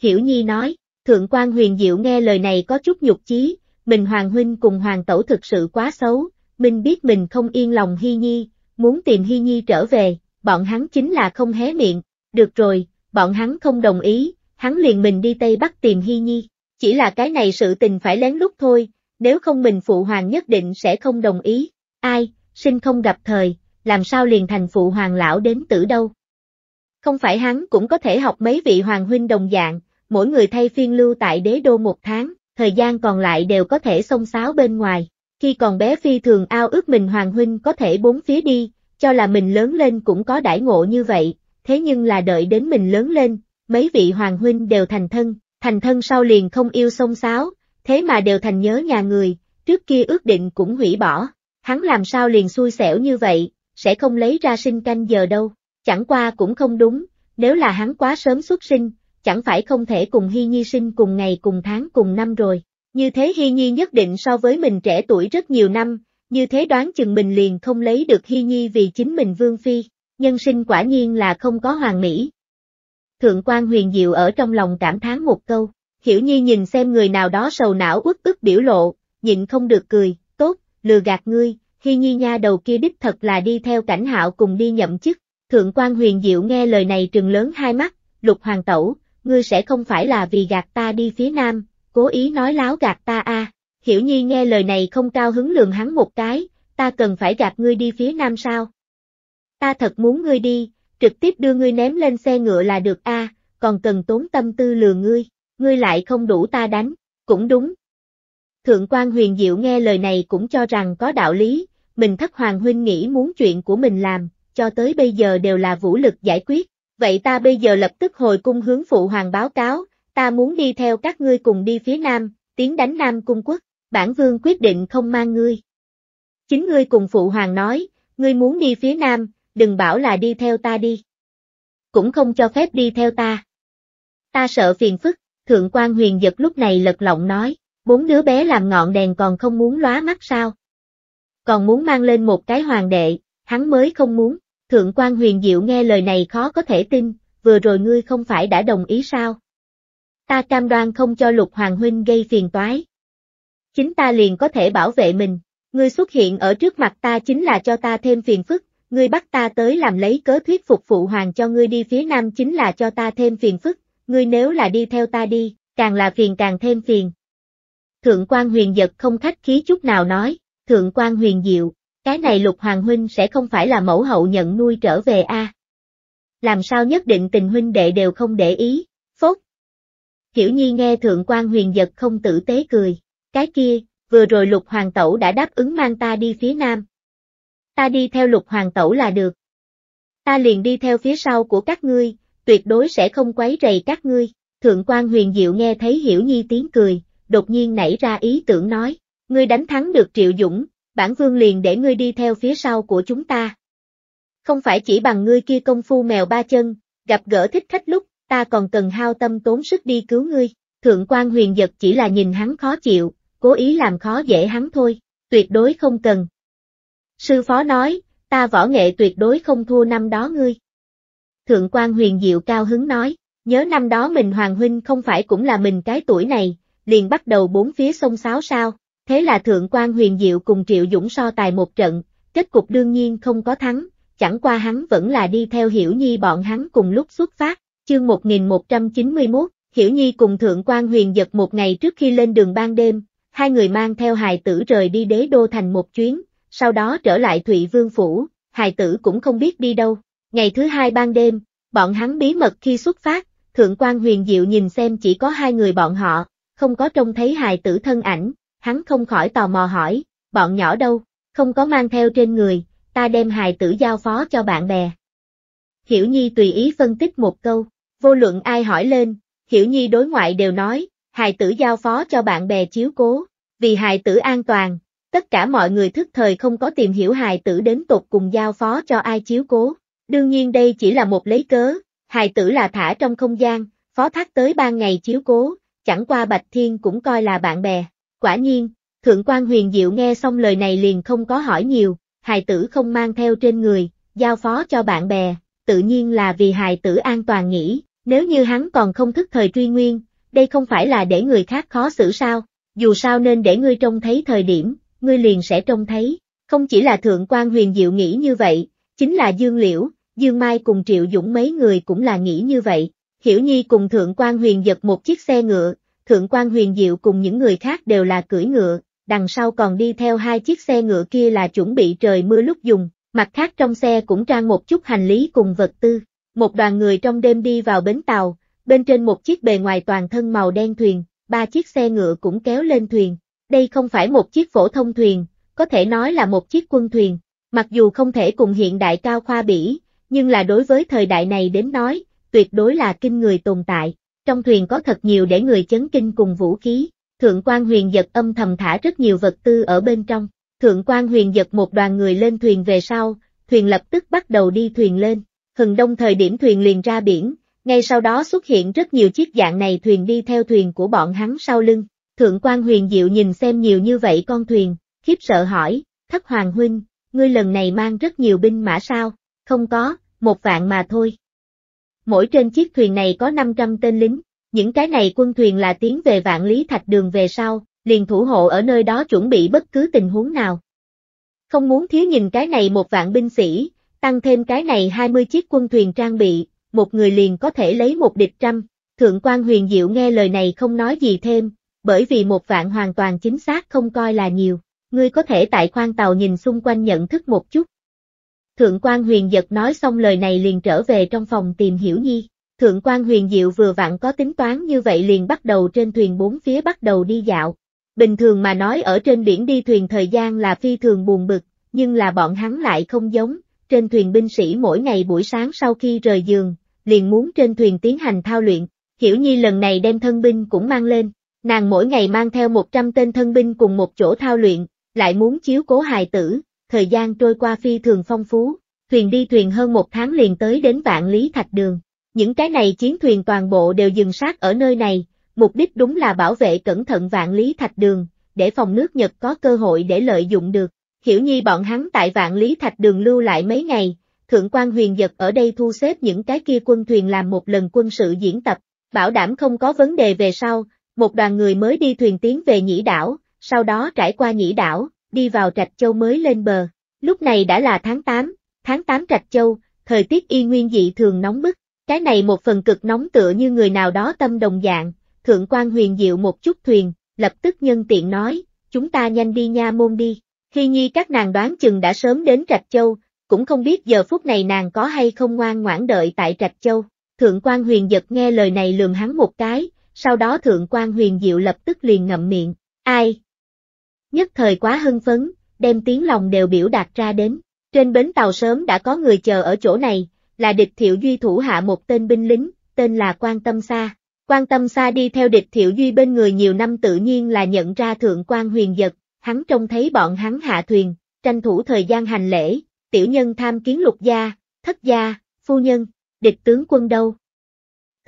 Hiểu Nhi nói, Thượng quan huyền diệu nghe lời này có chút nhục chí, mình Hoàng Huynh cùng Hoàng Tẩu thực sự quá xấu, mình biết mình không yên lòng Hy Nhi, muốn tìm Hy Nhi trở về, bọn hắn chính là không hé miệng, được rồi, bọn hắn không đồng ý, hắn liền mình đi Tây Bắc tìm Hy Nhi, chỉ là cái này sự tình phải lén lút thôi, nếu không mình Phụ Hoàng nhất định sẽ không đồng ý, ai, sinh không gặp thời, làm sao liền thành Phụ Hoàng lão đến tử đâu. Không phải hắn cũng có thể học mấy vị hoàng huynh đồng dạng, mỗi người thay phiên lưu tại đế đô một tháng, thời gian còn lại đều có thể xông xáo bên ngoài. Khi còn bé phi thường ao ước mình hoàng huynh có thể bốn phía đi, cho là mình lớn lên cũng có đãi ngộ như vậy, thế nhưng là đợi đến mình lớn lên, mấy vị hoàng huynh đều thành thân, thành thân sau liền không yêu xông xáo, thế mà đều thành nhớ nhà người, trước kia ước định cũng hủy bỏ, hắn làm sao liền xui xẻo như vậy, sẽ không lấy ra sinh canh giờ đâu. Chẳng qua cũng không đúng, nếu là hắn quá sớm xuất sinh, chẳng phải không thể cùng Hy Nhi sinh cùng ngày cùng tháng cùng năm rồi. Như thế Hy Nhi nhất định so với mình trẻ tuổi rất nhiều năm, như thế đoán chừng mình liền không lấy được Hy Nhi vì chính mình Vương Phi, nhân sinh quả nhiên là không có hoàng mỹ. Thượng quan huyền diệu ở trong lòng cảm thán một câu, hiểu nhi nhìn xem người nào đó sầu não uất ức biểu lộ, nhịn không được cười, tốt, lừa gạt ngươi, Hy Nhi nha đầu kia đích thật là đi theo cảnh hạo cùng đi nhậm chức. Thượng quan huyền diệu nghe lời này trừng lớn hai mắt, lục hoàng tẩu, ngươi sẽ không phải là vì gạt ta đi phía nam, cố ý nói láo gạt ta a Hiểu nhi nghe lời này không cao hứng lường hắn một cái, ta cần phải gạt ngươi đi phía nam sao? Ta thật muốn ngươi đi, trực tiếp đưa ngươi ném lên xe ngựa là được a còn cần tốn tâm tư lừa ngươi, ngươi lại không đủ ta đánh, cũng đúng. Thượng quan huyền diệu nghe lời này cũng cho rằng có đạo lý, mình thất hoàng huynh nghĩ muốn chuyện của mình làm, cho tới bây giờ đều là vũ lực giải quyết, vậy ta bây giờ lập tức hồi cung hướng phụ hoàng báo cáo, ta muốn đi theo các ngươi cùng đi phía nam, tiến đánh nam cung quốc, bản vương quyết định không mang ngươi. Chính ngươi cùng phụ hoàng nói, ngươi muốn đi phía nam, đừng bảo là đi theo ta đi. Cũng không cho phép đi theo ta. Ta sợ phiền phức, thượng quan huyền giật lúc này lật lọng nói, bốn đứa bé làm ngọn đèn còn không muốn lóa mắt sao. Còn muốn mang lên một cái hoàng đệ, hắn mới không muốn. Thượng quan huyền diệu nghe lời này khó có thể tin, vừa rồi ngươi không phải đã đồng ý sao? Ta cam đoan không cho lục hoàng huynh gây phiền toái. Chính ta liền có thể bảo vệ mình, ngươi xuất hiện ở trước mặt ta chính là cho ta thêm phiền phức, ngươi bắt ta tới làm lấy cớ thuyết phục phụ hoàng cho ngươi đi phía nam chính là cho ta thêm phiền phức, ngươi nếu là đi theo ta đi, càng là phiền càng thêm phiền. Thượng quan huyền giật không khách khí chút nào nói, thượng quan huyền diệu, cái này lục hoàng huynh sẽ không phải là mẫu hậu nhận nuôi trở về a Làm sao nhất định tình huynh đệ đều không để ý, phốt. Kiểu nhi nghe thượng quan huyền giật không tử tế cười, cái kia, vừa rồi lục hoàng tẩu đã đáp ứng mang ta đi phía nam. Ta đi theo lục hoàng tẩu là được. Ta liền đi theo phía sau của các ngươi, tuyệt đối sẽ không quấy rầy các ngươi. Thượng quan huyền diệu nghe thấy hiểu nhi tiếng cười, đột nhiên nảy ra ý tưởng nói, ngươi đánh thắng được triệu dũng, bản vương liền để ngươi đi theo phía sau của chúng ta. Không phải chỉ bằng ngươi kia công phu mèo ba chân, gặp gỡ thích khách lúc, ta còn cần hao tâm tốn sức đi cứu ngươi, thượng quan huyền giật chỉ là nhìn hắn khó chịu, cố ý làm khó dễ hắn thôi, tuyệt đối không cần. Sư phó nói, ta võ nghệ tuyệt đối không thua năm đó ngươi. Thượng quan huyền diệu cao hứng nói, nhớ năm đó mình hoàng huynh không phải cũng là mình cái tuổi này, liền bắt đầu bốn phía sông sáo sao. Thế là Thượng quan Huyền Diệu cùng Triệu Dũng so tài một trận, kết cục đương nhiên không có thắng, chẳng qua hắn vẫn là đi theo Hiểu Nhi bọn hắn cùng lúc xuất phát, chương 1191, Hiểu Nhi cùng Thượng quan Huyền giật một ngày trước khi lên đường ban đêm, hai người mang theo hài tử rời đi đế đô thành một chuyến, sau đó trở lại Thụy Vương Phủ, hài tử cũng không biết đi đâu. Ngày thứ hai ban đêm, bọn hắn bí mật khi xuất phát, Thượng quan Huyền Diệu nhìn xem chỉ có hai người bọn họ, không có trông thấy hài tử thân ảnh, hắn không khỏi tò mò hỏi, bọn nhỏ đâu, không có mang theo trên người, ta đem hài tử giao phó cho bạn bè. Hiểu Nhi tùy ý phân tích một câu, vô luận ai hỏi lên, Hiểu Nhi đối ngoại đều nói, hài tử giao phó cho bạn bè chiếu cố, vì hài tử an toàn, tất cả mọi người thức thời không có tìm hiểu hài tử đến tột cùng giao phó cho ai chiếu cố. Đương nhiên đây chỉ là một lấy cớ, hài tử là thả trong không gian, phó thác tới ban ngày chiếu cố, chẳng qua Bạch Thiên cũng coi là bạn bè. Quả nhiên, Thượng quan huyền diệu nghe xong lời này liền không có hỏi nhiều, hài tử không mang theo trên người, giao phó cho bạn bè, tự nhiên là vì hài tử an toàn nghĩ, nếu như hắn còn không thức thời truy nguyên, đây không phải là để người khác khó xử sao, dù sao nên để ngươi trông thấy thời điểm, ngươi liền sẽ trông thấy, không chỉ là thượng quan huyền diệu nghĩ như vậy, chính là Dương Liễu, Dương Mai cùng Triệu Dũng mấy người cũng là nghĩ như vậy, Hiểu Nhi cùng thượng quan huyền giật một chiếc xe ngựa, Thượng quan huyền diệu cùng những người khác đều là cưỡi ngựa, đằng sau còn đi theo hai chiếc xe ngựa kia là chuẩn bị trời mưa lúc dùng, mặt khác trong xe cũng trang một chút hành lý cùng vật tư. Một đoàn người trong đêm đi vào bến tàu, bên trên một chiếc bề ngoài toàn thân màu đen thuyền, ba chiếc xe ngựa cũng kéo lên thuyền. Đây không phải một chiếc phổ thông thuyền, có thể nói là một chiếc quân thuyền, mặc dù không thể cùng hiện đại cao khoa bỉ, nhưng là đối với thời đại này đến nói, tuyệt đối là kinh người tồn tại. Trong thuyền có thật nhiều để người chấn kinh cùng vũ khí, Thượng quan huyền giật âm thầm thả rất nhiều vật tư ở bên trong. Thượng quan huyền giật một đoàn người lên thuyền về sau, thuyền lập tức bắt đầu đi thuyền lên. Hừng đông thời điểm thuyền liền ra biển, ngay sau đó xuất hiện rất nhiều chiếc dạng này thuyền đi theo thuyền của bọn hắn sau lưng. Thượng quan huyền diệu nhìn xem nhiều như vậy con thuyền, khiếp sợ hỏi, thất hoàng huynh, ngươi lần này mang rất nhiều binh mã sao, không có, một vạn mà thôi. Mỗi trên chiếc thuyền này có 500 tên lính, những cái này quân thuyền là tiến về vạn lý thạch đường về sau, liền thủ hộ ở nơi đó chuẩn bị bất cứ tình huống nào. Không muốn thiếu nhìn cái này một vạn binh sĩ, tăng thêm cái này 20 chiếc quân thuyền trang bị, một người liền có thể lấy một địch trăm. Thượng quan huyền diệu nghe lời này không nói gì thêm, bởi vì một vạn hoàn toàn chính xác không coi là nhiều, ngươi có thể tại khoang tàu nhìn xung quanh nhận thức một chút. Thượng quan huyền giật nói xong lời này liền trở về trong phòng tìm hiểu nhi. Thượng quan huyền diệu vừa vặn có tính toán như vậy liền bắt đầu trên thuyền bốn phía bắt đầu đi dạo. Bình thường mà nói ở trên biển đi thuyền thời gian là phi thường buồn bực, nhưng là bọn hắn lại không giống. Trên thuyền binh sĩ mỗi ngày buổi sáng sau khi rời giường, liền muốn trên thuyền tiến hành thao luyện. Hiểu Nhi lần này đem thân binh cũng mang lên, nàng mỗi ngày mang theo 100 tên thân binh cùng một chỗ thao luyện, lại muốn chiếu cố hài tử, thời gian trôi qua phi thường phong phú, thuyền đi thuyền hơn một tháng liền tới đến vạn lý thạch đường. Những cái này chiến thuyền toàn bộ đều dừng sát ở nơi này, mục đích đúng là bảo vệ cẩn thận vạn lý thạch đường, để phòng nước Nhật có cơ hội để lợi dụng được. Hiểu nhi bọn hắn tại vạn lý thạch đường lưu lại mấy ngày, thượng quan huyền giật ở đây thu xếp những cái kia quân thuyền làm một lần quân sự diễn tập, bảo đảm không có vấn đề về sau, một đoàn người mới đi thuyền tiến về nhĩ đảo, sau đó trải qua nhĩ đảo, đi vào Trạch Châu mới lên bờ. Lúc này đã là tháng 8, tháng 8 Trạch Châu, thời tiết y nguyên dị thường nóng bức, cái này một phần cực nóng tựa như người nào đó tâm đồng dạng, thượng quan huyền diệu một chút thuyền, lập tức nhân tiện nói, chúng ta nhanh đi nha môn đi. Khi nhi các nàng đoán chừng đã sớm đến Trạch Châu, cũng không biết giờ phút này nàng có hay không ngoan ngoãn đợi tại Trạch Châu. Thượng quan huyền giật nghe lời này lườm hắn một cái, sau đó thượng quan huyền diệu lập tức liền ngậm miệng, ai, nhất thời quá hưng phấn, đem tiếng lòng đều biểu đạt ra đến. Trên bến tàu sớm đã có người chờ ở chỗ này, là địch thiệu duy thủ hạ một tên binh lính, tên là Quan Tâm Sa. Quan Tâm Sa đi theo địch thiệu duy bên người nhiều năm tự nhiên là nhận ra thượng quan huyền giật, hắn trông thấy bọn hắn hạ thuyền, tranh thủ thời gian hành lễ, tiểu nhân tham kiến lục gia, thất gia, phu nhân, địch tướng quân đâu?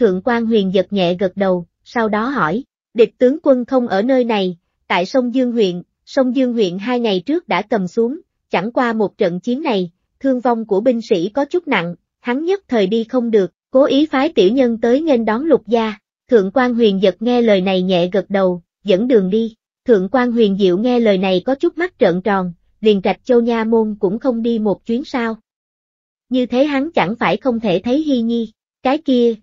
Thượng quan huyền giật nhẹ gật đầu, sau đó hỏi, địch tướng quân không ở nơi này, tại sông Dương huyện, sông Dương huyện hai ngày trước đã cầm xuống, chẳng qua một trận chiến này, thương vong của binh sĩ có chút nặng, hắn nhất thời đi không được, cố ý phái tiểu nhân tới nghênh đón lục gia, thượng quan huyền giật nghe lời này nhẹ gật đầu, dẫn đường đi, thượng quan huyền diệu nghe lời này có chút mắt trợn tròn, liền trạch châu nha môn cũng không đi một chuyến sao. Như thế hắn chẳng phải không thể thấy hy nhi, cái kia.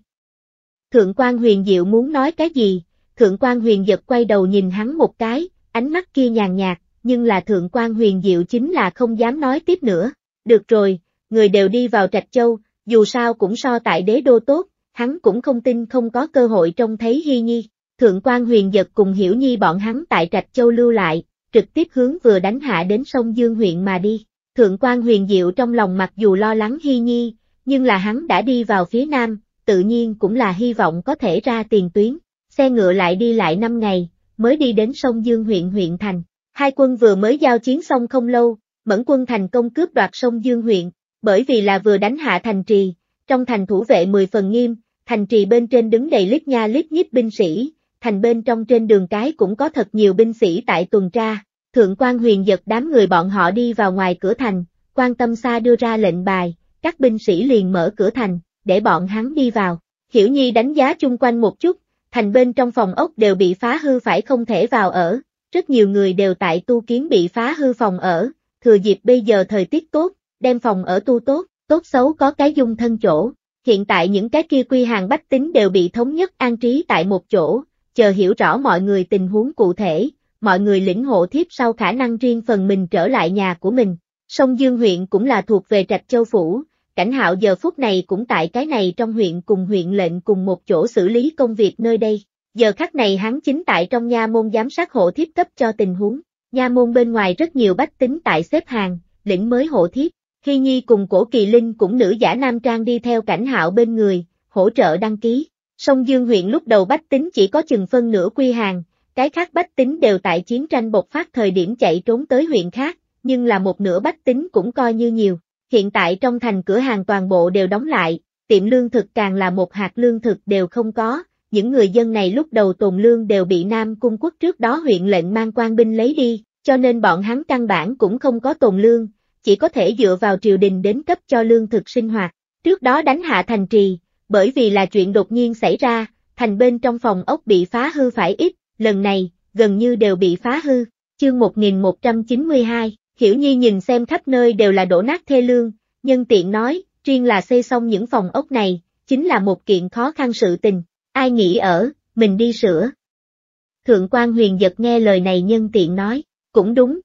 Thượng quan huyền diệu muốn nói cái gì, thượng quan huyền giật quay đầu nhìn hắn một cái, ánh mắt kia nhàn nhạt, nhưng là thượng quan huyền diệu chính là không dám nói tiếp nữa. Được rồi, người đều đi vào Trạch Châu, dù sao cũng so tại đế đô tốt, hắn cũng không tin không có cơ hội trông thấy Hy Nhi. Thượng quan huyền giật cùng Hiểu Nhi bọn hắn tại Trạch Châu lưu lại, trực tiếp hướng vừa đánh hạ đến sông Dương huyện mà đi. Thượng quan huyền diệu trong lòng mặc dù lo lắng Hy Nhi, nhưng là hắn đã đi vào phía nam, tự nhiên cũng là hy vọng có thể ra tiền tuyến. Xe ngựa lại đi lại 5 ngày, mới đi đến sông Dương huyện huyện thành. Hai quân vừa mới giao chiến xong không lâu, Mẫn quân thành công cướp đoạt sông Dương huyện, bởi vì là vừa đánh hạ thành trì, trong thành thủ vệ mười phần nghiêm, thành trì bên trên đứng đầy lít nha lít nhíp binh sĩ, thành bên trong trên đường cái cũng có thật nhiều binh sĩ tại tuần tra. Thượng quan huyền giật đám người bọn họ đi vào ngoài cửa thành, quan tâm xa đưa ra lệnh bài, các binh sĩ liền mở cửa thành, để bọn hắn đi vào. Hiểu Nhi đánh giá chung quanh một chút, thành bên trong phòng ốc đều bị phá hư phải không thể vào ở, rất nhiều người đều tại tu kiến bị phá hư phòng ở, thừa dịp bây giờ thời tiết tốt, đem phòng ở tu tốt, tốt xấu có cái dung thân chỗ, hiện tại những cái kia quy hàng bách tính đều bị thống nhất an trí tại một chỗ, chờ hiểu rõ mọi người tình huống cụ thể, mọi người lĩnh hộ thiếp sau khả năng riêng phần mình trở lại nhà của mình. Sông Dương huyện cũng là thuộc về Trạch Châu Phủ, Cảnh hạo giờ phút này cũng tại cái này trong huyện cùng huyện lệnh cùng một chỗ xử lý công việc nơi đây. Giờ khắc này hắn chính tại trong nha môn giám sát hộ thiếp cấp cho tình huống. Nha môn bên ngoài rất nhiều bách tính tại xếp hàng, lĩnh mới hộ thiếp. Khi Nhi cùng cổ kỳ linh cũng nữ giả nam trang đi theo cảnh hạo bên người, hỗ trợ đăng ký. Sông Dương huyện lúc đầu bách tính chỉ có chừng phân nửa quy hàng, cái khác bách tính đều tại chiến tranh bộc phát thời điểm chạy trốn tới huyện khác, nhưng là một nửa bách tính cũng coi như nhiều. Hiện tại trong thành cửa hàng toàn bộ đều đóng lại, tiệm lương thực càng là một hạt lương thực đều không có, những người dân này lúc đầu tồn lương đều bị Nam Cung quốc trước đó huyện lệnh mang quan binh lấy đi, cho nên bọn hắn căn bản cũng không có tồn lương, chỉ có thể dựa vào triều đình đến cấp cho lương thực sinh hoạt. Trước đó đánh hạ thành trì, bởi vì là chuyện đột nhiên xảy ra, thành bên trong phòng ốc bị phá hư phải ít, lần này, gần như đều bị phá hư. Chương 1192 Hiểu Nhi nhìn xem khắp nơi đều là đổ nát thê lương, nhân tiện nói, riêng là xây xong những phòng ốc này, chính là một kiện khó khăn sự tình, ai nghĩ ở, mình đi sửa. Thượng quan huyền giật nghe lời này nhân tiện nói, cũng đúng.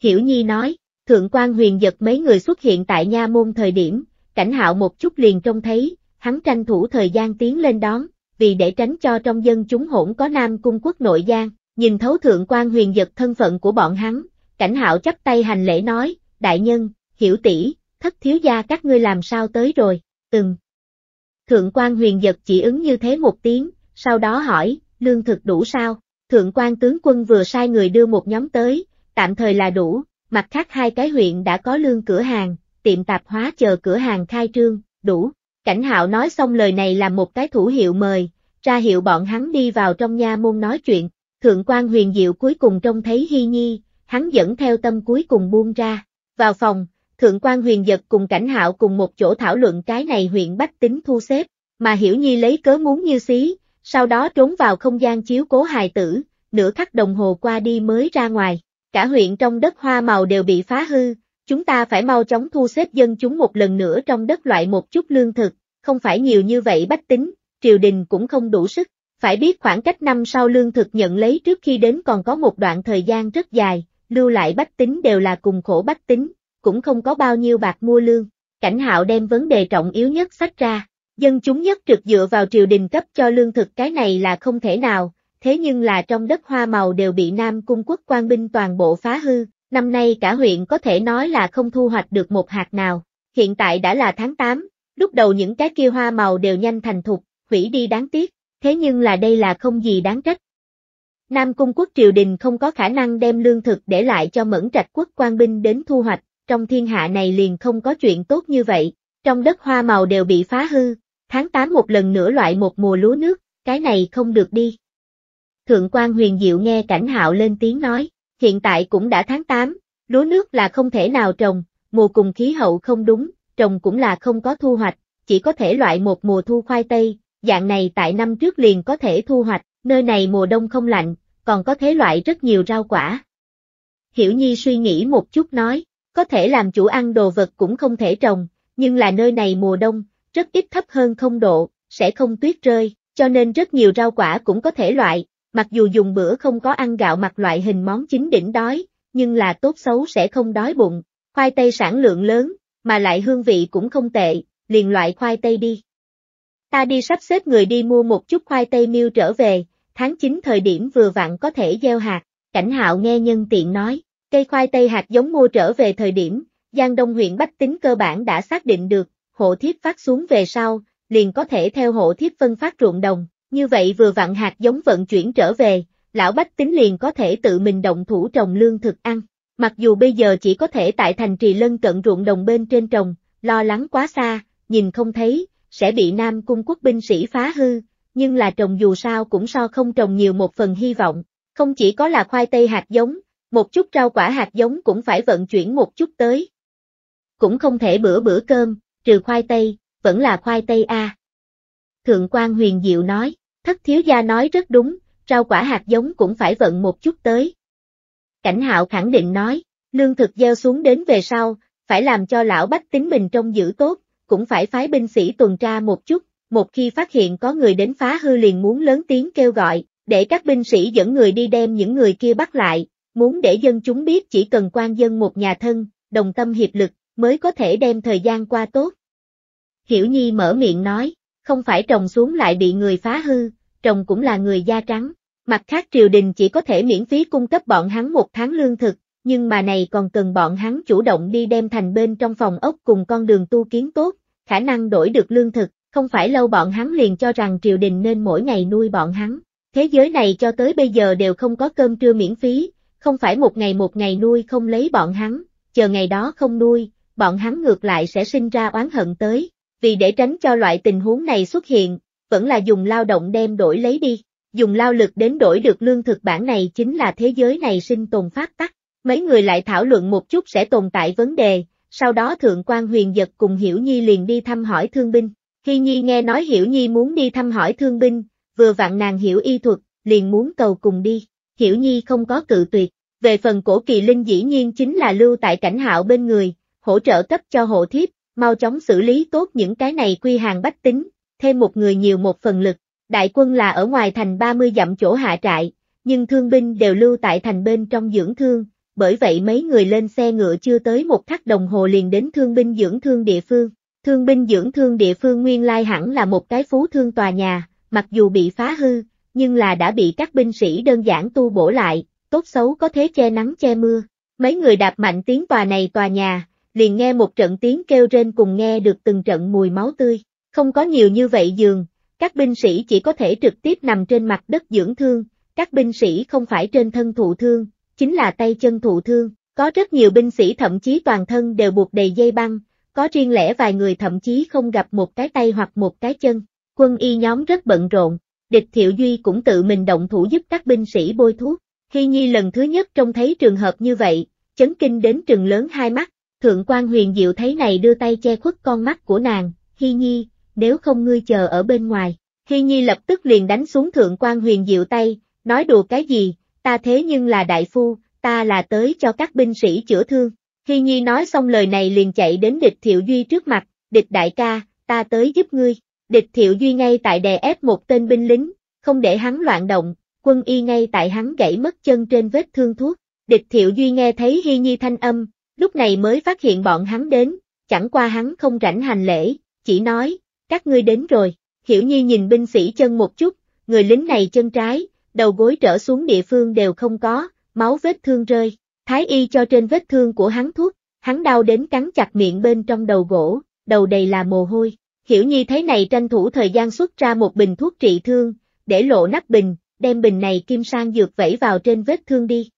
Hiểu Nhi nói, thượng quan huyền giật mấy người xuất hiện tại nha môn thời điểm, cảnh hạo một chút liền trông thấy, hắn tranh thủ thời gian tiến lên đón, vì để tránh cho trong dân chúng hỗn có nam cung quốc nội gian, nhìn thấu thượng quan huyền giật thân phận của bọn hắn, cảnh hạo chắp tay hành lễ nói, đại nhân, hiểu tỷ, thất thiếu gia các ngươi làm sao tới rồi, từng. Thượng quan huyền giật chỉ ứng như thế một tiếng, sau đó hỏi, lương thực đủ sao? Thượng quan tướng quân vừa sai người đưa một nhóm tới, tạm thời là đủ, mặt khác hai cái huyện đã có lương cửa hàng, tiệm tạp hóa chờ cửa hàng khai trương, đủ. Cảnh hạo nói xong lời này là một cái thủ hiệu mời, ra hiệu bọn hắn đi vào trong nha môn nói chuyện, thượng quan huyền diệu cuối cùng trông thấy Hy Nhi, hắn dẫn theo tâm cuối cùng buông ra. Vào phòng, Thượng quan huyền giật cùng cảnh hạo cùng một chỗ thảo luận cái này huyện Bách Tính thu xếp, mà Hiểu Nhi lấy cớ muốn như xí, sau đó trốn vào không gian chiếu cố hài tử, nửa khắc đồng hồ qua đi mới ra ngoài. Cả huyện trong đất hoa màu đều bị phá hư, chúng ta phải mau chóng thu xếp dân chúng một lần nữa trong đất loại một chút lương thực, không phải nhiều như vậy Bách Tính, triều đình cũng không đủ sức. Phải biết khoảng cách năm sau lương thực nhận lấy trước khi đến còn có một đoạn thời gian rất dài, lưu lại bách tính đều là cùng khổ bách tính, cũng không có bao nhiêu bạc mua lương. Cảnh hạo đem vấn đề trọng yếu nhất sách ra, dân chúng nhất trực dựa vào triều đình cấp cho lương thực cái này là không thể nào, thế nhưng là trong đất hoa màu đều bị Nam Cung quốc quan binh toàn bộ phá hư, năm nay cả huyện có thể nói là không thu hoạch được một hạt nào, hiện tại đã là tháng 8, lúc đầu những cái kia hoa màu đều nhanh thành thục, hủy đi đáng tiếc, thế nhưng là đây là không gì đáng trách, Nam Cung quốc triều đình không có khả năng đem lương thực để lại cho mẫn trạch quốc quan binh đến thu hoạch, trong thiên hạ này liền không có chuyện tốt như vậy, trong đất hoa màu đều bị phá hư, tháng 8 một lần nữa loại một mùa lúa nước, cái này không được đi. Thượng quan huyền diệu nghe cảnh hạo lên tiếng nói, hiện tại cũng đã tháng 8, lúa nước là không thể nào trồng, mùa cùng khí hậu không đúng, trồng cũng là không có thu hoạch, chỉ có thể loại một mùa thu khoai tây, dạng này tại năm trước liền có thể thu hoạch, nơi này mùa đông không lạnh, còn có thế loại rất nhiều rau quả. Hiểu Nhi suy nghĩ một chút nói, có thể làm chủ ăn đồ vật cũng không thể trồng, nhưng là nơi này mùa đông, rất ít thấp hơn không độ, sẽ không tuyết rơi, cho nên rất nhiều rau quả cũng có thể loại, mặc dù dùng bữa không có ăn gạo mặt loại hình món chính đỉnh đói, nhưng là tốt xấu sẽ không đói bụng, khoai tây sản lượng lớn, mà lại hương vị cũng không tệ, liền loại khoai tây đi. Ta đi sắp xếp người đi mua một chút khoai tây miêu trở về, tháng 9 thời điểm vừa vặn có thể gieo hạt, cảnh hạo nghe nhân tiện nói, cây khoai tây hạt giống mua trở về thời điểm, Giang Đông huyện Bách Tính cơ bản đã xác định được, hộ thiếp phát xuống về sau, liền có thể theo hộ thiếp phân phát ruộng đồng, như vậy vừa vặn hạt giống vận chuyển trở về, lão Bách Tính liền có thể tự mình động thủ trồng lương thực ăn, mặc dù bây giờ chỉ có thể tại thành trì lân cận ruộng đồng bên trên trồng, lo lắng quá xa, nhìn không thấy, sẽ bị Nam cung quốc binh sĩ phá hư, nhưng là trồng dù sao cũng so không trồng nhiều một phần hy vọng. Không chỉ có là khoai tây hạt giống, một chút rau quả hạt giống cũng phải vận chuyển một chút tới. Cũng không thể bữa bữa cơm, trừ khoai tây, vẫn là khoai tây a. Thượng quan huyền diệu nói, thất thiếu gia nói rất đúng, rau quả hạt giống cũng phải vận một chút tới. Cảnh hạo khẳng định nói, lương thực gieo xuống đến về sau, phải làm cho lão bách tính mình trông giữ tốt, cũng phải phái binh sĩ tuần tra một chút, một khi phát hiện có người đến phá hư liền muốn lớn tiếng kêu gọi, để các binh sĩ dẫn người đi đem những người kia bắt lại, muốn để dân chúng biết chỉ cần quan dân một nhà thân, đồng tâm hiệp lực, mới có thể đem thời gian qua tốt. Hiểu Nhi mở miệng nói, không phải trồng xuống lại bị người phá hư, trồng cũng là người da trắng, mặt khác triều đình chỉ có thể miễn phí cung cấp bọn hắn một tháng lương thực, nhưng mà này còn cần bọn hắn chủ động đi đem thành bên trong phòng ốc cùng con đường tu kiến tốt, khả năng đổi được lương thực, không phải lâu bọn hắn liền cho rằng triều đình nên mỗi ngày nuôi bọn hắn. Thế giới này cho tới bây giờ đều không có cơm trưa miễn phí, không phải một ngày một ngày nuôi không lấy bọn hắn, chờ ngày đó không nuôi, bọn hắn ngược lại sẽ sinh ra oán hận tới. Vì để tránh cho loại tình huống này xuất hiện, vẫn là dùng lao động đem đổi lấy đi. Dùng lao lực đến đổi được lương thực bản này chính là thế giới này sinh tồn phát tắc. Mấy người lại thảo luận một chút sẽ tồn tại vấn đề, sau đó Thượng quan Huyền Giật cùng Hiểu Nhi liền đi thăm hỏi thương binh. Khi Nhi nghe nói Hiểu Nhi muốn đi thăm hỏi thương binh, vừa vặn nàng hiểu y thuật, liền muốn cầu cùng đi, Hiểu Nhi không có cự tuyệt. Về phần cổ kỳ linh dĩ nhiên chính là lưu tại cảnh hạo bên người, hỗ trợ cấp cho hộ thiếp, mau chóng xử lý tốt những cái này quy hàng bách tính, thêm một người nhiều một phần lực. Đại quân là ở ngoài thành 30 dặm chỗ hạ trại, nhưng thương binh đều lưu tại thành bên trong dưỡng thương, bởi vậy mấy người lên xe ngựa chưa tới một khắc đồng hồ liền đến thương binh dưỡng thương địa phương. Thương binh dưỡng thương địa phương nguyên lai hẳn là một cái phú thương tòa nhà, mặc dù bị phá hư, nhưng là đã bị các binh sĩ đơn giản tu bổ lại, tốt xấu có thế che nắng che mưa. Mấy người đạp mạnh tiếng tòa này tòa nhà, liền nghe một trận tiếng kêu rên cùng nghe được từng trận mùi máu tươi. Không có nhiều như vậy giường, các binh sĩ chỉ có thể trực tiếp nằm trên mặt đất dưỡng thương, các binh sĩ không phải trên thân thụ thương, chính là tay chân thụ thương. Có rất nhiều binh sĩ thậm chí toàn thân đều buộc đầy dây băng, có riêng lẻ vài người thậm chí không gặp một cái tay hoặc một cái chân. Quân y nhóm rất bận rộn, địch thiệu duy cũng tự mình động thủ giúp các binh sĩ bôi thuốc. khi Nhi lần thứ nhất trông thấy trường hợp như vậy, chấn kinh đến trường lớn hai mắt, thượng quan huyền diệu thấy này đưa tay che khuất con mắt của nàng, khi Nhi, nếu không ngươi chờ ở bên ngoài. khi Nhi lập tức liền đánh xuống thượng quan huyền diệu tay, nói đùa cái gì, ta thế nhưng là đại phu, ta là tới cho các binh sĩ chữa thương. Hy Nhi nói xong lời này liền chạy đến địch thiệu duy trước mặt, địch đại ca, ta tới giúp ngươi. Địch thiệu duy ngay tại đè ép một tên binh lính, không để hắn loạn động, quân y ngay tại hắn gãy mất chân trên vết thương thuốc. Địch thiệu duy nghe thấy Hy Nhi thanh âm, lúc này mới phát hiện bọn hắn đến, chẳng qua hắn không rảnh hành lễ, chỉ nói, các ngươi đến rồi. Hiểu Nhi nhìn binh sĩ chân một chút, người lính này chân trái, đầu gối trở xuống địa phương đều không có, máu vết thương rơi, Thái y cho trên vết thương của hắn thuốc, hắn đau đến cắn chặt miệng bên trong đầu gỗ, đầu đầy là mồ hôi. Hiểu Nhi thấy này tranh thủ thời gian xuất ra một bình thuốc trị thương, để lộ nắp bình, đem bình này kim sang dược vẩy vào trên vết thương đi.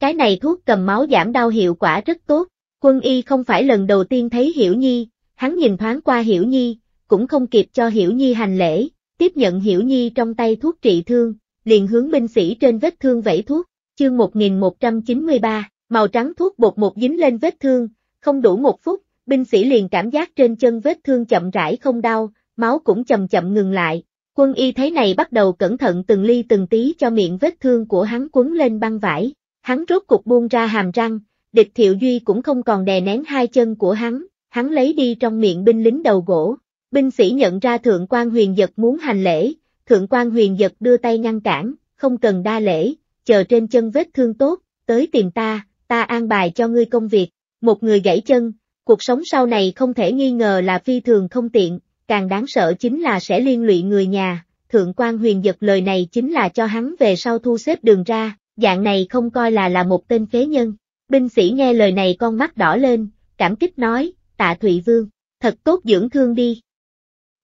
Cái này thuốc cầm máu giảm đau hiệu quả rất tốt, quân y không phải lần đầu tiên thấy Hiểu Nhi, hắn nhìn thoáng qua Hiểu Nhi, cũng không kịp cho Hiểu Nhi hành lễ, tiếp nhận Hiểu Nhi trong tay thuốc trị thương, liền hướng binh sĩ trên vết thương vẫy thuốc. Chương 1193, màu trắng thuốc bột một dính lên vết thương, không đủ một phút, binh sĩ liền cảm giác trên chân vết thương chậm rãi không đau, máu cũng chậm chậm ngừng lại. Quân y thấy này bắt đầu cẩn thận từng ly từng tí cho miệng vết thương của hắn quấn lên băng vải. Hắn rốt cục buông ra hàm răng, địch thiệu duy cũng không còn đè nén hai chân của hắn, hắn lấy đi trong miệng binh lính đầu gỗ. Binh sĩ nhận ra thượng quan huyền giật muốn hành lễ, thượng quan huyền giật đưa tay ngăn cản, không cần đa lễ, chờ trên chân vết thương tốt, tới tìm ta, ta an bài cho ngươi công việc. Một người gãy chân, cuộc sống sau này không thể nghi ngờ là phi thường không tiện, càng đáng sợ chính là sẽ liên lụy người nhà. Thượng quan huyền giật lời này chính là cho hắn về sau thu xếp đường ra, dạng này không coi là là một tên phế nhân. Binh sĩ nghe lời này con mắt đỏ lên, cảm kích nói, tạ Thụy Vương, thật tốt dưỡng thương đi.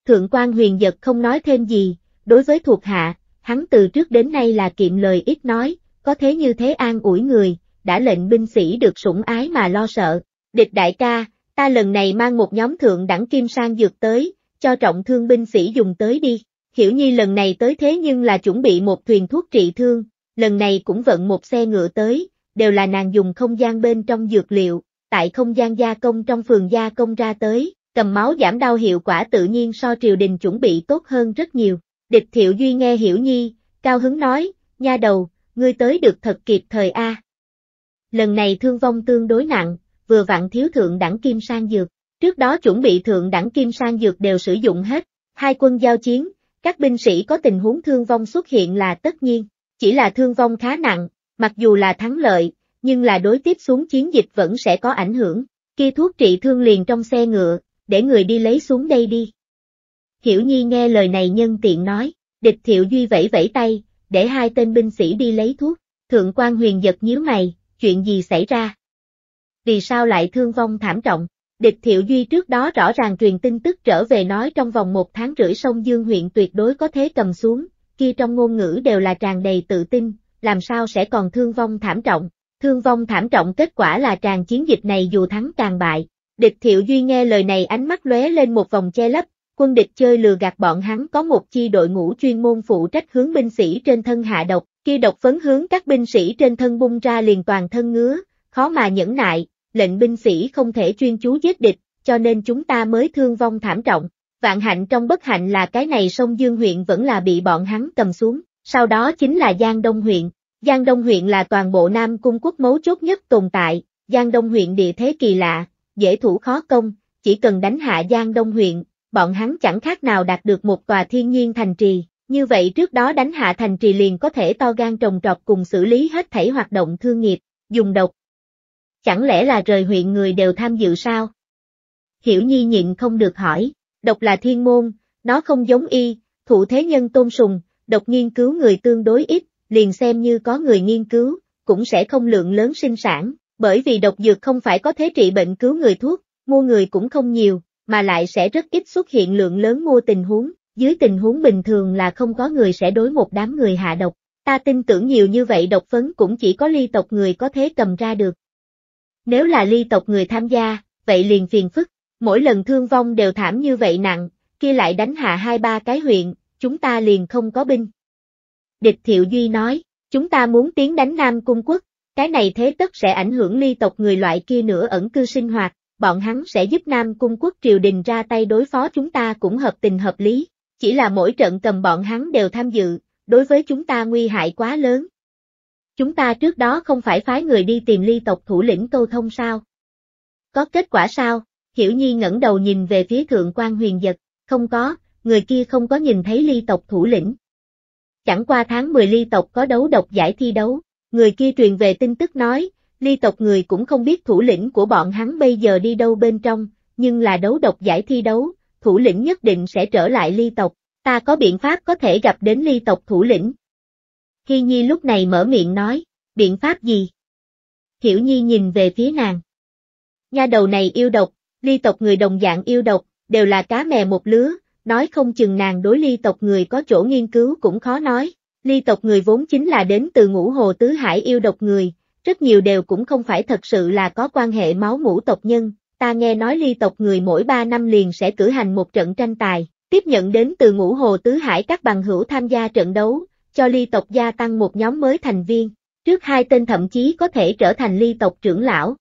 Thượng quan huyền giật không nói thêm gì, đối với thuộc hạ, Hắn từ trước đến nay là kiệm lời ít nói, có thế như thế an ủi người, đã lệnh binh sĩ được sủng ái mà lo sợ. Địch đại ca, ta lần này mang một nhóm thượng đẳng kim sang dược tới, cho trọng thương binh sĩ dùng tới đi. Hiểu Nhi lần này tới thế nhưng là chuẩn bị một thuyền thuốc trị thương, lần này cũng vận một xe ngựa tới, đều là nàng dùng không gian bên trong dược liệu, tại không gian gia công trong phường gia công ra tới, cầm máu giảm đau hiệu quả tự nhiên so triều đình chuẩn bị tốt hơn rất nhiều. Địch Thiệu Duy nghe Hiểu Nhi, cao hứng nói, nha đầu, ngươi tới được thật kịp thời A. Lần này thương vong tương đối nặng, vừa vặn thiếu thượng đẳng kim sang dược, trước đó chuẩn bị thượng đẳng kim sang dược đều sử dụng hết, hai quân giao chiến, các binh sĩ có tình huống thương vong xuất hiện là tất nhiên, chỉ là thương vong khá nặng, mặc dù là thắng lợi, nhưng là đối tiếp xuống chiến dịch vẫn sẽ có ảnh hưởng, kia thuốc trị thương liền trong xe ngựa, để người đi lấy xuống đây đi. Hiểu Nhi nghe lời này nhân tiện nói, địch thiệu duy vẫy vẫy tay, để hai tên binh sĩ đi lấy thuốc, thượng quan huyền giật nhíu mày, chuyện gì xảy ra? Vì sao lại thương vong thảm trọng? Địch thiệu duy trước đó rõ ràng truyền tin tức trở về nói trong vòng một tháng rưỡi sông Dương huyện tuyệt đối có thế cầm xuống, kia trong ngôn ngữ đều là tràn đầy tự tin, làm sao sẽ còn thương vong thảm trọng. Thương vong thảm trọng kết quả là tràn chiến dịch này dù thắng càng bại. Địch thiệu duy nghe lời này ánh mắt lóe lên một vòng che lấp, quân địch chơi lừa gạt bọn hắn có một chi đội ngũ chuyên môn phụ trách hướng binh sĩ trên thân hạ độc, kia độc phấn hướng các binh sĩ trên thân bung ra liền toàn thân ngứa, khó mà nhẫn nại, lệnh binh sĩ không thể chuyên chú giết địch, cho nên chúng ta mới thương vong thảm trọng. Vạn hạnh trong bất hạnh là cái này sông Dương huyện vẫn là bị bọn hắn cầm xuống, sau đó chính là Giang Đông huyện. Giang Đông huyện là toàn bộ Nam Cung quốc mấu chốt nhất tồn tại, Giang Đông huyện địa thế kỳ lạ, dễ thủ khó công, chỉ cần đánh hạ Giang Đông huyện, bọn hắn chẳng khác nào đạt được một tòa thiên nhiên thành trì, như vậy trước đó đánh hạ thành trì liền có thể to gan trồng trọt cùng xử lý hết thảy hoạt động thương nghiệp, dùng độc. Chẳng lẽ là rời huyện người đều tham dự sao? Hiểu Nhi nhịn không được hỏi, độc là thiên môn, nó không giống y, thụ thế nhân tôn sùng, độc nghiên cứu người tương đối ít, liền xem như có người nghiên cứu, cũng sẽ không lượng lớn sinh sản, bởi vì độc dược không phải có thế trị bệnh cứu người thuốc, mua người cũng không nhiều, mà lại sẽ rất ít xuất hiện lượng lớn mua tình huống, dưới tình huống bình thường là không có người sẽ đối một đám người hạ độc, ta tin tưởng nhiều như vậy độc phấn cũng chỉ có ly tộc người có thế cầm ra được. Nếu là ly tộc người tham gia, vậy liền phiền phức, mỗi lần thương vong đều thảm như vậy nặng, kia lại đánh hạ hai ba cái huyện, chúng ta liền không có binh. Địch Thiệu Duy nói, chúng ta muốn tiến đánh Nam Cung Quốc, cái này thế tất sẽ ảnh hưởng ly tộc người loại kia nữa ẩn cư sinh hoạt, bọn hắn sẽ giúp Nam Cung quốc triều đình ra tay đối phó chúng ta cũng hợp tình hợp lý, chỉ là mỗi trận cầm bọn hắn đều tham dự, đối với chúng ta nguy hại quá lớn. Chúng ta trước đó không phải phái người đi tìm ly tộc thủ lĩnh câu thông sao? Có kết quả sao? Hiểu Nhi ngẩng đầu nhìn về phía thượng quan huyền giật, không có, người kia không có nhìn thấy ly tộc thủ lĩnh. Chẳng qua tháng 10 ly tộc có đấu độc giải thi đấu, người kia truyền về tin tức nói, ly tộc người cũng không biết thủ lĩnh của bọn hắn bây giờ đi đâu bên trong, nhưng là đấu độc giải thi đấu, thủ lĩnh nhất định sẽ trở lại ly tộc, ta có biện pháp có thể gặp đến ly tộc thủ lĩnh. Hy Nhi lúc này mở miệng nói, biện pháp gì? Hiểu Nhi nhìn về phía nàng. Nha đầu này yêu độc, ly tộc người đồng dạng yêu độc, đều là cá mè một lứa, nói không chừng nàng đối ly tộc người có chỗ nghiên cứu cũng khó nói. Ly tộc người vốn chính là đến từ ngũ hồ tứ hải yêu độc người, rất nhiều đều cũng không phải thật sự là có quan hệ máu mũ tộc nhân, ta nghe nói ly tộc người mỗi 3 năm liền sẽ cử hành một trận tranh tài, tiếp nhận đến từ ngũ hồ tứ hải các bằng hữu tham gia trận đấu, cho ly tộc gia tăng một nhóm mới thành viên, trước hai tên thậm chí có thể trở thành ly tộc trưởng lão.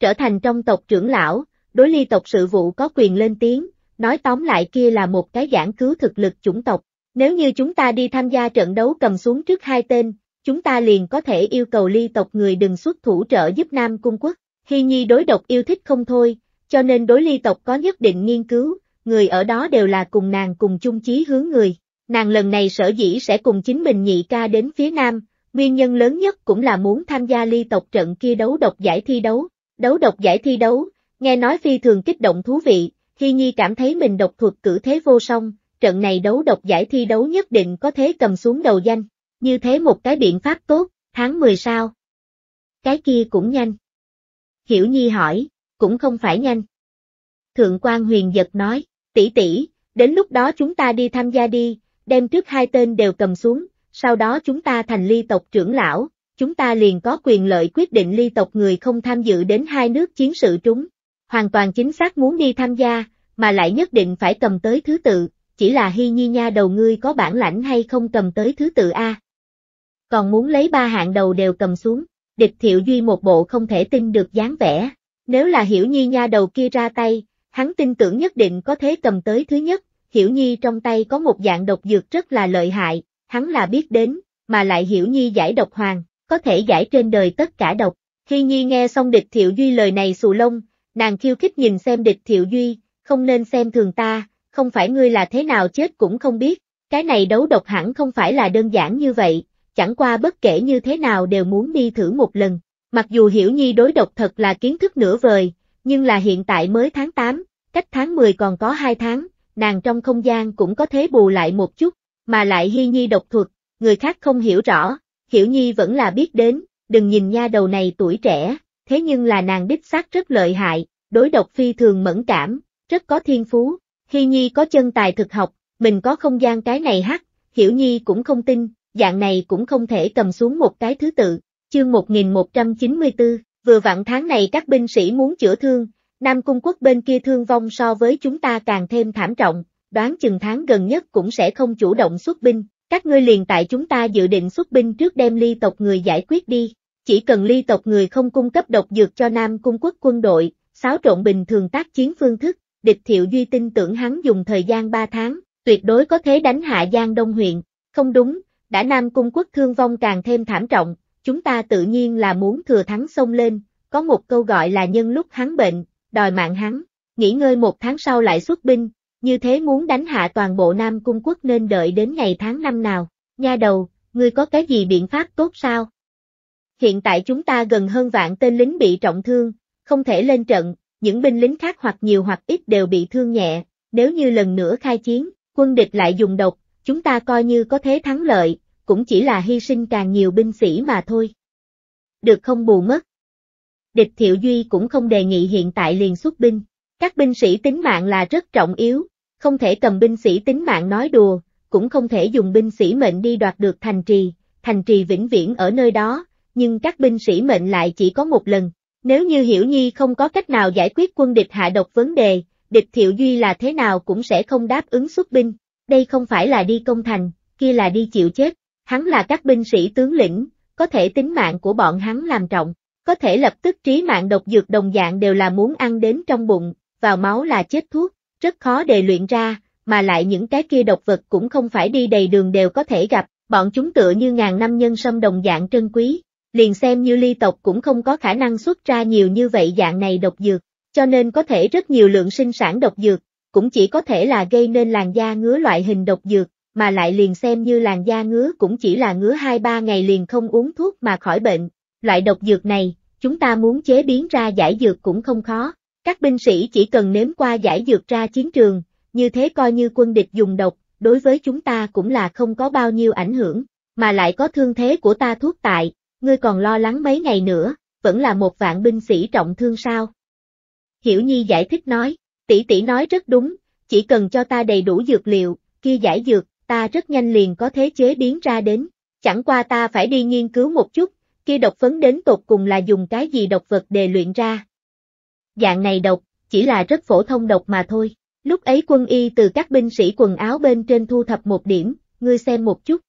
Trở thành trong tộc trưởng lão, đối ly tộc sự vụ có quyền lên tiếng, nói tóm lại kia là một cái giảng cứu thực lực chủng tộc. Nếu như chúng ta đi tham gia trận đấu cầm xuống trước hai tên, chúng ta liền có thể yêu cầu ly tộc người đừng xuất thủ trợ giúp Nam Cung quốc. Hy Nhi đối độc yêu thích không thôi, cho nên đối ly tộc có nhất định nghiên cứu, người ở đó đều là cùng nàng cùng chung chí hướng người. Nàng lần này sở dĩ sẽ cùng chính mình nhị ca đến phía Nam, nguyên nhân lớn nhất cũng là muốn tham gia ly tộc trận kia đấu độc giải thi đấu. Đấu độc giải thi đấu, nghe nói phi thường kích động thú vị, Hy Nhi cảm thấy mình độc thuật cử thế vô song, trận này đấu độc giải thi đấu nhất định có thế cầm xuống đầu danh. Như thế một cái biện pháp tốt, tháng 10 sao? Cái kia cũng nhanh. Hiểu Nhi hỏi, cũng không phải nhanh. Thượng quan huyền giật nói, tỷ tỷ, đến lúc đó chúng ta đi tham gia đi, đem trước hai tên đều cầm xuống, sau đó chúng ta thành ly tộc trưởng lão, chúng ta liền có quyền lợi quyết định ly tộc người không tham dự đến hai nước chiến sự chúng Hoàn toàn chính xác muốn đi tham gia, mà lại nhất định phải cầm tới thứ tự, chỉ là hy nhi nha đầu ngươi có bản lãnh hay không cầm tới thứ tự A còn muốn lấy ba hạng đầu đều cầm xuống, địch thiệu duy một bộ không thể tin được dáng vẻ. Nếu là hiểu nhi nha đầu kia ra tay, hắn tin tưởng nhất định có thế cầm tới thứ nhất, hiểu nhi trong tay có một dạng độc dược rất là lợi hại, hắn là biết đến, mà lại hiểu nhi giải độc hoàng, có thể giải trên đời tất cả độc. Khi nhi nghe xong địch thiệu duy lời này xù lông, nàng khiêu khích nhìn xem địch thiệu duy, không nên xem thường ta, không phải ngươi là thế nào chết cũng không biết, cái này đấu độc hẳn không phải là đơn giản như vậy, chẳng qua bất kể như thế nào đều muốn đi thử một lần. Mặc dù hiểu nhi đối độc thật là kiến thức nửa vời, nhưng là hiện tại mới tháng 8, cách tháng 10 còn có 2 tháng, nàng trong không gian cũng có thế bù lại một chút, mà lại hi nhi độc thuật, người khác không hiểu rõ, hiểu nhi vẫn là biết đến, đừng nhìn nha đầu này tuổi trẻ, thế nhưng là nàng đích xác rất lợi hại, đối độc phi thường mẫn cảm, rất có thiên phú, hi nhi có chân tài thực học, mình có không gian cái này hắc, hiểu nhi cũng không tin, dạng này cũng không thể cầm xuống một cái thứ tự. Chương 1194, vừa vặn tháng này các binh sĩ muốn chữa thương, Nam Cung quốc bên kia thương vong so với chúng ta càng thêm thảm trọng, đoán chừng tháng gần nhất cũng sẽ không chủ động xuất binh, các ngươi liền tại chúng ta dự định xuất binh trước đem ly tộc người giải quyết đi, chỉ cần ly tộc người không cung cấp độc dược cho Nam Cung quốc quân đội, xáo trộn bình thường tác chiến phương thức, địch thiệu duy tin tưởng hắn dùng thời gian 3 tháng, tuyệt đối có thế đánh hạ Giang Đông huyện, không đúng, đã Nam Cung quốc thương vong càng thêm thảm trọng, chúng ta tự nhiên là muốn thừa thắng xông lên, có một câu gọi là nhân lúc hắn bệnh, đòi mạng hắn, nghỉ ngơi một tháng sau lại xuất binh, như thế muốn đánh hạ toàn bộ Nam Cung quốc nên đợi đến ngày tháng năm nào, nha đầu, ngươi có cái gì biện pháp tốt sao? Hiện tại chúng ta gần hơn vạn tên lính bị trọng thương, không thể lên trận, những binh lính khác hoặc nhiều hoặc ít đều bị thương nhẹ, nếu như lần nữa khai chiến, quân địch lại dùng độc, chúng ta coi như có thế thắng lợi, cũng chỉ là hy sinh càng nhiều binh sĩ mà thôi. Được không bù mất. Địch Thiệu Duy cũng không đề nghị hiện tại liền xuất binh. Các binh sĩ tính mạng là rất trọng yếu, không thể cầm binh sĩ tính mạng nói đùa, cũng không thể dùng binh sĩ mệnh đi đoạt được thành trì, thành trì vĩnh viễn ở nơi đó, nhưng các binh sĩ mệnh lại chỉ có một lần. Nếu như Hiểu Nhi không có cách nào giải quyết quân địch hạ độc vấn đề, địch Thiệu Duy là thế nào cũng sẽ không đáp ứng xuất binh, đây không phải là đi công thành, kia là đi chịu chết hắn là các binh sĩ tướng lĩnh, có thể tính mạng của bọn hắn làm trọng, có thể lập tức trí mạng độc dược đồng dạng đều là muốn ăn đến trong bụng, vào máu là chết thuốc, rất khó đề luyện ra, mà lại những cái kia độc vật cũng không phải đi đầy đường đều có thể gặp, bọn chúng tựa như ngàn năm nhân sâm đồng dạng trân quý, liền xem như ly tộc cũng không có khả năng xuất ra nhiều như vậy dạng này độc dược, cho nên có thể rất nhiều lượng sinh sản độc dược, cũng chỉ có thể là gây nên làn da ngứa loại hình độc dược, mà lại liền xem như làn da ngứa cũng chỉ là ngứa 2-3 ngày liền không uống thuốc mà khỏi bệnh. Loại độc dược này, chúng ta muốn chế biến ra giải dược cũng không khó. Các binh sĩ chỉ cần nếm qua giải dược ra chiến trường, như thế coi như quân địch dùng độc, đối với chúng ta cũng là không có bao nhiêu ảnh hưởng, mà lại có thương thế của ta thuốc tại, ngươi còn lo lắng mấy ngày nữa, vẫn là một vạn binh sĩ trọng thương sao. Hiểu Nhi giải thích nói, tỷ tỷ nói rất đúng, chỉ cần cho ta đầy đủ dược liệu, kia giải dược, ta rất nhanh liền có thế chế biến ra đến, chẳng qua ta phải đi nghiên cứu một chút, kia độc phấn đến tột cùng là dùng cái gì độc vật để luyện ra. Dạng này độc, chỉ là rất phổ thông độc mà thôi. Lúc ấy quân y từ các binh sĩ quần áo bên trên thu thập một điểm, ngươi xem một chút.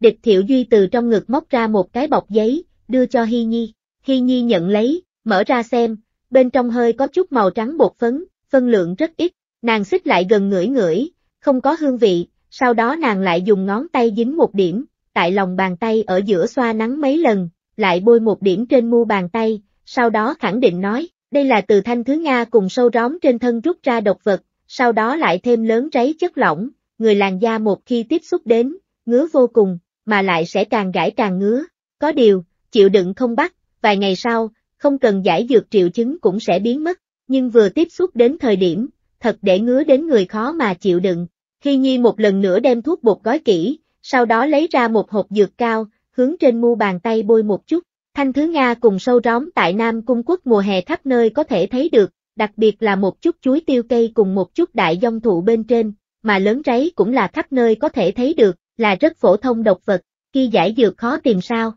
Địch thiệu duy từ trong ngực móc ra một cái bọc giấy, đưa cho Hy Nhi. Hy Nhi nhận lấy, mở ra xem, bên trong hơi có chút màu trắng bột phấn, phân lượng rất ít, nàng xích lại gần ngửi ngửi, không có hương vị, sau đó nàng lại dùng ngón tay dính một điểm, tại lòng bàn tay ở giữa xoa nắng mấy lần, lại bôi một điểm trên mu bàn tay, sau đó khẳng định nói, đây là từ thanh thứ Nga cùng sâu róm trên thân rút ra độc vật, sau đó lại thêm lớn ráy chất lỏng, người làn da một khi tiếp xúc đến, ngứa vô cùng, mà lại sẽ càng gãi càng ngứa, có điều, chịu đựng không bắt, vài ngày sau, không cần giải dược triệu chứng cũng sẽ biến mất, nhưng vừa tiếp xúc đến thời điểm, thật để ngứa đến người khó mà chịu đựng, khi Nhi một lần nữa đem thuốc bột gói kỹ, sau đó lấy ra một hộp dược cao, hướng trên mu bàn tay bôi một chút. Thanh thứ Nga cùng sâu róm tại Nam Cung quốc mùa hè khắp nơi có thể thấy được, đặc biệt là một chút chuối tiêu cây cùng một chút đại dông thụ bên trên, mà lớn ráy cũng là khắp nơi có thể thấy được, là rất phổ thông độc vật, khi giải dược khó tìm sao.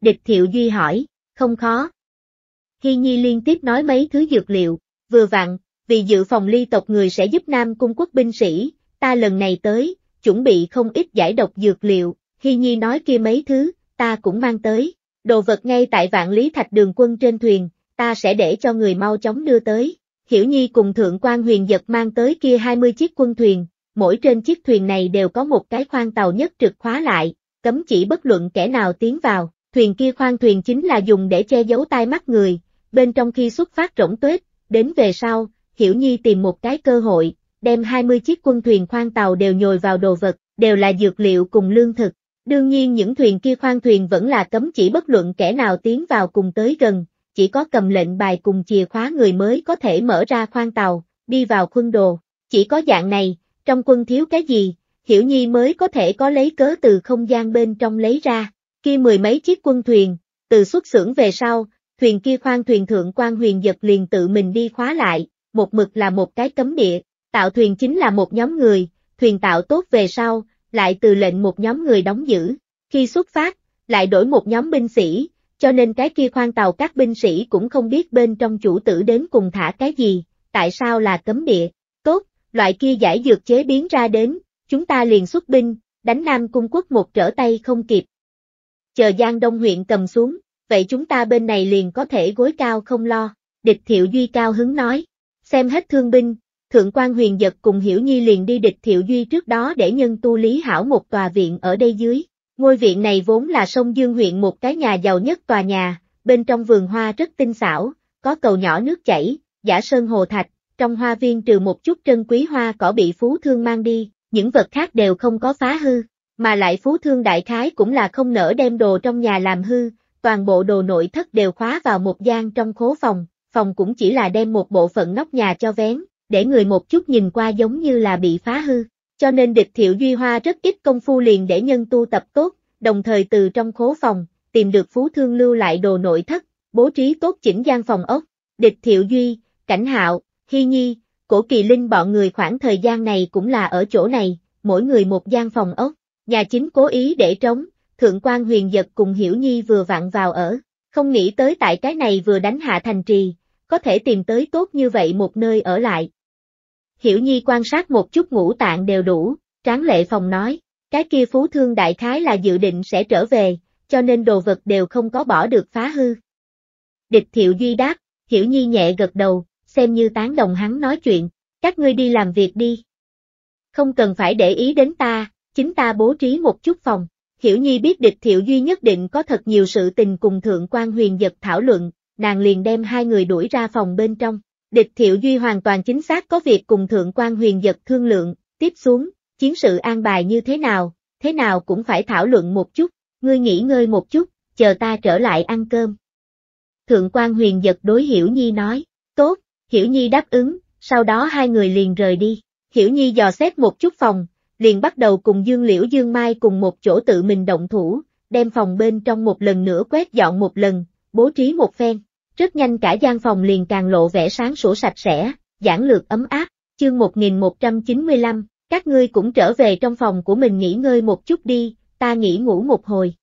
Địch Thiệu Duy hỏi, không khó. Khi Nhi liên tiếp nói mấy thứ dược liệu, vừa vặn, vì dự phòng ly tộc người sẽ giúp Nam Cung quốc binh sĩ, ta lần này tới, chuẩn bị không ít giải độc dược liệu, Hy Nhi nói kia mấy thứ, ta cũng mang tới, đồ vật ngay tại vạn lý thạch đường quân trên thuyền, ta sẽ để cho người mau chóng đưa tới. Hiểu Nhi cùng Thượng quan huyền giật mang tới kia 20 chiếc quân thuyền, mỗi trên chiếc thuyền này đều có một cái khoang tàu nhất trực khóa lại, cấm chỉ bất luận kẻ nào tiến vào, thuyền kia khoang thuyền chính là dùng để che giấu tai mắt người, bên trong khi xuất phát rỗng tuếch, đến về sau, Hiểu Nhi tìm một cái cơ hội, đem 20 chiếc quân thuyền khoang tàu đều nhồi vào đồ vật, đều là dược liệu cùng lương thực. Đương nhiên những thuyền kia khoang thuyền vẫn là cấm chỉ bất luận kẻ nào tiến vào cùng tới gần, chỉ có cầm lệnh bài cùng chìa khóa người mới có thể mở ra khoang tàu, đi vào quân đồ. Chỉ có dạng này, trong quân thiếu cái gì, Hiểu Nhi mới có thể có lấy cớ từ không gian bên trong lấy ra. kia mười mấy chiếc quân thuyền, từ xuất xưởng về sau, thuyền kia khoang thuyền thượng quan huyền giật liền tự mình đi khóa lại, một mực là một cái cấm địa, Tạo thuyền chính là một nhóm người, thuyền tạo tốt về sau, lại từ lệnh một nhóm người đóng giữ. Khi xuất phát, lại đổi một nhóm binh sĩ, cho nên cái kia khoan tàu các binh sĩ cũng không biết bên trong chủ tử đến cùng thả cái gì, tại sao là cấm địa. Tốt, loại kia giải dược chế biến ra đến, chúng ta liền xuất binh, đánh Nam Cung quốc một trở tay không kịp. Chờ Giang Đông huyện cầm xuống, vậy chúng ta bên này liền có thể gối cao không lo, địch thiệu duy cao hứng nói. Xem hết thương binh, Thượng quan huyền giật cùng Hiểu Nhi liền đi địch thiệu duy trước đó để nhân tu lý hảo một tòa viện ở đây dưới. Ngôi viện này vốn là sông Dương huyện một cái nhà giàu nhất tòa nhà, bên trong vườn hoa rất tinh xảo, có cầu nhỏ nước chảy, giả sơn hồ thạch, trong hoa viên trừ một chút trân quý hoa cỏ bị phú thương mang đi, những vật khác đều không có phá hư, mà lại phú thương đại khái cũng là không nỡ đem đồ trong nhà làm hư, toàn bộ đồ nội thất đều khóa vào một gian trong khố phòng, phòng cũng chỉ là đem một bộ phận nóc nhà cho vén, để người một chút nhìn qua giống như là bị phá hư. Cho nên địch thiệu Duy Hoa rất ít công phu liền để nhân tu tập tốt, đồng thời từ trong khố phòng, tìm được phú thương lưu lại đồ nội thất, bố trí tốt chỉnh gian phòng ốc. Địch thiệu Duy, Cảnh Hạo, Hy Nhi, Cổ Kỳ Linh bọn người khoảng thời gian này cũng là ở chỗ này, mỗi người một gian phòng ốc. Nhà chính cố ý để trống, Thượng quan huyền giật cùng Hiểu Nhi vừa vặn vào ở, không nghĩ tới tại cái này vừa đánh hạ thành trì, có thể tìm tới tốt như vậy một nơi ở lại, Hiểu Nhi quan sát một chút ngũ tạng đều đủ, tráng lệ phòng nói, cái kia phú thương đại khái là dự định sẽ trở về, cho nên đồ vật đều không có bỏ được phá hư. Địch Thiệu Duy đáp, Hiểu Nhi nhẹ gật đầu, xem như tán đồng hắn nói chuyện, các ngươi đi làm việc đi. Không cần phải để ý đến ta, chính ta bố trí một chút phòng. Hiểu Nhi biết địch Thiệu Duy nhất định có thật nhiều sự tình cùng Thượng quan Huyền Giật thảo luận, nàng liền đem hai người đuổi ra phòng bên trong. Địch Thiệu Duy hoàn toàn chính xác có việc cùng Thượng quan huyền giật thương lượng, tiếp xuống, chiến sự an bài như thế nào, thế nào cũng phải thảo luận một chút, ngươi nghỉ ngơi một chút, chờ ta trở lại ăn cơm. Thượng quan huyền giật đối Hiểu Nhi nói, tốt, Hiểu Nhi đáp ứng, sau đó hai người liền rời đi, Hiểu Nhi dò xét một chút phòng, liền bắt đầu cùng Dương Liễu Dương Mai cùng một chỗ tự mình động thủ, đem phòng bên trong một lần nữa quét dọn một lần, bố trí một phen. Rất nhanh cả gian phòng liền càng lộ vẻ sáng sủa sạch sẽ, giản lược ấm áp, chương 1195, các ngươi cũng trở về trong phòng của mình nghỉ ngơi một chút đi, ta nghỉ ngủ một hồi.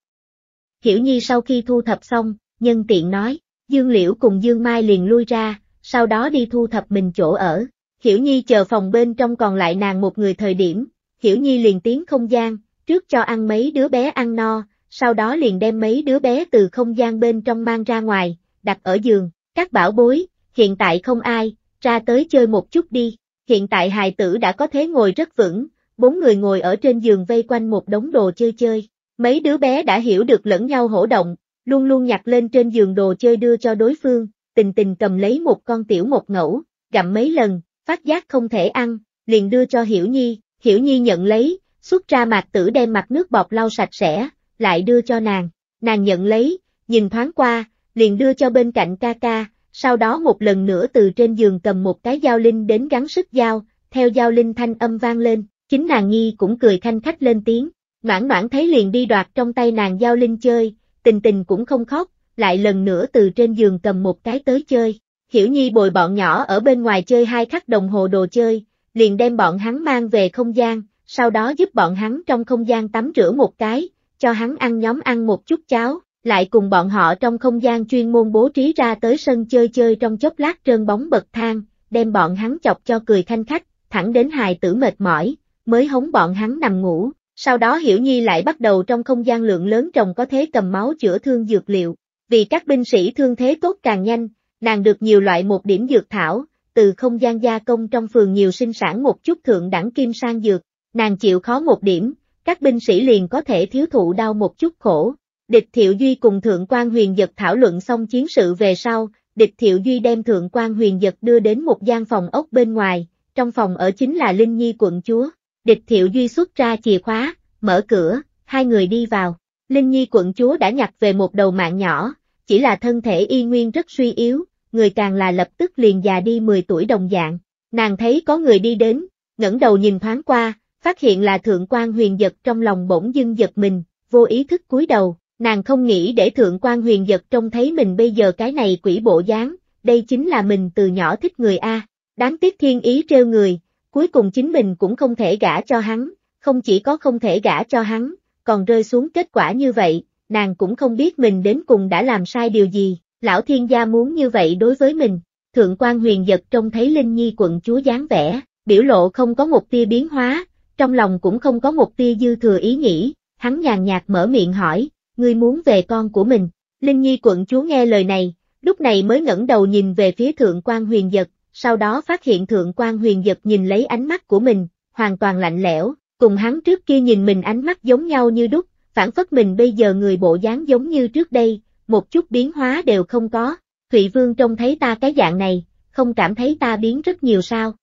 Hiểu Nhi sau khi thu thập xong, nhân tiện nói, Dương Liễu cùng Dương Mai liền lui ra, sau đó đi thu thập mình chỗ ở. Hiểu Nhi chờ phòng bên trong còn lại nàng một người thời điểm, Hiểu Nhi liền tiến không gian, trước cho ăn mấy đứa bé ăn no, sau đó liền đem mấy đứa bé từ không gian bên trong mang ra ngoài, đặt ở giường, các bảo bối, hiện tại không ai, ra tới chơi một chút đi, hiện tại hài tử đã có thế ngồi rất vững, bốn người ngồi ở trên giường vây quanh một đống đồ chơi chơi, mấy đứa bé đã hiểu được lẫn nhau hổ động, luôn luôn nhặt lên trên giường đồ chơi đưa cho đối phương, tình tình cầm lấy một con tiểu một ngẫu, gặm mấy lần, phát giác không thể ăn, liền đưa cho Hiểu Nhi, Hiểu Nhi nhận lấy, xuất ra mạc tử đem mặt nước bọt lau sạch sẽ, lại đưa cho nàng, nàng nhận lấy, nhìn thoáng qua, liền đưa cho bên cạnh ca ca, sau đó một lần nữa từ trên giường cầm một cái dao linh đến gắn sức dao, theo dao linh thanh âm vang lên, chính nàng nghi cũng cười khanh khách lên tiếng, noãn noãn thấy liền đi đoạt trong tay nàng dao linh chơi, tình tình cũng không khóc, lại lần nữa từ trên giường cầm một cái tới chơi, hiểu nhi bồi bọn nhỏ ở bên ngoài chơi hai khắc đồng hồ đồ chơi, liền đem bọn hắn mang về không gian, sau đó giúp bọn hắn trong không gian tắm rửa một cái, cho hắn ăn nhóm ăn một chút cháo, lại cùng bọn họ trong không gian chuyên môn bố trí ra tới sân chơi chơi trong chốc lát trơn bóng bậc thang, đem bọn hắn chọc cho cười thanh khách, thẳng đến hài tử mệt mỏi, mới hống bọn hắn nằm ngủ. Sau đó Hiểu Nhi lại bắt đầu trong không gian lượng lớn trồng có thế cầm máu chữa thương dược liệu, vì các binh sĩ thương thế tốt càng nhanh, nàng được nhiều loại một điểm dược thảo, từ không gian gia công trong phường nhiều sinh sản một chút thượng đẳng kim sang dược, nàng chịu khó một điểm, các binh sĩ liền có thể thiếu thụ đau một chút khổ, Địch Thiệu Duy cùng Thượng quan Huyền Dật thảo luận xong chiến sự về sau, Địch Thiệu Duy đem Thượng quan Huyền Dật đưa đến một gian phòng ốc bên ngoài, trong phòng ở chính là Linh Nhi quận chúa. Địch Thiệu Duy xuất ra chìa khóa, mở cửa, hai người đi vào. Linh Nhi quận chúa đã nhặt về một đầu mạng nhỏ, chỉ là thân thể y nguyên rất suy yếu, người càng là lập tức liền già đi 10 tuổi đồng dạng. Nàng thấy có người đi đến, ngẩng đầu nhìn thoáng qua, phát hiện là Thượng quan Huyền Dật trong lòng bỗng dưng giật mình, vô ý thức cúi đầu, nàng không nghĩ để thượng quan huyền giật trông thấy mình bây giờ cái này quỷ bộ dáng, đây chính là mình từ nhỏ thích người A, đáng tiếc thiên ý trêu người, cuối cùng chính mình cũng không thể gả cho hắn, không chỉ có không thể gả cho hắn, còn rơi xuống kết quả như vậy, nàng cũng không biết mình đến cùng đã làm sai điều gì, lão thiên gia muốn như vậy đối với mình, thượng quan huyền giật trông thấy Linh Nhi quận chúa dáng vẻ, biểu lộ không có một tia biến hóa, trong lòng cũng không có một tia dư thừa ý nghĩ, hắn nhàn nhạt mở miệng hỏi, ngươi muốn về con của mình. Linh Nhi quận chúa nghe lời này, lúc này mới ngẩng đầu nhìn về phía thượng quan huyền giật, sau đó phát hiện thượng quan huyền giật nhìn lấy ánh mắt của mình, hoàn toàn lạnh lẽo, cùng hắn trước kia nhìn mình ánh mắt giống nhau như đúc, phản phất mình bây giờ người bộ dáng giống như trước đây, một chút biến hóa đều không có. Thụy Vương trông thấy ta cái dạng này, không cảm thấy ta biến rất nhiều sao.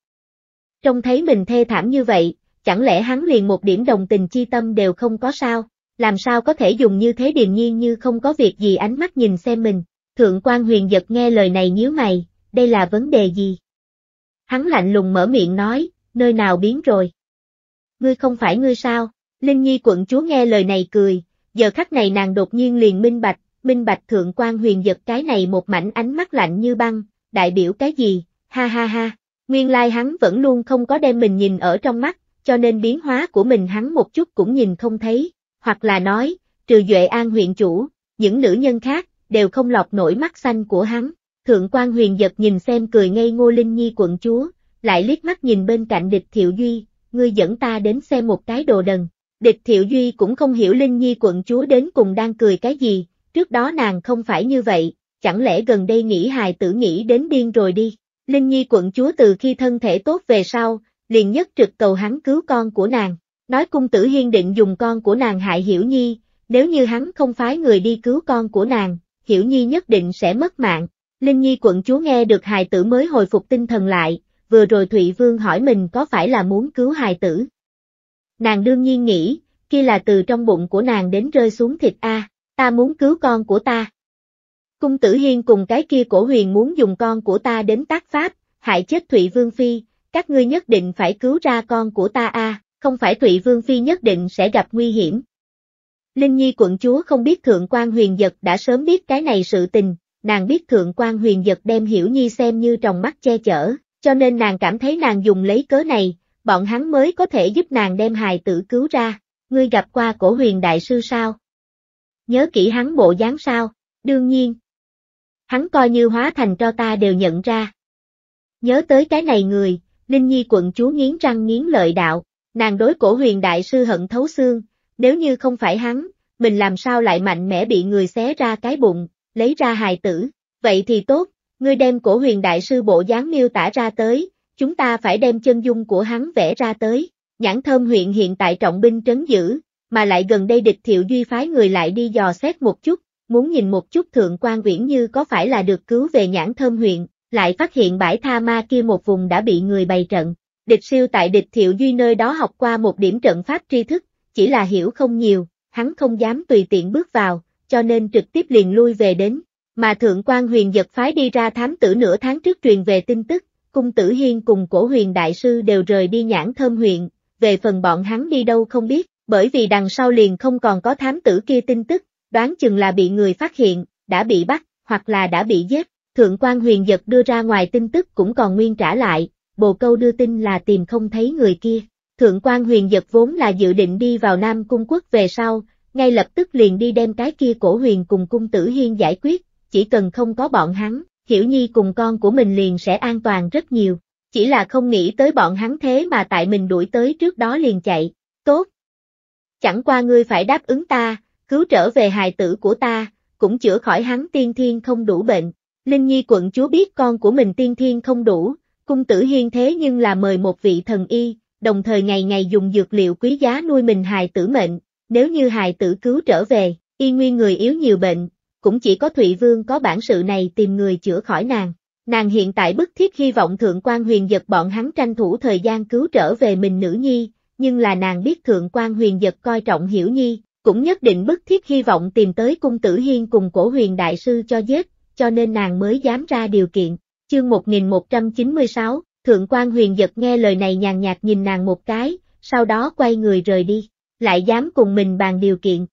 Trông thấy mình thê thảm như vậy, chẳng lẽ hắn liền một điểm đồng tình chi tâm đều không có sao, làm sao có thể dùng như thế điềm nhiên như không có việc gì ánh mắt nhìn xem mình. Thượng quan huyền giật nghe lời này nhíu mày, đây là vấn đề gì? Hắn lạnh lùng mở miệng nói, nơi nào biến rồi? Ngươi không phải ngươi sao? Linh Nhi quận chúa nghe lời này cười, giờ khắc này nàng đột nhiên liền minh bạch, minh bạch thượng quan huyền giật cái này một mảnh ánh mắt lạnh như băng, đại biểu cái gì, ha ha ha, nguyên lai hắn vẫn luôn không có đem mình nhìn ở trong mắt, cho nên biến hóa của mình hắn một chút cũng nhìn không thấy, hoặc là nói, trừ Duệ An huyện chủ, những nữ nhân khác, đều không lọt nổi mắt xanh của hắn. Thượng quan huyền giật nhìn xem cười ngây ngô Linh Nhi quận chúa, lại liếc mắt nhìn bên cạnh địch thiệu duy, ngươi dẫn ta đến xem một cái đồ đần. Địch thiệu duy cũng không hiểu Linh Nhi quận chúa đến cùng đang cười cái gì, trước đó nàng không phải như vậy, chẳng lẽ gần đây nghĩ hài tử nghĩ đến điên rồi đi. Linh Nhi quận chúa từ khi thân thể tốt về sau, liền nhất trực cầu hắn cứu con của nàng, nói cung tử hiên định dùng con của nàng hại Hiểu Nhi, nếu như hắn không phái người đi cứu con của nàng, Hiểu Nhi nhất định sẽ mất mạng. Linh Nhi quận chúa nghe được hài tử mới hồi phục tinh thần lại, vừa rồi Thụy Vương hỏi mình có phải là muốn cứu hài tử. Nàng đương nhiên nghĩ, kia là từ trong bụng của nàng đến rơi xuống thịt a, ta muốn cứu con của ta. Cung tử hiên cùng cái kia cổ huyền muốn dùng con của ta đến tác pháp, hại chết Thụy Vương Phi, các ngươi nhất định phải cứu ra con của ta a không phải Thụy Vương Phi nhất định sẽ gặp nguy hiểm. Linh Nhi quận chúa không biết Thượng quan huyền giật đã sớm biết cái này sự tình, nàng biết Thượng quan huyền giật đem Hiểu Nhi xem như trong mắt che chở, cho nên nàng cảm thấy nàng dùng lấy cớ này, bọn hắn mới có thể giúp nàng đem hài tử cứu ra. Ngươi gặp qua cổ huyền đại sư sao? Nhớ kỹ hắn bộ dáng sao? Đương nhiên. Hắn coi như hóa thành cho ta đều nhận ra. Nhớ tới cái này người, Linh Nhi quận chúa nghiến răng nghiến lợi đạo, Nàng đối cổ huyền đại sư hận thấu xương, nếu như không phải hắn, mình làm sao lại mạnh mẽ bị người xé ra cái bụng, lấy ra hài tử. Vậy thì tốt, ngươi đem cổ huyền đại sư bộ dáng miêu tả ra tới, chúng ta phải đem chân dung của hắn vẽ ra tới. Nhãn thơm huyện hiện tại trọng binh trấn giữ, mà lại gần đây địch thiệu duy phái người lại đi dò xét một chút, muốn nhìn một chút thượng quan viễn như có phải là được cứu về nhãn thơm huyện, lại phát hiện bãi tha ma kia một vùng đã bị người bày trận. Địch siêu tại địch thiệu duy nơi đó học qua một điểm trận pháp tri thức, chỉ là hiểu không nhiều, hắn không dám tùy tiện bước vào, cho nên trực tiếp liền lui về đến. Mà thượng quan huyền giật phái đi ra thám tử nửa tháng trước truyền về tin tức, cung tử hiên cùng cổ huyền đại sư đều rời đi nhãn thơm huyện, về phần bọn hắn đi đâu không biết, bởi vì đằng sau liền không còn có thám tử kia tin tức, đoán chừng là bị người phát hiện, đã bị bắt, hoặc là đã bị giết, thượng quan huyền giật đưa ra ngoài tin tức cũng còn nguyên trả lại, bồ câu đưa tin là tìm không thấy người kia. Thượng quan huyền giật vốn là dự định đi vào Nam Cung quốc về sau, ngay lập tức liền đi đem cái kia cổ huyền cùng cung tử hiên giải quyết, chỉ cần không có bọn hắn, Hiểu Nhi cùng con của mình liền sẽ an toàn rất nhiều, chỉ là không nghĩ tới bọn hắn thế mà tại mình đuổi tới trước đó liền chạy, tốt. Chẳng qua ngươi phải đáp ứng ta, cứu trở về hài tử của ta, cũng chữa khỏi hắn tiên thiên không đủ bệnh. Linh Nhi quận chúa biết con của mình tiên thiên không đủ, Cung tử hiên thế nhưng là mời một vị thần y, đồng thời ngày ngày dùng dược liệu quý giá nuôi mình hài tử mệnh, nếu như hài tử cứu trở về, y nguyên người yếu nhiều bệnh, cũng chỉ có Thụy Vương có bản sự này tìm người chữa khỏi nàng. Nàng hiện tại bức thiết hy vọng Thượng quan huyền giật bọn hắn tranh thủ thời gian cứu trở về mình nữ nhi, nhưng là nàng biết Thượng quan huyền giật coi trọng hiểu nhi, cũng nhất định bức thiết hy vọng tìm tới cung tử hiên cùng cổ huyền đại sư cho giết, cho nên nàng mới dám ra điều kiện. Chương 1196, Thượng quan huyền giật nghe lời này nhàn nhạt nhìn nàng một cái, sau đó quay người rời đi, lại dám cùng mình bàn điều kiện.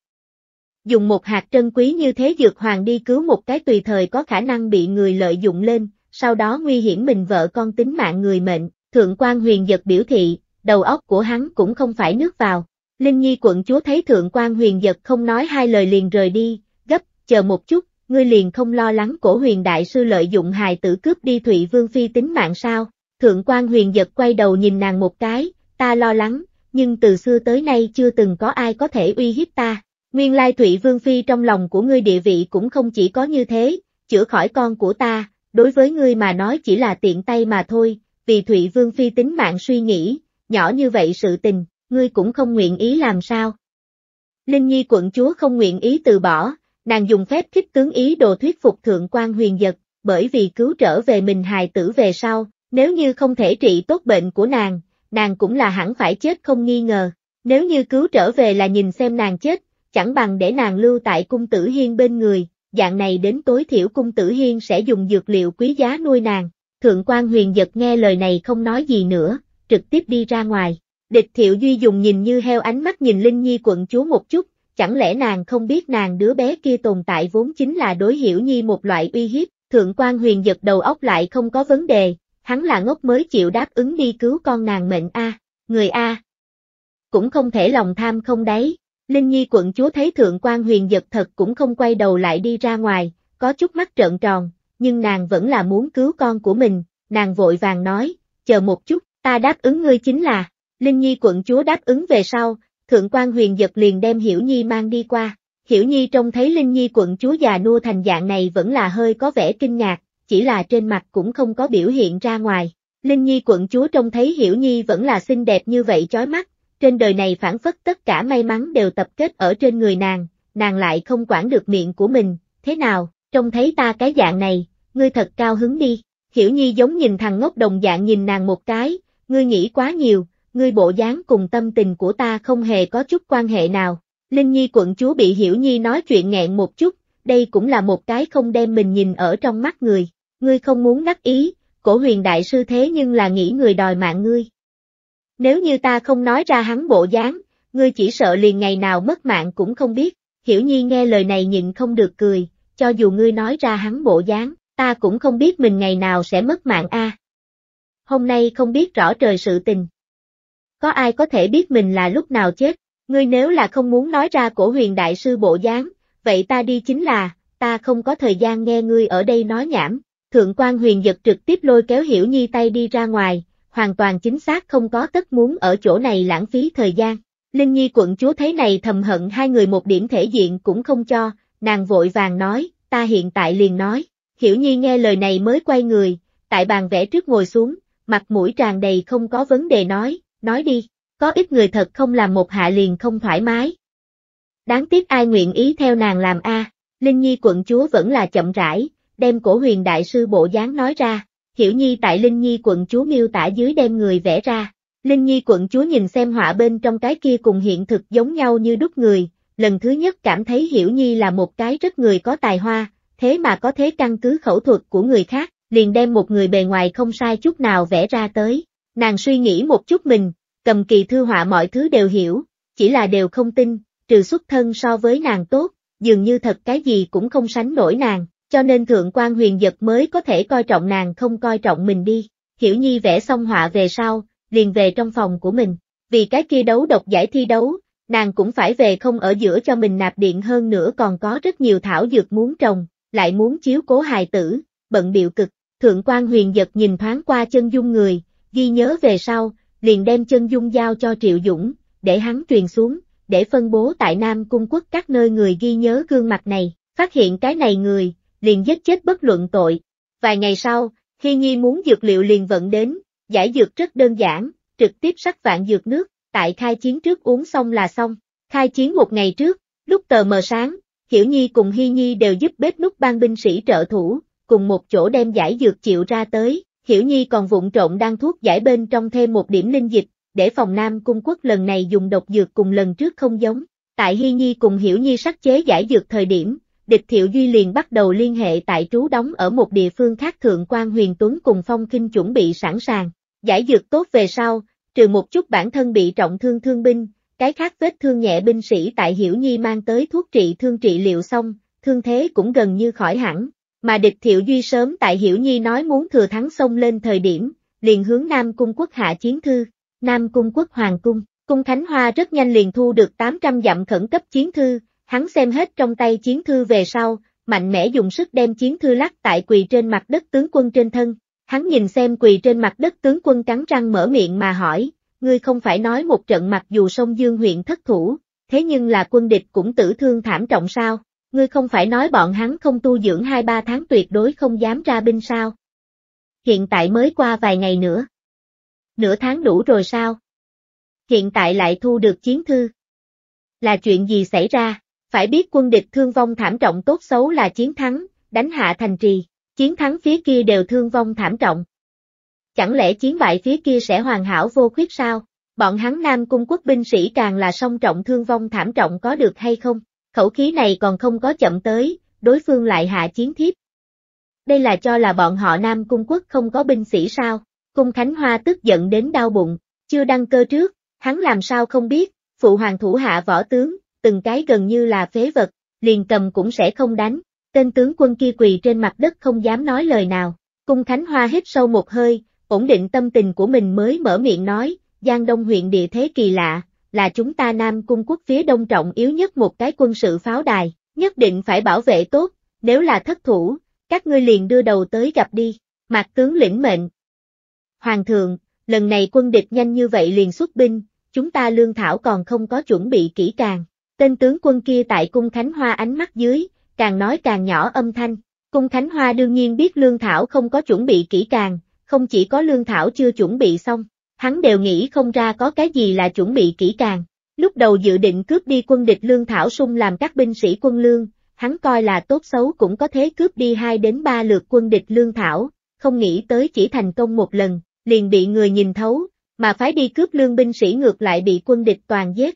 Dùng một hạt trân quý như thế dược hoàng đi cứu một cái tùy thời có khả năng bị người lợi dụng lên, sau đó nguy hiểm mình vợ con tính mạng người mệnh, thượng quan huyền giật biểu thị, đầu óc của hắn cũng không phải nước vào. Linh Nhi quận chúa thấy thượng quan huyền giật không nói hai lời liền rời đi, gấp, chờ một chút, ngươi liền không lo lắng cổ huyền đại sư lợi dụng hài tử cướp đi Thụy Vương Phi tính mạng sao? Thượng quan huyền giật quay đầu nhìn nàng một cái, ta lo lắng, nhưng từ xưa tới nay chưa từng có ai có thể uy hiếp ta. Nguyên lai Thụy Vương Phi trong lòng của ngươi địa vị cũng không chỉ có như thế, chữa khỏi con của ta, đối với ngươi mà nói chỉ là tiện tay mà thôi, vì Thụy Vương Phi tính mạng suy nghĩ, nhỏ như vậy sự tình, ngươi cũng không nguyện ý làm sao. Linh Nhi quận chúa không nguyện ý từ bỏ, Nàng dùng phép khích tướng ý đồ thuyết phục thượng quan huyền giật, bởi vì cứu trở về mình hài tử về sau, nếu như không thể trị tốt bệnh của nàng, nàng cũng là hẳn phải chết không nghi ngờ. Nếu như cứu trở về là nhìn xem nàng chết, chẳng bằng để nàng lưu tại cung tử hiên bên người, dạng này đến tối thiểu cung tử hiên sẽ dùng dược liệu quý giá nuôi nàng. Thượng quan huyền giật nghe lời này không nói gì nữa, trực tiếp đi ra ngoài. Địch thiệu duy dùng nhìn như heo ánh mắt nhìn Linh Nhi quận chúa một chút, chẳng lẽ nàng không biết nàng đứa bé kia tồn tại vốn chính là đối hiểu nhi một loại uy hiếp, thượng quan huyền giật đầu óc lại không có vấn đề, hắn là ngốc mới chịu đáp ứng đi cứu con nàng mệnh A, người A. Cũng không thể lòng tham không đấy, Linh Nhi quận chúa thấy thượng quan huyền giật thật cũng không quay đầu lại đi ra ngoài, có chút mắt trợn tròn, nhưng nàng vẫn là muốn cứu con của mình, nàng vội vàng nói, chờ một chút, ta đáp ứng ngươi chính là, Linh Nhi quận chúa đáp ứng về sau, Thượng quan huyền giật liền đem Hiểu Nhi mang đi qua. Hiểu Nhi trông thấy Linh Nhi quận chúa già nua thành dạng này vẫn là hơi có vẻ kinh ngạc, chỉ là trên mặt cũng không có biểu hiện ra ngoài. Linh Nhi quận chúa trông thấy Hiểu Nhi vẫn là xinh đẹp như vậy chói mắt, trên đời này phản phất tất cả may mắn đều tập kết ở trên người nàng, nàng lại không quản được miệng của mình, thế nào, trông thấy ta cái dạng này, ngươi thật cao hứng đi. Hiểu Nhi giống nhìn thằng ngốc đồng dạng nhìn nàng một cái, ngươi nghĩ quá nhiều, ngươi bộ dáng cùng tâm tình của ta không hề có chút quan hệ nào. Linh Nhi quận chúa bị Hiểu Nhi nói chuyện nghẹn một chút, đây cũng là một cái không đem mình nhìn ở trong mắt người. Ngươi không muốn đắc ý, cổ huyền đại sư thế nhưng là nghĩ người đòi mạng ngươi. Nếu như ta không nói ra hắn bộ dáng, ngươi chỉ sợ liền ngày nào mất mạng cũng không biết. Hiểu Nhi nghe lời này nhịn không được cười, cho dù ngươi nói ra hắn bộ dáng, ta cũng không biết mình ngày nào sẽ mất mạng a. Hôm nay không biết rõ trời sự tình, có ai có thể biết mình là lúc nào chết, ngươi nếu là không muốn nói ra cổ huyền đại sư bộ dáng, vậy ta đi chính là, ta không có thời gian nghe ngươi ở đây nói nhảm, thượng quan huyền giật trực tiếp lôi kéo hiểu nhi tay đi ra ngoài, hoàn toàn chính xác không có tất muốn ở chỗ này lãng phí thời gian. Linh Nhi quận chúa thấy này thầm hận hai người một điểm thể diện cũng không cho, nàng vội vàng nói, ta hiện tại liền nói, hiểu nhi nghe lời này mới quay người, tại bàn vẽ trước ngồi xuống, mặt mũi tràn đầy không có vấn đề nói, nói đi, có ít người thật không làm một hạ liền không thoải mái. Đáng tiếc ai nguyện ý theo nàng làm a Linh Nhi quận chúa vẫn là chậm rãi, đem cổ huyền đại sư bộ dáng nói ra, hiểu nhi tại Linh Nhi quận chúa miêu tả dưới đem người vẽ ra. Linh Nhi quận chúa nhìn xem họa bên trong cái kia cùng hiện thực giống nhau như đúc người, lần thứ nhất cảm thấy Hiểu Nhi là một cái rất người có tài hoa, thế mà có thế căn cứ khẩu thuật của người khác, liền đem một người bề ngoài không sai chút nào vẽ ra tới. Nàng suy nghĩ một chút mình, cầm kỳ thư họa mọi thứ đều hiểu, chỉ là đều không tin, trừ xuất thân so với nàng tốt, dường như thật cái gì cũng không sánh nổi nàng, cho nên thượng quan huyền giật mới có thể coi trọng nàng không coi trọng mình đi. Hiểu Nhi vẽ xong họa về sau, liền về trong phòng của mình, vì cái kia đấu độc giải thi đấu, nàng cũng phải về không ở giữa cho mình nạp điện hơn nữa còn có rất nhiều thảo dược muốn trồng, lại muốn chiếu cố hài tử, bận biệu cực, thượng quan huyền giật nhìn thoáng qua chân dung người, ghi nhớ về sau, liền đem chân dung giao cho Triệu Dũng, để hắn truyền xuống, để phân bố tại Nam Cung quốc các nơi người ghi nhớ gương mặt này, phát hiện cái này người, liền giết chết bất luận tội. Vài ngày sau, khi Nhi muốn dược liệu liền vận đến, giải dược rất đơn giản, trực tiếp sắc vạn dược nước, tại khai chiến trước uống xong là xong. Khai chiến một ngày trước, lúc tờ mờ sáng, Hiểu Nhi cùng Hy Nhi đều giúp bếp nút ban binh sĩ trợ thủ, cùng một chỗ đem giải dược chịu ra tới, Hiểu Nhi còn vụn trộn đang thuốc giải bên trong thêm một điểm linh dịch, để phòng Nam Cung Quốc lần này dùng độc dược cùng lần trước không giống. Tại Hy Nhi cùng Hiểu Nhi sắc chế giải dược thời điểm, địch Thiệu Duy liền bắt đầu liên hệ tại trú đóng ở một địa phương khác Thượng quan Huyền Tuấn cùng Phong Kinh chuẩn bị sẵn sàng. Giải dược tốt về sau, trừ một chút bản thân bị trọng thương thương binh, cái khác vết thương nhẹ binh sĩ tại Hiểu Nhi mang tới thuốc trị thương trị liệu xong, thương thế cũng gần như khỏi hẳn, mà địch thiệu duy sớm tại Hiểu Nhi nói muốn thừa thắng sông lên thời điểm, liền hướng Nam Cung quốc hạ chiến thư, Nam Cung quốc hoàng cung, cung Thánh Hoa rất nhanh liền thu được 800 dặm khẩn cấp chiến thư, hắn xem hết trong tay chiến thư về sau, mạnh mẽ dùng sức đem chiến thư lắc tại quỳ trên mặt đất tướng quân trên thân, hắn nhìn xem quỳ trên mặt đất tướng quân cắn răng mở miệng mà hỏi, ngươi không phải nói một trận mặc dù sông Dương huyện thất thủ, thế nhưng là quân địch cũng tử thương thảm trọng sao? Ngươi không phải nói bọn hắn không tu dưỡng hai ba tháng tuyệt đối không dám ra binh sao? Hiện tại mới qua vài ngày nữa. Nửa tháng đủ rồi sao? Hiện tại lại thu được chiến thư. Là chuyện gì xảy ra? Phải biết quân địch thương vong thảm trọng tốt xấu là chiến thắng, đánh hạ thành trì, chiến thắng phía kia đều thương vong thảm trọng. Chẳng lẽ chiến bại phía kia sẽ hoàn hảo vô khuyết sao? Bọn hắn Nam cung quốc binh sĩ càng là song trọng thương vong thảm trọng có được hay không? khẩu khí này còn không có chậm tới, đối phương lại hạ chiến thiếp. Đây là cho là bọn họ Nam Cung quốc không có binh sĩ sao, Cung Khánh Hoa tức giận đến đau bụng, chưa đăng cơ trước, hắn làm sao không biết, phụ hoàng thủ hạ võ tướng, từng cái gần như là phế vật, liền cầm cũng sẽ không đánh, tên tướng quân kia quỳ trên mặt đất không dám nói lời nào, Cung Khánh Hoa hít sâu một hơi, ổn định tâm tình của mình mới mở miệng nói, Giang Đông huyện địa thế kỳ lạ, là chúng ta Nam Cung quốc phía đông trọng yếu nhất một cái quân sự pháo đài, nhất định phải bảo vệ tốt, nếu là thất thủ, các ngươi liền đưa đầu tới gặp đi, mặt tướng lĩnh mệnh. Hoàng thượng, lần này quân địch nhanh như vậy liền xuất binh, chúng ta lương thảo còn không có chuẩn bị kỹ càng. Tên tướng quân kia tại cung Khánh Hoa ánh mắt dưới, càng nói càng nhỏ âm thanh. Cung Khánh Hoa đương nhiên biết lương thảo không có chuẩn bị kỹ càng, không chỉ có lương thảo chưa chuẩn bị xong, hắn đều nghĩ không ra có cái gì là chuẩn bị kỹ càng. Lúc đầu dự định cướp đi quân địch lương Thảo Sung làm các binh sĩ quân lương, hắn coi là tốt xấu cũng có thế cướp đi 2 đến 3 lượt quân địch lương Thảo, không nghĩ tới chỉ thành công một lần, liền bị người nhìn thấu, mà phải đi cướp lương binh sĩ ngược lại bị quân địch toàn giết.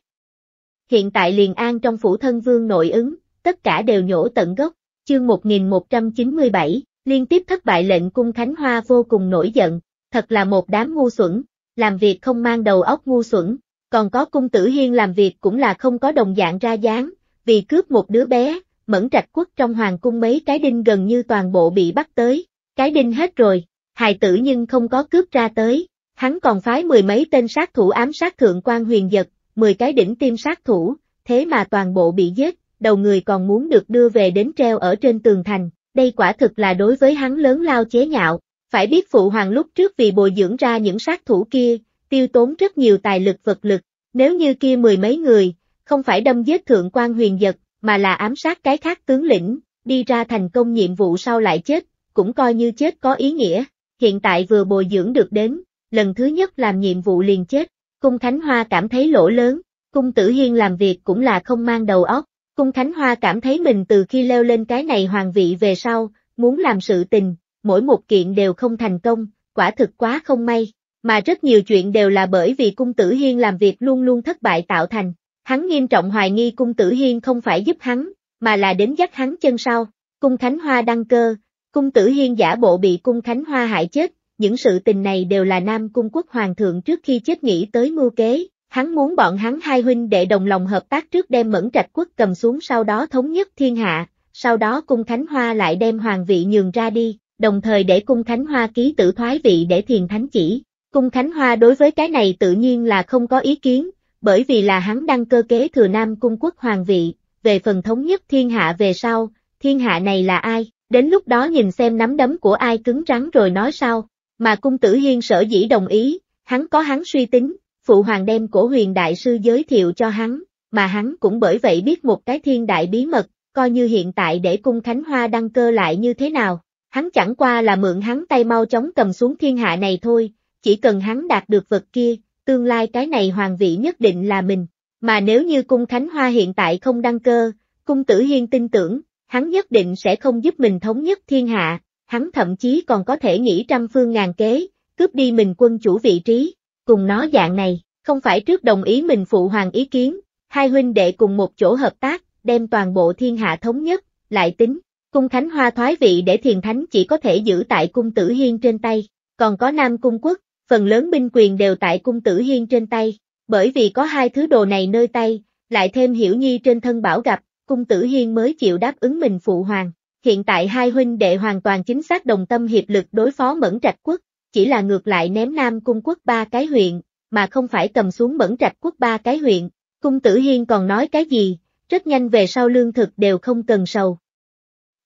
Hiện tại liền an trong phủ thân vương nội ứng, tất cả đều nhổ tận gốc, chương 1197, liên tiếp thất bại lệnh cung Khánh Hoa vô cùng nổi giận, thật là một đám ngu xuẩn, làm việc không mang đầu óc ngu xuẩn, còn có cung tử hiên làm việc cũng là không có đồng dạng ra dáng, vì cướp một đứa bé, mẫn trạch quốc trong hoàng cung mấy cái đinh gần như toàn bộ bị bắt tới, cái đinh hết rồi, hài tử nhưng không có cướp ra tới, hắn còn phái mười mấy tên sát thủ ám sát thượng quan huyền dật, mười cái đỉnh tim sát thủ, thế mà toàn bộ bị giết, đầu người còn muốn được đưa về đến treo ở trên tường thành, đây quả thực là đối với hắn lớn lao chế nhạo. Phải biết phụ hoàng lúc trước vì bồi dưỡng ra những sát thủ kia, tiêu tốn rất nhiều tài lực vật lực, nếu như kia mười mấy người, không phải đâm giết thượng quan huyền giật, mà là ám sát cái khác tướng lĩnh, đi ra thành công nhiệm vụ sau lại chết, cũng coi như chết có ý nghĩa, hiện tại vừa bồi dưỡng được đến, lần thứ nhất làm nhiệm vụ liền chết, cung Khánh Hoa cảm thấy lỗ lớn, cung Tử Hiên làm việc cũng là không mang đầu óc, cung Khánh Hoa cảm thấy mình từ khi leo lên cái này hoàng vị về sau, muốn làm sự tình, mỗi một kiện đều không thành công, quả thực quá không may, mà rất nhiều chuyện đều là bởi vì cung tử hiên làm việc luôn luôn thất bại tạo thành. Hắn nghiêm trọng hoài nghi cung tử hiên không phải giúp hắn, mà là đến dắt hắn chân sau, cung thánh hoa đăng cơ, cung tử hiên giả bộ bị cung thánh hoa hại chết, những sự tình này đều là nam cung quốc hoàng thượng trước khi chết nghĩ tới mưu kế, hắn muốn bọn hắn hai huynh đệ đồng lòng hợp tác trước đem mẫn trạch quốc cầm xuống sau đó thống nhất thiên hạ, sau đó cung thánh hoa lại đem hoàng vị nhường ra đi, đồng thời để cung Khánh Hoa ký tử thoái vị để thiền thánh chỉ. Cung Khánh Hoa đối với cái này tự nhiên là không có ý kiến, bởi vì là hắn đăng cơ kế thừa Nam Cung quốc hoàng vị, về phần thống nhất thiên hạ về sau, thiên hạ này là ai, đến lúc đó nhìn xem nắm đấm của ai cứng rắn rồi nói sau, mà cung tử hiên sở dĩ đồng ý, hắn có hắn suy tính, phụ hoàng đem cổ huyền đại sư giới thiệu cho hắn, mà hắn cũng bởi vậy biết một cái thiên đại bí mật, coi như hiện tại để cung Khánh Hoa đăng cơ lại như thế nào. Hắn chẳng qua là mượn hắn tay mau chóng cầm xuống thiên hạ này thôi, chỉ cần hắn đạt được vật kia, tương lai cái này hoàng vị nhất định là mình. Mà nếu như cung Khánh Hoa hiện tại không đăng cơ, cung tử hiên tin tưởng, hắn nhất định sẽ không giúp mình thống nhất thiên hạ, hắn thậm chí còn có thể nghĩ trăm phương ngàn kế, cướp đi mình quân chủ vị trí, cùng nó dạng này, không phải trước đồng ý mình phụ hoàng ý kiến, hai huynh đệ cùng một chỗ hợp tác, đem toàn bộ thiên hạ thống nhất, lại tính, Cung thánh hoa thoái vị để thiền thánh chỉ có thể giữ tại cung tử hiên trên tay, còn có Nam Cung quốc, phần lớn binh quyền đều tại cung tử hiên trên tay, bởi vì có hai thứ đồ này nơi tay, lại thêm hiểu nhi trên thân bảo gặp, cung tử hiên mới chịu đáp ứng mình phụ hoàng. Hiện tại hai huynh đệ hoàn toàn chính xác đồng tâm hiệp lực đối phó mẫn trạch quốc, chỉ là ngược lại ném Nam Cung quốc ba cái huyện, mà không phải cầm xuống mẫn trạch quốc ba cái huyện. Cung tử hiên còn nói cái gì, rất nhanh về sau lương thực đều không cần sầu,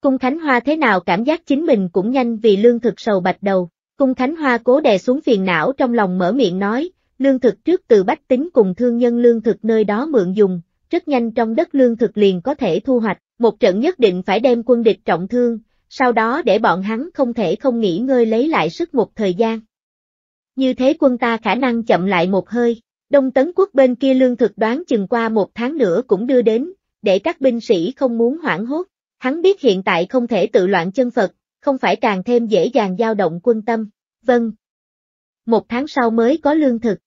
Cung Khánh Hoa thế nào cảm giác chính mình cũng nhanh vì lương thực sầu bạch đầu. Cung Khánh Hoa cố đè xuống phiền não trong lòng mở miệng nói, lương thực trước từ bách tính cùng thương nhân lương thực nơi đó mượn dùng, rất nhanh trong đất lương thực liền có thể thu hoạch, một trận nhất định phải đem quân địch trọng thương, sau đó để bọn hắn không thể không nghỉ ngơi lấy lại sức một thời gian. Như thế quân ta khả năng chậm lại một hơi, Đông Tấn quốc bên kia lương thực đoán chừng qua một tháng nữa cũng đưa đến, để các binh sĩ không muốn hoảng hốt. Hắn biết hiện tại không thể tự loạn chân Phật, không phải càng thêm dễ dàng dao động quân tâm. Vâng. Một tháng sau mới có lương thực.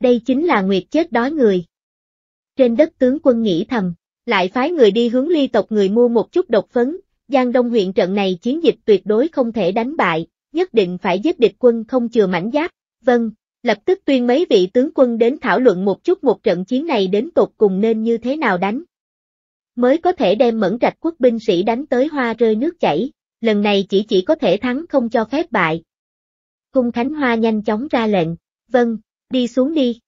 Đây chính là nguyệt chết đói người. Trên đất tướng quân nghĩ thầm, lại phái người đi hướng ly tộc người mua một chút độc phấn, Giang Đông huyện trận này chiến dịch tuyệt đối không thể đánh bại, nhất định phải giết địch quân không chừa mảnh giáp. Vâng, lập tức tuyên mấy vị tướng quân đến thảo luận một chút một trận chiến này đến tột cùng nên như thế nào đánh mới có thể đem mẫn trạch quốc binh sĩ đánh tới hoa rơi nước chảy, lần này chỉ chỉ có thể thắng không cho phép bại. Cung Khánh Hoa nhanh chóng ra lệnh, vâng, đi xuống đi.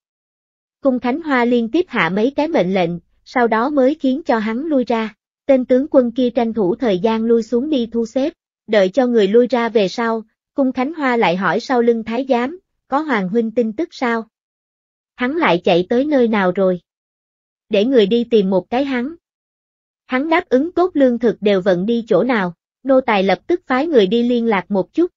Cung Khánh Hoa liên tiếp hạ mấy cái mệnh lệnh, sau đó mới khiến cho hắn lui ra, tên tướng quân kia tranh thủ thời gian lui xuống đi thu xếp, đợi cho người lui ra về sau, Cung Khánh Hoa lại hỏi sau lưng thái giám, có Hoàng Huynh tin tức sao? Hắn lại chạy tới nơi nào rồi? Để người đi tìm một cái hắn, Hắn đáp ứng cốt lương thực đều vận đi chỗ nào, nô tài lập tức phái người đi liên lạc một chút.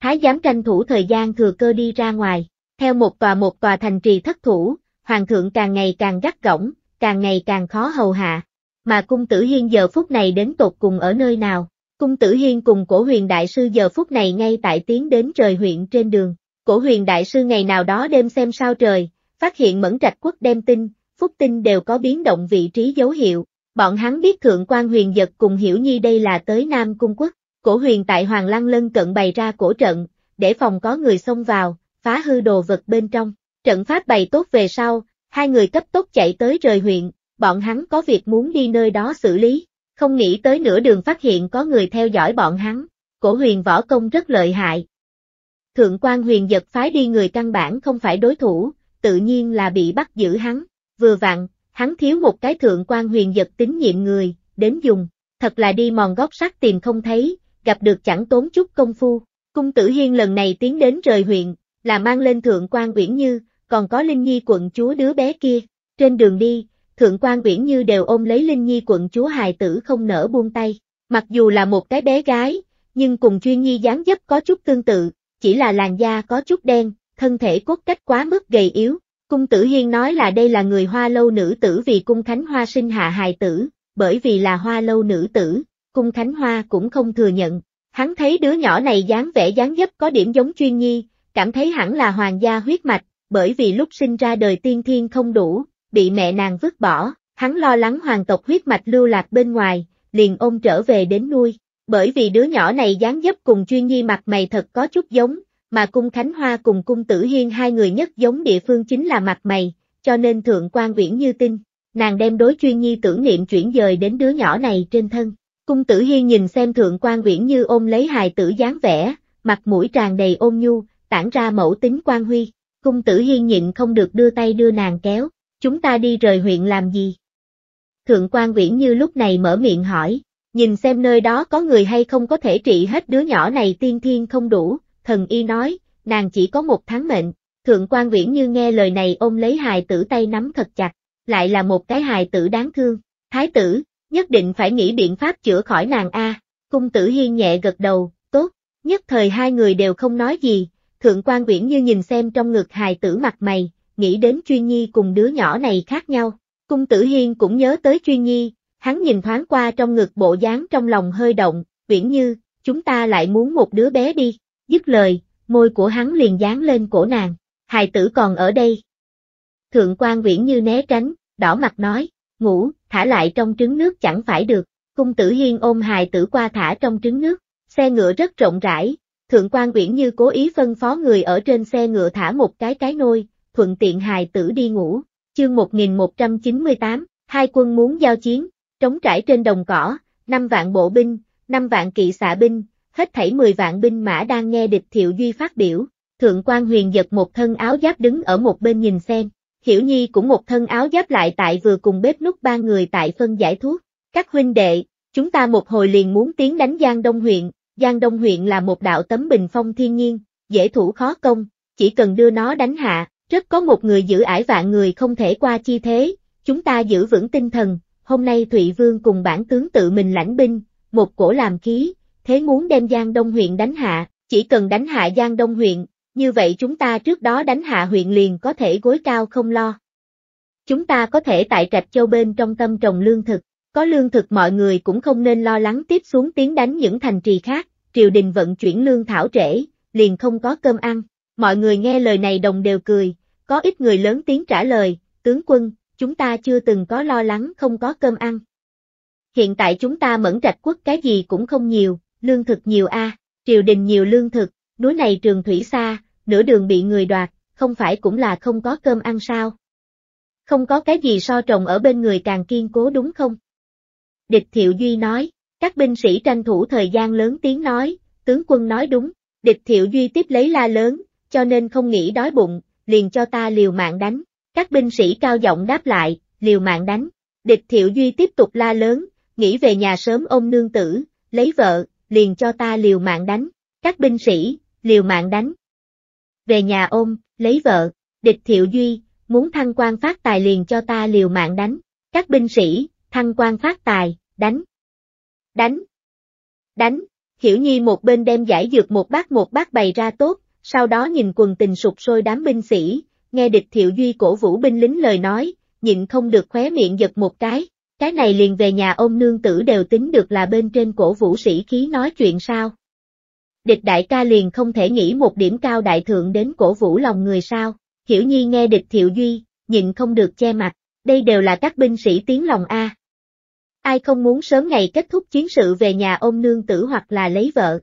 Thái giám tranh thủ thời gian thừa cơ đi ra ngoài, theo một tòa một tòa thành trì thất thủ, hoàng thượng càng ngày càng gắt gỏng, càng ngày càng khó hầu hạ. Mà cung tử hiên giờ phút này đến tột cùng ở nơi nào? Cung tử hiên cùng cổ huyền đại sư giờ phút này ngay tại tiến đến trời huyện trên đường. Cổ huyền đại sư ngày nào đó đêm xem sao trời, phát hiện mẫn trạch quốc đem tin, phúc tinh đều có biến động vị trí dấu hiệu, Bọn hắn biết Thượng quan huyền giật cùng Hiểu Nhi đây là tới Nam Cung Quốc, cổ huyền tại Hoàng Lăng Lân cận bày ra cổ trận, để phòng có người xông vào, phá hư đồ vật bên trong. Trận pháp bày tốt về sau, hai người cấp tốc chạy tới rời huyện, bọn hắn có việc muốn đi nơi đó xử lý, không nghĩ tới nửa đường phát hiện có người theo dõi bọn hắn, cổ huyền võ công rất lợi hại. Thượng quan huyền giật phái đi người căn bản không phải đối thủ, tự nhiên là bị bắt giữ hắn, vừa vặn, hắn thiếu một cái thượng quan huyền giật tín nhiệm người, đến dùng, thật là đi mòn góc sắt tìm không thấy, gặp được chẳng tốn chút công phu. Cung tử hiên lần này tiến đến rời huyện, là mang lên thượng quan Uyển Như, còn có Linh Nhi quận chúa đứa bé kia. Trên đường đi, thượng quan Uyển Như đều ôm lấy Linh Nhi quận chúa hài tử không nỡ buông tay. Mặc dù là một cái bé gái, nhưng cùng chuyên nhi dáng dấp có chút tương tự, chỉ là làn da có chút đen, thân thể cốt cách quá mức gầy yếu, Cung tử hiên nói là đây là người hoa lâu nữ tử vì cung khánh hoa sinh hạ hài tử, bởi vì là hoa lâu nữ tử, cung khánh hoa cũng không thừa nhận. Hắn thấy đứa nhỏ này dáng vẻ dáng dấp có điểm giống chuyên nhi, cảm thấy hẳn là hoàng gia huyết mạch, bởi vì lúc sinh ra đời tiên thiên không đủ, bị mẹ nàng vứt bỏ, hắn lo lắng hoàng tộc huyết mạch lưu lạc bên ngoài, liền ôm trở về đến nuôi. Bởi vì đứa nhỏ này dáng dấp cùng chuyên nhi mặt mày thật có chút giống, mà cung Khánh Hoa cùng cung Tử Hiên hai người nhất giống địa phương chính là mặt mày, cho nên thượng quan viễn như tin, nàng đem đối chuyên nhi tưởng niệm chuyển dời đến đứa nhỏ này trên thân. Cung Tử Hiên nhìn xem thượng quan viễn như ôm lấy hài tử dáng vẻ, mặt mũi tràn đầy ôn nhu, tản ra mẫu tính quan huy, cung Tử Hiên nhịn không được đưa tay đưa nàng kéo, chúng ta đi rời huyện làm gì? Thượng quan viễn như lúc này mở miệng hỏi, nhìn xem nơi đó có người hay không có thể trị hết đứa nhỏ này tiên thiên không đủ, thần y nói, nàng chỉ có một tháng mệnh, thượng quan viễn như nghe lời này ôm lấy hài tử tay nắm thật chặt, lại là một cái hài tử đáng thương, thái tử, nhất định phải nghĩ biện pháp chữa khỏi nàng A, cung tử hiên nhẹ gật đầu, tốt, nhất thời hai người đều không nói gì, thượng quan viễn như nhìn xem trong ngực hài tử mặt mày, nghĩ đến chuyên nhi cùng đứa nhỏ này khác nhau, cung tử hiên cũng nhớ tới chuyên nhi, hắn nhìn thoáng qua trong ngực bộ dáng trong lòng hơi động, viễn như, chúng ta lại muốn một đứa bé đi dứt lời, môi của hắn liền dán lên cổ nàng, hài tử còn ở đây. Thượng quan viễn như né tránh, đỏ mặt nói, ngủ, thả lại trong trứng nước chẳng phải được, cung tử hiên ôm hài tử qua thả trong trứng nước, xe ngựa rất rộng rãi, thượng quan viễn như cố ý phân phó người ở trên xe ngựa thả một cái cái nôi, thuận tiện hài tử đi ngủ, chương 1198, hai quân muốn giao chiến, trống trải trên đồng cỏ, năm vạn bộ binh, năm vạn kỵ xạ binh, hết thảy 10 vạn binh mã đang nghe địch thiệu duy phát biểu, thượng quan huyền giật một thân áo giáp đứng ở một bên nhìn xem, hiểu nhi cũng một thân áo giáp lại tại vừa cùng bếp nút ba người tại phân giải thuốc, các huynh đệ, chúng ta một hồi liền muốn tiến đánh Giang Đông huyện, Giang Đông huyện là một đạo tấm bình phong thiên nhiên, dễ thủ khó công, chỉ cần đưa nó đánh hạ, rất có một người giữ ải vạn người không thể qua chi thế, chúng ta giữ vững tinh thần, hôm nay Thụy Vương cùng bản tướng tự mình lãnh binh, một cổ làm khí, thế muốn đem Giang Đông huyện đánh hạ, chỉ cần đánh hạ Giang Đông huyện, như vậy chúng ta trước đó đánh hạ huyện liền có thể gối cao không lo. Chúng ta có thể tại Trạch Châu bên trong tâm trồng lương thực, có lương thực mọi người cũng không nên lo lắng tiếp xuống tiến đánh những thành trì khác, triều đình vận chuyển lương thảo trễ, liền không có cơm ăn. Mọi người nghe lời này đồng đều cười, có ít người lớn tiếng trả lời, tướng quân, chúng ta chưa từng có lo lắng không có cơm ăn. Hiện tại chúng ta mẫn trạch quốc cái gì cũng không nhiều, lương thực nhiều a, triều đình nhiều lương thực, núi này trường thủy xa, nửa đường bị người đoạt, không phải cũng là không có cơm ăn sao. Không có cái gì so trồng ở bên người càng kiên cố đúng không? Địch Thiệu Duy nói, các binh sĩ tranh thủ thời gian lớn tiếng nói, tướng quân nói đúng, địch Thiệu Duy tiếp lấy la lớn, cho nên không nghĩ đói bụng, liền cho ta liều mạng đánh, các binh sĩ cao giọng đáp lại, liều mạng đánh, địch Thiệu Duy tiếp tục la lớn, nghĩ về nhà sớm ôm nương tử, lấy vợ, liền cho ta liều mạng đánh, các binh sĩ, liều mạng đánh. Về nhà ôm, lấy vợ, địch thiệu duy, muốn thăng quan phát tài liền cho ta liều mạng đánh, các binh sĩ, thăng quan phát tài, đánh. Đánh. Đánh, hiểu nhi một bên đem giải dược một bát một bát bày ra tốt, sau đó nhìn quần tình sụp sôi đám binh sĩ, nghe địch thiệu duy cổ vũ binh lính lời nói, nhịn không được khóe miệng giật một cái. Cái này liền về nhà ôm nương tử đều tính được là bên trên cổ vũ sĩ khí nói chuyện sao. Địch đại ca liền không thể nghĩ một điểm cao đại thượng đến cổ vũ lòng người sao, hiểu nhi nghe địch thiệu duy, nhịn không được che mặt, đây đều là các binh sĩ tiếng lòng A. Ai không muốn sớm ngày kết thúc chiến sự về nhà ôm nương tử hoặc là lấy vợ.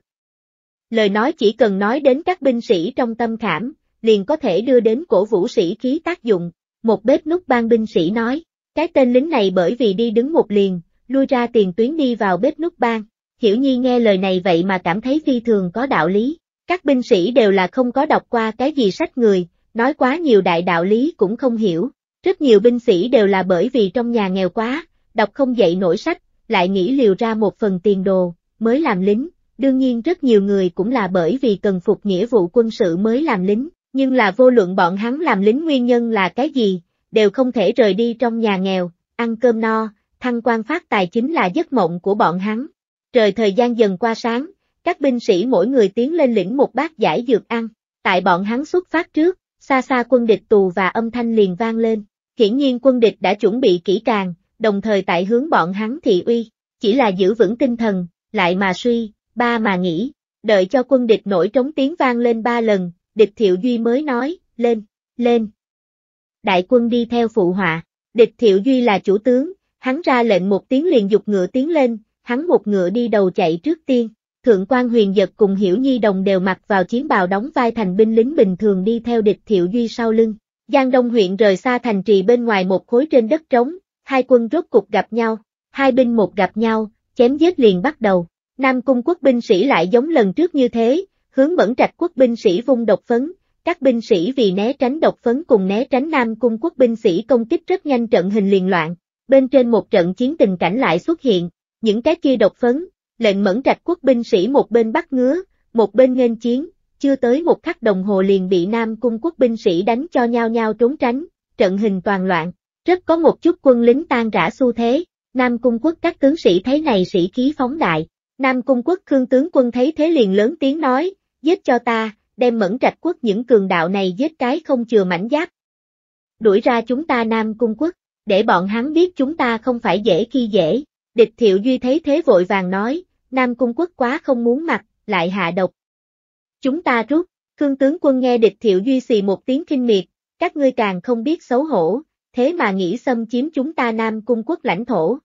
Lời nói chỉ cần nói đến các binh sĩ trong tâm khảm, liền có thể đưa đến cổ vũ sĩ khí tác dụng, một bếp nút ban binh sĩ nói. Cái tên lính này bởi vì đi đứng một liền, lui ra tiền tuyến đi vào bếp nút bang. Hiểu Nhi nghe lời này vậy mà cảm thấy phi thường có đạo lý. Các binh sĩ đều là không có đọc qua cái gì sách người, nói quá nhiều đại đạo lý cũng không hiểu. Rất nhiều binh sĩ đều là bởi vì trong nhà nghèo quá, đọc không dậy nổi sách, lại nghĩ liều ra một phần tiền đồ, mới làm lính. Đương nhiên rất nhiều người cũng là bởi vì cần phục nghĩa vụ quân sự mới làm lính, nhưng là vô luận bọn hắn làm lính nguyên nhân là cái gì, đều không thể rời đi trong nhà nghèo, ăn cơm no, thăng quan phát tài chính là giấc mộng của bọn hắn. Trời thời gian dần qua sáng, các binh sĩ mỗi người tiến lên lĩnh một bát giải dược ăn, tại bọn hắn xuất phát trước, xa xa quân địch tù và âm thanh liền vang lên, hiển nhiên quân địch đã chuẩn bị kỹ càng, đồng thời tại hướng bọn hắn thị uy, chỉ là giữ vững tinh thần, lại mà suy, ba mà nghĩ, đợi cho quân địch nổi trống tiếng vang lên ba lần, địch thiệu duy mới nói, lên, lên, đại quân đi theo phụ họa. Địch Thiệu Duy là chủ tướng, hắn ra lệnh một tiếng liền dục ngựa tiến lên, hắn một ngựa đi đầu chạy trước tiên. Thượng quan huyền giật cùng Hiểu Nhi Đồng đều mặc vào chiến bào đóng vai thành binh lính bình thường đi theo địch Thiệu Duy sau lưng. Giang Đông huyện rời xa thành trì bên ngoài một khối trên đất trống, hai quân rốt cục gặp nhau, hai binh một gặp nhau, chém giết liền bắt đầu. Nam cung quốc binh sĩ lại giống lần trước như thế, hướng bẩn trạch quốc binh sĩ vung độc phấn, các binh sĩ vì né tránh độc phấn cùng né tránh Nam cung quốc binh sĩ công kích rất nhanh trận hình liền loạn, bên trên một trận chiến tình cảnh lại xuất hiện, những cái kia độc phấn, lệnh mẫn trạch quốc binh sĩ một bên bắt ngứa, một bên nghênh chiến, chưa tới một khắc đồng hồ liền bị Nam cung quốc binh sĩ đánh cho nhau nhau trốn tránh, trận hình toàn loạn, rất có một chút quân lính tan rã xu thế, Nam cung quốc các tướng sĩ thấy này sĩ khí phóng đại, Nam cung quốc khương tướng quân thấy thế liền lớn tiếng nói, giết cho ta, đem mẫn trạch quốc những cường đạo này giết cái không chừa mảnh giáp. Đuổi ra chúng ta Nam Cung quốc, để bọn hắn biết chúng ta không phải dễ khi dễ, địch thiệu duy thấy thế vội vàng nói, Nam Cung quốc quá không muốn mặt, lại hạ độc. Chúng ta rút, Khương tướng quân nghe địch thiệu duy xì một tiếng kinh miệt, các ngươi càng không biết xấu hổ, thế mà nghĩ xâm chiếm chúng ta Nam Cung quốc lãnh thổ.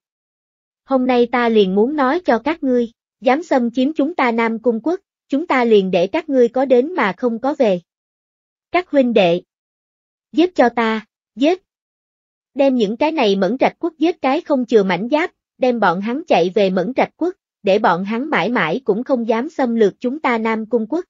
Hôm nay ta liền muốn nói cho các ngươi, dám xâm chiếm chúng ta Nam Cung quốc, chúng ta liền để các ngươi có đến mà không có về. Các huynh đệ, giết cho ta, giết. Đem những cái này mẫn trạch quốc giết cái không chừa mảnh giáp, đem bọn hắn chạy về mẫn trạch quốc, để bọn hắn mãi mãi cũng không dám xâm lược chúng ta Nam Cung quốc.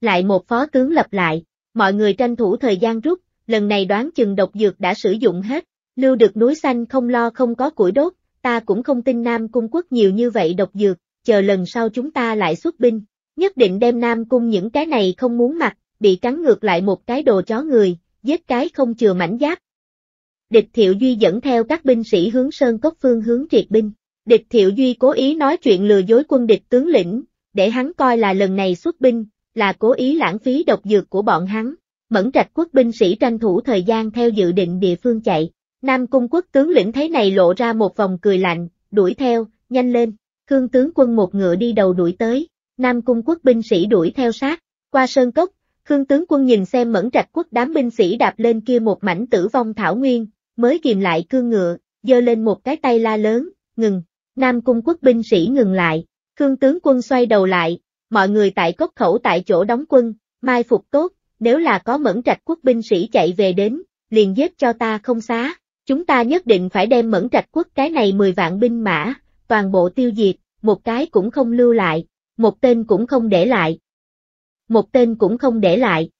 Lại một phó tướng lập lại, mọi người tranh thủ thời gian rút, lần này đoán chừng độc dược đã sử dụng hết, lưu được núi xanh không lo không có củi đốt, ta cũng không tin Nam Cung quốc nhiều như vậy độc dược, chờ lần sau chúng ta lại xuất binh. Nhất định đem Nam Cung những cái này không muốn mặc, bị cắn ngược lại một cái đồ chó người, giết cái không chừa mảnh giáp. Địch Thiệu Duy dẫn theo các binh sĩ hướng Sơn Cốc Phương hướng triệt binh. Địch Thiệu Duy cố ý nói chuyện lừa dối quân địch tướng lĩnh, để hắn coi là lần này xuất binh, là cố ý lãng phí độc dược của bọn hắn. Mẫn trạch quốc binh sĩ tranh thủ thời gian theo dự định địa phương chạy. Nam cung quốc tướng lĩnh thấy này lộ ra một vòng cười lạnh, đuổi theo, nhanh lên. Khương tướng quân một ngựa đi đầu đuổi tới. Nam cung quốc binh sĩ đuổi theo sát, qua sơn cốc, Khương tướng quân nhìn xem mẫn trạch quốc đám binh sĩ đạp lên kia một mảnh tử vong thảo nguyên, mới kìm lại cương ngựa, giơ lên một cái tay la lớn, ngừng, Nam cung quốc binh sĩ ngừng lại, Khương tướng quân xoay đầu lại, mọi người tại cốc khẩu tại chỗ đóng quân, mai phục tốt, nếu là có mẫn trạch quốc binh sĩ chạy về đến, liền giết cho ta không xá, chúng ta nhất định phải đem mẫn trạch quốc cái này 10 vạn binh mã, toàn bộ tiêu diệt, một cái cũng không lưu lại, một tên cũng không để lại. Một tên cũng không để lại.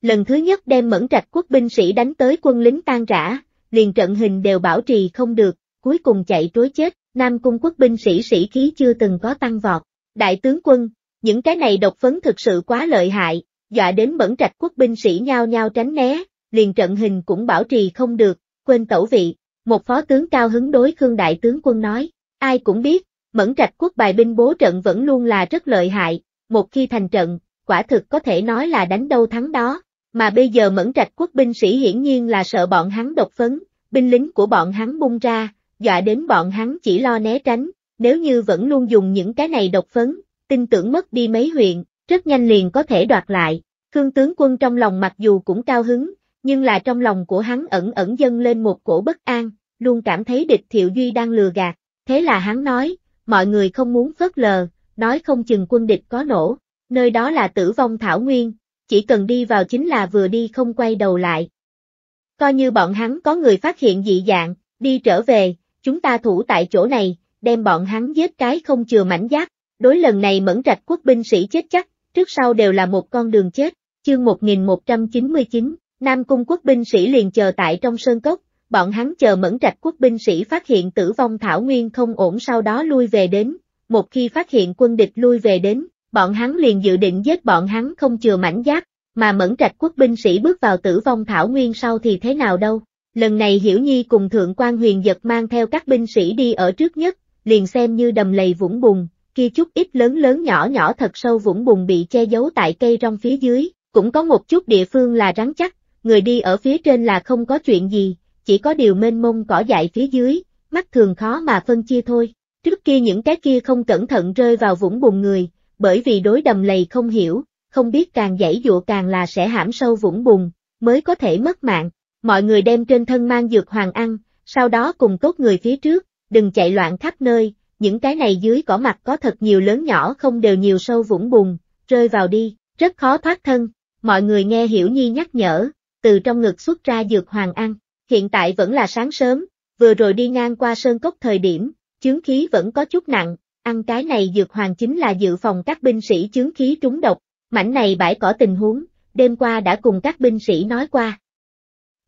Lần thứ nhất đem mẫn trạch quốc binh sĩ đánh tới quân lính tan rã, liền trận hình đều bảo trì không được, cuối cùng chạy trối chết, Nam cung quốc binh sĩ sĩ khí chưa từng có tăng vọt. Đại tướng quân, những cái này độc phấn thực sự quá lợi hại, dọa đến mẫn trạch quốc binh sĩ nhao nhao tránh né, liền trận hình cũng bảo trì không được, quên tẩu vị. Một phó tướng cao hứng đối Khương Đại tướng quân nói, ai cũng biết, Mẫn trạch quốc bài binh bố trận vẫn luôn là rất lợi hại, một khi thành trận, quả thực có thể nói là đánh đâu thắng đó, mà bây giờ mẫn trạch quốc binh sĩ hiển nhiên là sợ bọn hắn độc phấn, binh lính của bọn hắn bung ra, dọa đến bọn hắn chỉ lo né tránh, nếu như vẫn luôn dùng những cái này độc phấn, tin tưởng mất đi mấy huyện, rất nhanh liền có thể đoạt lại. Khương tướng quân trong lòng mặc dù cũng cao hứng, nhưng là trong lòng của hắn ẩn ẩn dâng lên một cổ bất an, luôn cảm thấy địch thiệu duy đang lừa gạt, thế là hắn nói, mọi người không muốn phớt lờ, nói không chừng quân địch có nổ, nơi đó là tử vong thảo nguyên, chỉ cần đi vào chính là vừa đi không quay đầu lại. Coi như bọn hắn có người phát hiện dị dạng, đi trở về, chúng ta thủ tại chỗ này, đem bọn hắn giết cái không chừa mảnh giáp, đối lần này mẫn trạch quốc binh sĩ chết chắc, trước sau đều là một con đường chết, chương 1199, Nam Cung quốc binh sĩ liền chờ tại trong sơn cốc, bọn hắn chờ mẫn trạch quốc binh sĩ phát hiện tử vong Thảo Nguyên không ổn sau đó lui về đến, một khi phát hiện quân địch lui về đến, bọn hắn liền dự định giết bọn hắn không chừa mảnh giáp, mà mẫn trạch quốc binh sĩ bước vào tử vong Thảo Nguyên sau thì thế nào đâu. Lần này Hiểu Nhi cùng Thượng quan Huyền Giật mang theo các binh sĩ đi ở trước nhất, liền xem như đầm lầy vũng bùn, kia chút ít lớn lớn nhỏ nhỏ thật sâu vũng bùn bị che giấu tại cây rong phía dưới, cũng có một chút địa phương là rắn chắc, người đi ở phía trên là không có chuyện gì, chỉ có điều mênh mông cỏ dại phía dưới, mắt thường khó mà phân chia thôi. Trước kia những cái kia không cẩn thận rơi vào vũng bùn người, bởi vì đối đầm lầy không hiểu, không biết càng dãy dụa càng là sẽ hãm sâu vũng bùn, mới có thể mất mạng. Mọi người đem trên thân mang dược hoàng ăn, sau đó cùng tốt người phía trước, đừng chạy loạn khắp nơi, những cái này dưới cỏ mặt có thật nhiều lớn nhỏ không đều nhiều sâu vũng bùn, rơi vào đi, rất khó thoát thân. Mọi người nghe hiểu nhi nhắc nhở, từ trong ngực xuất ra dược hoàng ăn, hiện tại vẫn là sáng sớm, vừa rồi đi ngang qua sơn cốc thời điểm, chướng khí vẫn có chút nặng, ăn cái này dược hoàng chính là dự phòng các binh sĩ chướng khí trúng độc, mảnh này bãi cỏ tình huống, đêm qua đã cùng các binh sĩ nói qua.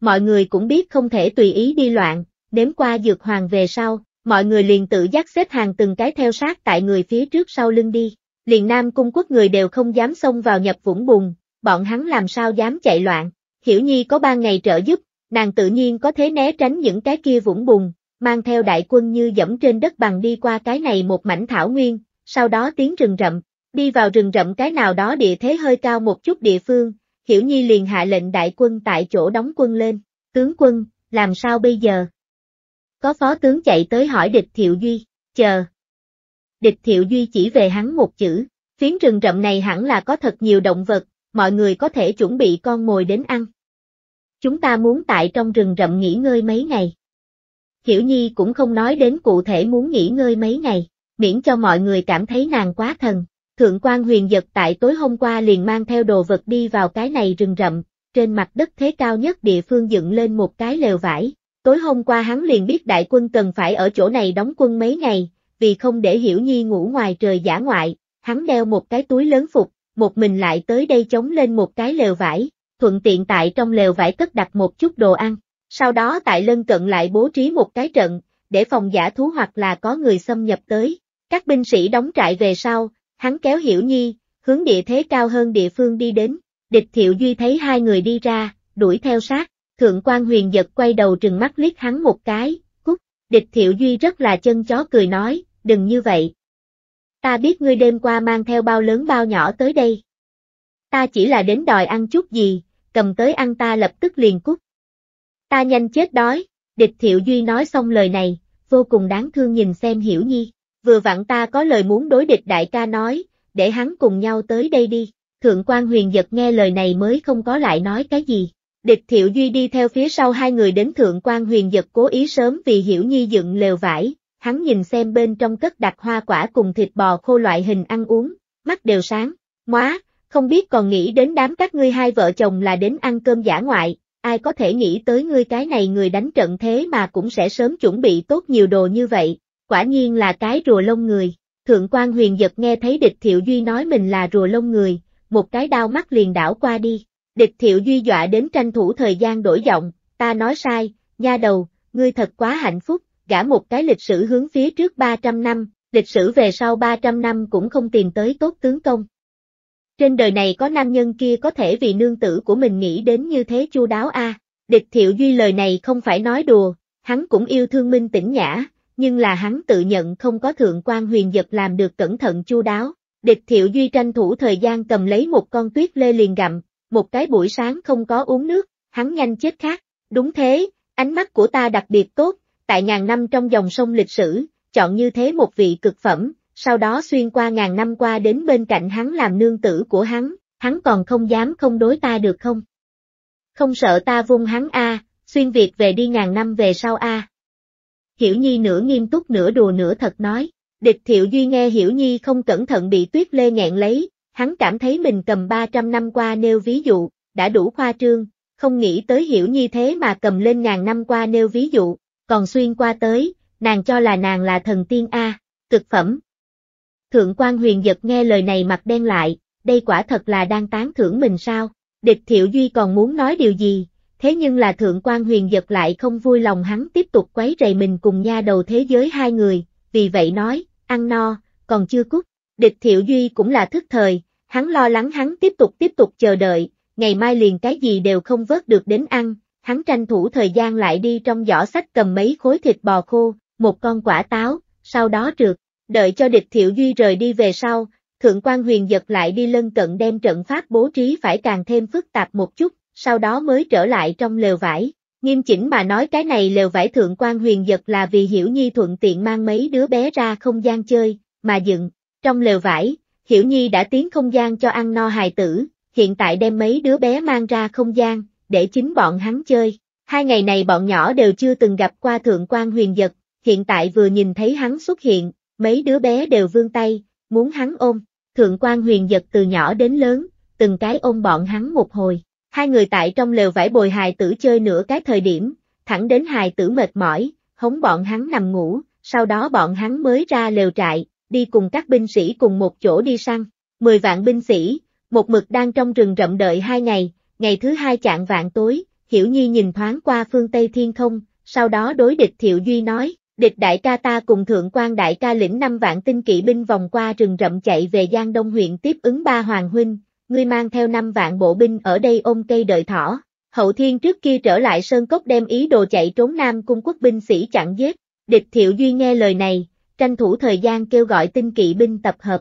Mọi người cũng biết không thể tùy ý đi loạn, nếm qua dược hoàng về sau, mọi người liền tự dắt xếp hàng từng cái theo sát tại người phía trước sau lưng đi, liền nam cung quốc người đều không dám xông vào nhập vũng bùn, bọn hắn làm sao dám chạy loạn, hiểu nhi có ba ngày trợ giúp, nàng tự nhiên có thế né tránh những cái kia vũng bùn, mang theo đại quân như dẫm trên đất bằng đi qua cái này một mảnh thảo nguyên, sau đó tiến rừng rậm, đi vào rừng rậm cái nào đó địa thế hơi cao một chút địa phương, Hiểu Nhi liền hạ lệnh đại quân tại chỗ đóng quân lên, tướng quân, làm sao bây giờ? Có phó tướng chạy tới hỏi địch Thiệu Duy, chờ. Địch Thiệu Duy chỉ về hắn một chữ, phiến rừng rậm này hẳn là có thật nhiều động vật, mọi người có thể chuẩn bị con mồi đến ăn. Chúng ta muốn tại trong rừng rậm nghỉ ngơi mấy ngày. Hiểu Nhi cũng không nói đến cụ thể muốn nghỉ ngơi mấy ngày, miễn cho mọi người cảm thấy nàng quá thần. Thượng quan huyền giật tại tối hôm qua liền mang theo đồ vật đi vào cái này rừng rậm, trên mặt đất thế cao nhất địa phương dựng lên một cái lều vải. Tối hôm qua hắn liền biết đại quân cần phải ở chỗ này đóng quân mấy ngày, vì không để Hiểu Nhi ngủ ngoài trời giả ngoại, hắn đeo một cái túi lớn phục, một mình lại tới đây chống lên một cái lều vải, thuận tiện tại trong lều vải cất đặt một chút đồ ăn. Sau đó tại lân cận lại bố trí một cái trận, để phòng giả thú hoặc là có người xâm nhập tới. Các binh sĩ đóng trại về sau, hắn kéo Hiểu Nhi, hướng địa thế cao hơn địa phương đi đến. Địch Thiệu Duy thấy hai người đi ra, đuổi theo sát, Thượng quan huyền giật quay đầu trừng mắt liếc hắn một cái, cút, Địch Thiệu Duy rất là chân chó cười nói, đừng như vậy. Ta biết ngươi đêm qua mang theo bao lớn bao nhỏ tới đây. Ta chỉ là đến đòi ăn chút gì, cầm tới ăn ta lập tức liền cút. Ta nhanh chết đói, địch thiệu duy nói xong lời này, vô cùng đáng thương nhìn xem hiểu nhi, vừa vặn ta có lời muốn đối địch đại ca nói, để hắn cùng nhau tới đây đi, thượng quan huyền giật nghe lời này mới không có lại nói cái gì. Địch thiệu duy đi theo phía sau hai người đến thượng quan huyền giật cố ý sớm vì hiểu nhi dựng lều vải, hắn nhìn xem bên trong cất đặt hoa quả cùng thịt bò khô loại hình ăn uống, mắt đều sáng, móa, không biết còn nghĩ đến đám các ngươi hai vợ chồng là đến ăn cơm giả ngoại, ai có thể nghĩ tới ngươi cái này người đánh trận thế mà cũng sẽ sớm chuẩn bị tốt nhiều đồ như vậy, quả nhiên là cái rùa lông người. Thượng quan huyền giật nghe thấy địch thiệu duy nói mình là rùa lông người, một cái đau mắt liền đảo qua đi. Địch thiệu duy dọa đến tranh thủ thời gian đổi giọng, ta nói sai, nha đầu, ngươi thật quá hạnh phúc, gã một cái lịch sử hướng phía trước 300 năm, lịch sử về sau 300 năm cũng không tìm tới tốt tướng công, trên đời này có nam nhân kia có thể vì nương tử của mình nghĩ đến như thế chu đáo a. À. Địch thiệu duy lời này không phải nói đùa, hắn cũng yêu thương minh tĩnh nhã, nhưng là hắn tự nhận không có thượng quan huyền giật làm được cẩn thận chu đáo. Địch thiệu duy tranh thủ thời gian cầm lấy một con tuyết lê liền gặm, một cái buổi sáng không có uống nước, hắn nhanh chết khác. Đúng thế, ánh mắt của ta đặc biệt tốt, tại ngàn năm trong dòng sông lịch sử, chọn như thế một vị cực phẩm, sau đó xuyên qua ngàn năm qua đến bên cạnh hắn làm nương tử của hắn, hắn còn không dám không đối ta được không? Không sợ ta vung hắn a, xuyên Việt về đi ngàn năm về sau a. Hiểu Nhi nửa nghiêm túc nửa đùa nửa thật nói, địch thiệu duy nghe Hiểu Nhi không cẩn thận bị tuyết lê nghẹn lấy, hắn cảm thấy mình cầm 300 năm qua nêu ví dụ, đã đủ khoa trương, không nghĩ tới Hiểu Nhi thế mà cầm lên ngàn năm qua nêu ví dụ, còn xuyên qua tới, nàng cho là nàng là thần tiên a, à, cực phẩm, Thượng quan huyền giật nghe lời này mặt đen lại, đây quả thật là đang tán thưởng mình sao, địch thiệu duy còn muốn nói điều gì, thế nhưng là thượng quan huyền giật lại không vui lòng hắn tiếp tục quấy rầy mình cùng nha đầu thế giới hai người, vì vậy nói, ăn no, còn chưa cút, địch thiệu duy cũng là thức thời, hắn lo lắng hắn tiếp tục tiếp tục chờ đợi, ngày mai liền cái gì đều không vớt được đến ăn, hắn tranh thủ thời gian lại đi trong giỏ sách cầm mấy khối thịt bò khô, một con quả táo, sau đó trượt. Đợi cho địch thiệu duy rời đi về sau, thượng quan huyền giật lại đi lân cận đem trận pháp bố trí phải càng thêm phức tạp một chút, sau đó mới trở lại trong lều vải. Nghiêm chỉnh mà nói cái này lều vải thượng quan huyền giật là vì Hiểu Nhi thuận tiện mang mấy đứa bé ra không gian chơi, mà dựng. Trong lều vải, Hiểu Nhi đã tiến không gian cho ăn no hài tử, hiện tại đem mấy đứa bé mang ra không gian, để chính bọn hắn chơi. Hai ngày này bọn nhỏ đều chưa từng gặp qua thượng quan huyền giật, hiện tại vừa nhìn thấy hắn xuất hiện, Mấy đứa bé đều vươn tay, muốn hắn ôm, thượng quan huyền giật từ nhỏ đến lớn, từng cái ôm bọn hắn một hồi. Hai người tại trong lều vải bồi hài tử chơi nửa cái thời điểm, thẳng đến hài tử mệt mỏi, hống bọn hắn nằm ngủ, sau đó bọn hắn mới ra lều trại, đi cùng các binh sĩ cùng một chỗ đi săn. Mười vạn binh sĩ, một mực đang trong rừng rậm đợi hai ngày, ngày thứ hai chạng vạn tối, Hiểu Nhi nhìn thoáng qua phương Tây Thiên Không, sau đó đối địch Thiệu Duy nói, Địch đại ca ta cùng thượng quan đại ca lĩnh năm vạn tinh kỵ binh vòng qua rừng rậm chạy về Giang Đông huyện tiếp ứng ba hoàng huynh, ngươi mang theo năm vạn bộ binh ở đây ôm cây đợi thỏ. Hậu thiên trước kia trở lại Sơn Cốc đem ý đồ chạy trốn Nam cung quốc binh sĩ chặn giết, địch thiệu duy nghe lời này, tranh thủ thời gian kêu gọi tinh kỵ binh tập hợp.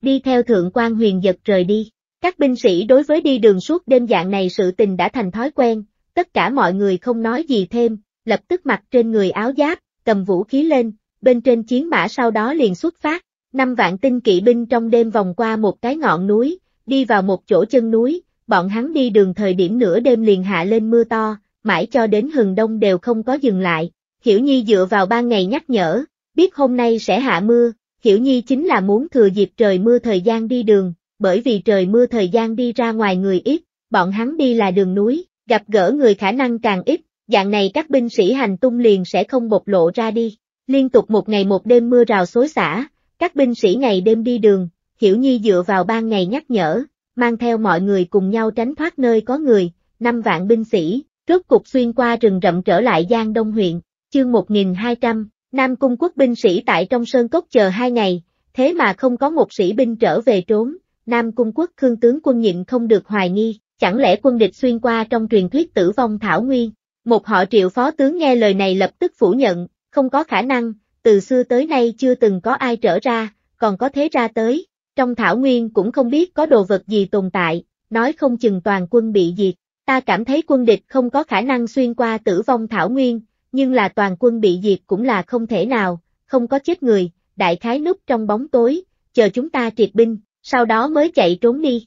Đi theo thượng quan huyền giật rời đi, các binh sĩ đối với đi đường suốt đêm dạng này sự tình đã thành thói quen, tất cả mọi người không nói gì thêm, lập tức mặc trên người áo giáp, cầm vũ khí lên, bên trên chiến mã sau đó liền xuất phát, năm vạn tinh kỵ binh trong đêm vòng qua một cái ngọn núi, đi vào một chỗ chân núi, bọn hắn đi đường thời điểm nửa đêm liền hạ lên mưa to, mãi cho đến hừng đông đều không có dừng lại, Hiểu Nhi dựa vào ban ngày nhắc nhở, biết hôm nay sẽ hạ mưa, Hiểu Nhi chính là muốn thừa dịp trời mưa thời gian đi đường, bởi vì trời mưa thời gian đi ra ngoài người ít, bọn hắn đi là đường núi, gặp gỡ người khả năng càng ít, dạng này các binh sĩ hành tung liền sẽ không bộc lộ ra đi. Liên tục một ngày một đêm mưa rào xối xả, các binh sĩ ngày đêm đi đường, Hiểu Nhi dựa vào ban ngày nhắc nhở, mang theo mọi người cùng nhau tránh thoát nơi có người, năm vạn binh sĩ, rốt cục xuyên qua rừng rậm trở lại Giang Đông huyện, chương 1200, Nam Cung quốc binh sĩ tại trong sơn cốc chờ hai ngày, thế mà không có một sĩ binh trở về trốn, Nam Cung quốc khương tướng quân nhịn không được hoài nghi, chẳng lẽ quân địch xuyên qua trong truyền thuyết tử vong Thảo Nguyên, một họ triệu phó tướng nghe lời này lập tức phủ nhận, không có khả năng, từ xưa tới nay chưa từng có ai trở ra, còn có thế ra tới, trong thảo nguyên cũng không biết có đồ vật gì tồn tại, nói không chừng toàn quân bị diệt. Ta cảm thấy quân địch không có khả năng xuyên qua tử vong thảo nguyên, nhưng là toàn quân bị diệt cũng là không thể nào, không có chết người, đại khái núp trong bóng tối, chờ chúng ta triệt binh, sau đó mới chạy trốn đi.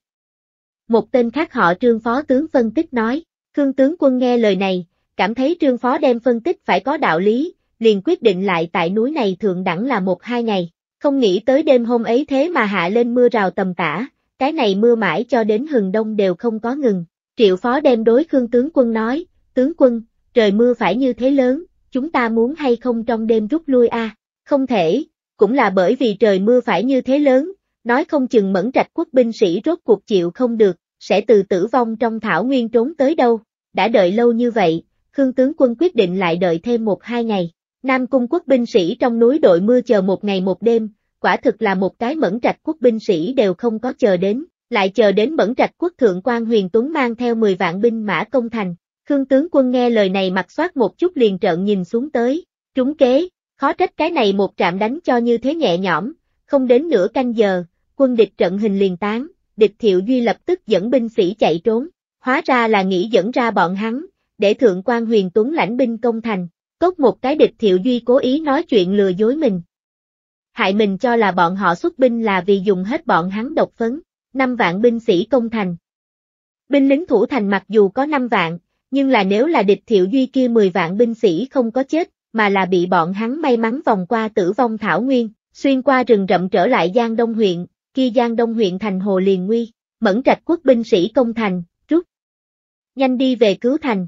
Một tên khác họ trương phó tướng phân tích nói, Khương tướng quân nghe lời này, cảm thấy trương phó đem phân tích phải có đạo lý, liền quyết định lại tại núi này thượng đẳng là một hai ngày, không nghĩ tới đêm hôm ấy thế mà hạ lên mưa rào tầm tả cái này mưa mãi cho đến hừng đông đều không có ngừng. Triệu phó đem đối khương tướng quân nói, tướng quân, trời mưa phải như thế lớn, chúng ta muốn hay không trong đêm rút lui a không thể, cũng là bởi vì trời mưa phải như thế lớn, nói không chừng mẫn trạch quốc binh sĩ rốt cuộc chịu không được, sẽ từ tử vong trong thảo nguyên trốn tới đâu, đã đợi lâu như vậy, Khương tướng quân quyết định lại đợi thêm một hai ngày. Nam cung quốc binh sĩ trong núi đội mưa chờ một ngày một đêm, quả thực là một cái mẫn trạch quốc binh sĩ đều không có chờ đến, lại chờ đến mẫn trạch quốc thượng quan huyền tuấn mang theo 10 vạn binh mã công thành. Khương tướng quân nghe lời này mặt soát một chút liền trợn nhìn xuống tới, trúng kế, khó trách cái này một trạm đánh cho như thế nhẹ nhõm, không đến nửa canh giờ, quân địch trận hình liền tán, địch thiệu duy lập tức dẫn binh sĩ chạy trốn, hóa ra là nghĩ dẫn ra bọn hắn, để Thượng quan Huyền Tuấn lãnh binh công thành, cốt một cái địch thiệu duy cố ý nói chuyện lừa dối mình. Hại mình cho là bọn họ xuất binh là vì dùng hết bọn hắn độc phấn, 5 vạn binh sĩ công thành. Binh lính thủ thành mặc dù có 5 vạn, nhưng là nếu là địch thiệu duy kia 10 vạn binh sĩ không có chết, mà là bị bọn hắn may mắn vòng qua tử vong Thảo Nguyên, xuyên qua rừng rậm trở lại Giang Đông huyện, kia Giang Đông huyện thành hồ liền nguy, mẫn trạch quốc binh sĩ công thành, rút. Nhanh đi về cứu thành.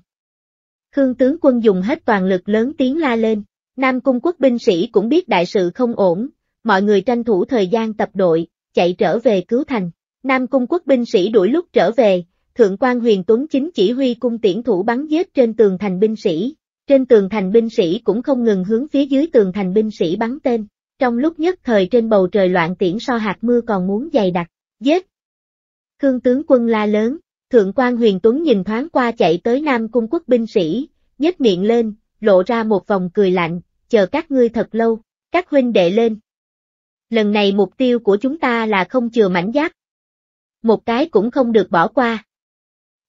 Khương tướng quân dùng hết toàn lực lớn tiếng la lên, Nam cung quốc binh sĩ cũng biết đại sự không ổn, mọi người tranh thủ thời gian tập đội, chạy trở về cứu thành. Nam cung quốc binh sĩ đuổi lúc trở về, Thượng quan Huyền Tuấn chính chỉ huy cung tiễn thủ bắn giết trên tường thành binh sĩ. Trên tường thành binh sĩ cũng không ngừng hướng phía dưới tường thành binh sĩ bắn tên. Trong lúc nhất thời trên bầu trời loạn tiễn so hạt mưa còn muốn dày đặc, giết. Khương tướng quân la lớn, Thượng quan huyền tuấn nhìn thoáng qua chạy tới Nam Cung quốc binh sĩ, nhếch miệng lên, lộ ra một vòng cười lạnh, chờ các ngươi thật lâu, các huynh đệ lên. Lần này mục tiêu của chúng ta là không chừa mảnh giáp. Một cái cũng không được bỏ qua.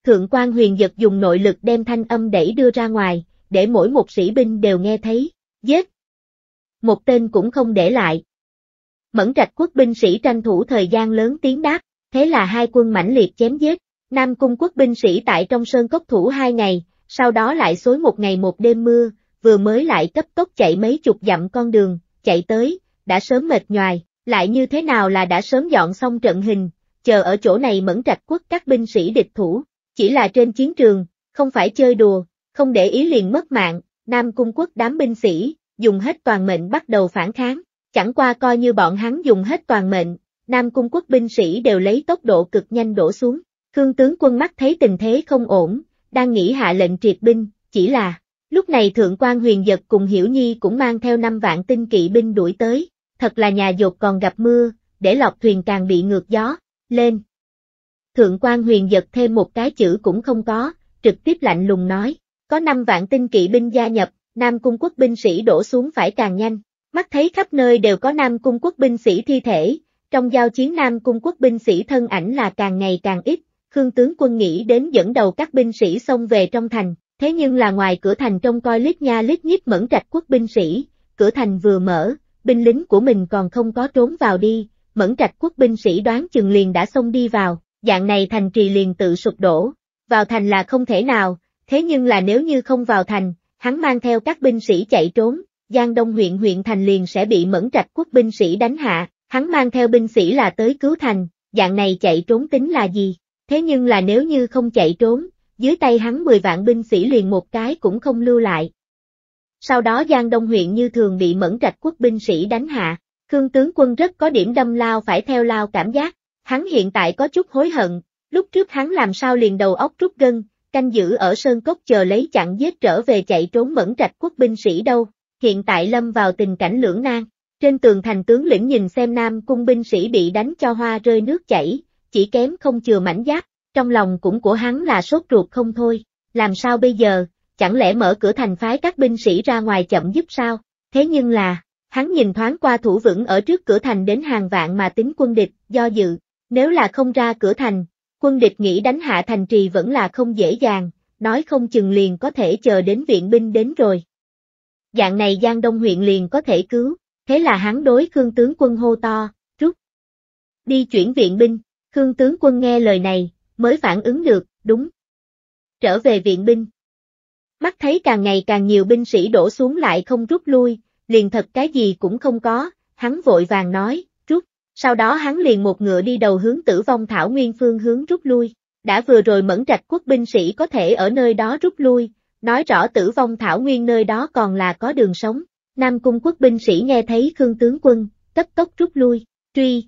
Thượng quan huyền giật dùng nội lực đem thanh âm đẩy đưa ra ngoài, để mỗi một sĩ binh đều nghe thấy, giết. Một tên cũng không để lại. Mẫn trạch quốc binh sĩ tranh thủ thời gian lớn tiếng đáp, thế là hai quân mãnh liệt chém giết. Nam cung quốc binh sĩ tại trong sơn cốc thủ hai ngày, sau đó lại xối một ngày một đêm mưa, vừa mới lại cấp tốc chạy mấy chục dặm con đường, chạy tới, đã sớm mệt nhoài, lại như thế nào là đã sớm dọn xong trận hình, chờ ở chỗ này mẫn trạch quốc các binh sĩ địch thủ, chỉ là trên chiến trường, không phải chơi đùa, không để ý liền mất mạng, Nam cung quốc đám binh sĩ, dùng hết toàn mệnh bắt đầu phản kháng, chẳng qua coi như bọn hắn dùng hết toàn mệnh, Nam cung quốc binh sĩ đều lấy tốc độ cực nhanh đổ xuống, Khương tướng quân mắt thấy tình thế không ổn, đang nghĩ hạ lệnh triệt binh, chỉ là, lúc này Thượng quan huyền giật cùng Hiểu Nhi cũng mang theo năm vạn tinh kỵ binh đuổi tới, thật là nhà dột còn gặp mưa, để lọc thuyền càng bị ngược gió, lên. Thượng quan huyền giật thêm một cái chữ cũng không có, trực tiếp lạnh lùng nói, có năm vạn tinh kỵ binh gia nhập, Nam Cung quốc binh sĩ đổ xuống phải càng nhanh, mắt thấy khắp nơi đều có Nam Cung quốc binh sĩ thi thể, trong giao chiến Nam Cung quốc binh sĩ thân ảnh là càng ngày càng ít, Khương tướng quân nghĩ đến dẫn đầu các binh sĩ xông về trong thành, thế nhưng là ngoài cửa thành trông coi lít nha lít nhít mẫn trạch quốc binh sĩ, cửa thành vừa mở, binh lính của mình còn không có trốn vào đi, mẫn trạch quốc binh sĩ đoán chừng liền đã xông đi vào, dạng này thành trì liền tự sụp đổ, vào thành là không thể nào, thế nhưng là nếu như không vào thành, hắn mang theo các binh sĩ chạy trốn, Giang Đông huyện huyện thành liền sẽ bị mẫn trạch quốc binh sĩ đánh hạ, hắn mang theo binh sĩ là tới cứu thành, dạng này chạy trốn tính là gì? thế nhưng là nếu như không chạy trốn, dưới tay hắn 10 vạn binh sĩ liền một cái cũng không lưu lại. Sau đó Giang Đông huyện như thường bị mẫn trạch quốc binh sĩ đánh hạ, Khương tướng quân rất có điểm đâm lao phải theo lao cảm giác, hắn hiện tại có chút hối hận, lúc trước hắn làm sao liền đầu óc rút gân, canh giữ ở sơn cốc chờ lấy chặn giết trở về chạy trốn mẫn trạch quốc binh sĩ đâu, hiện tại lâm vào tình cảnh lưỡng nan. Trên tường thành tướng lĩnh nhìn xem nam cung binh sĩ bị đánh cho hoa rơi nước chảy, chỉ kém không chừa mảnh giáp, trong lòng cũng của hắn là sốt ruột không thôi, làm sao bây giờ, chẳng lẽ mở cửa thành phái các binh sĩ ra ngoài chậm giúp sao, thế nhưng là, hắn nhìn thoáng qua thủ vững ở trước cửa thành đến hàng vạn mà tính quân địch, do dự, nếu là không ra cửa thành, quân địch nghĩ đánh hạ thành trì vẫn là không dễ dàng, nói không chừng liền có thể chờ đến viện binh đến rồi. Dạng này Giang Đông huyện liền có thể cứu, thế là hắn đối Khương tướng quân hô to, rút. Đi chuyển viện binh, Khương tướng quân nghe lời này, mới phản ứng được, đúng. Trở về viện binh. Mắt thấy càng ngày càng nhiều binh sĩ đổ xuống lại không rút lui, liền thật cái gì cũng không có, hắn vội vàng nói, rút, sau đó hắn liền một ngựa đi đầu hướng tử vong thảo nguyên phương hướng rút lui, đã vừa rồi mẫn trạch quốc binh sĩ có thể ở nơi đó rút lui, nói rõ tử vong thảo nguyên nơi đó còn là có đường sống, Nam cung quốc binh sĩ nghe thấy Khương tướng quân, cấp tốc rút lui, truy,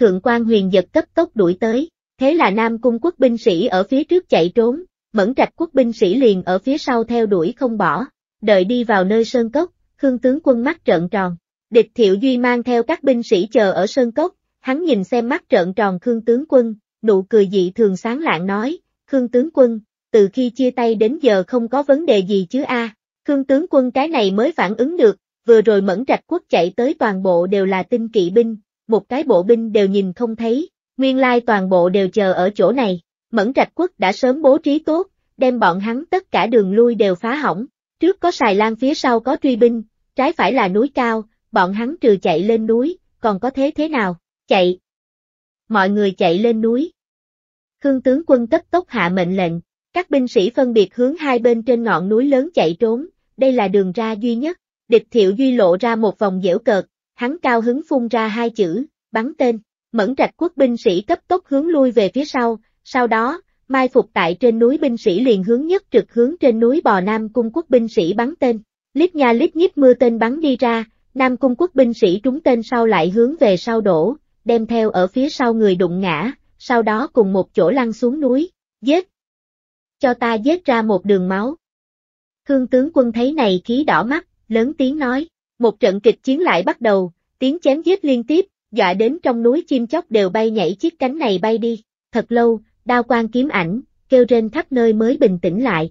thượng quan huyền giật cấp tốc đuổi tới, thế là Nam cung quốc binh sĩ ở phía trước chạy trốn, mẫn trạch quốc binh sĩ liền ở phía sau theo đuổi không bỏ, đợi đi vào nơi sơn cốc, khương tướng quân mắt trợn tròn, địch thiệu duy mang theo các binh sĩ chờ ở sơn cốc, hắn nhìn xem mắt trợn tròn khương tướng quân, nụ cười dị thường sáng lạng nói, khương tướng quân, từ khi chia tay đến giờ không có vấn đề gì chứ a khương tướng quân cái này mới phản ứng được, vừa rồi mẫn trạch quốc chạy tới toàn bộ đều là tinh kỵ binh, một cái bộ binh đều nhìn không thấy, nguyên lai toàn bộ đều chờ ở chỗ này. Mẫn Trạch Quốc đã sớm bố trí tốt, đem bọn hắn tất cả đường lui đều phá hỏng, trước có xài lan phía sau có truy binh, trái phải là núi cao, bọn hắn trừ chạy lên núi, còn có thế thế nào, chạy. Mọi người chạy lên núi. Khương tướng quân cấp tốc hạ mệnh lệnh, các binh sĩ phân biệt hướng hai bên trên ngọn núi lớn chạy trốn, đây là đường ra duy nhất, địch thiệu duy lộ ra một vòng dễu cợt, hắn cao hứng phun ra hai chữ, bắn tên, mẫn trạch quốc binh sĩ cấp tốc hướng lui về phía sau, sau đó, mai phục tại trên núi binh sĩ liền hướng nhất trực hướng trên núi bò Nam Cung quốc binh sĩ bắn tên, lít nha lít nhíp mưa tên bắn đi ra, Nam Cung quốc binh sĩ trúng tên sau lại hướng về sau đổ, đem theo ở phía sau người đụng ngã, sau đó cùng một chỗ lăn xuống núi, giết. Cho ta giết ra một đường máu. Thương tướng quân thấy này khí đỏ mắt, lớn tiếng nói. Một trận kịch chiến lại bắt đầu, tiếng chém giết liên tiếp, dọa đến trong núi chim chóc đều bay nhảy chiếc cánh này bay đi. Thật lâu, đao quan kiếm ảnh, kêu rên khắp nơi mới bình tĩnh lại.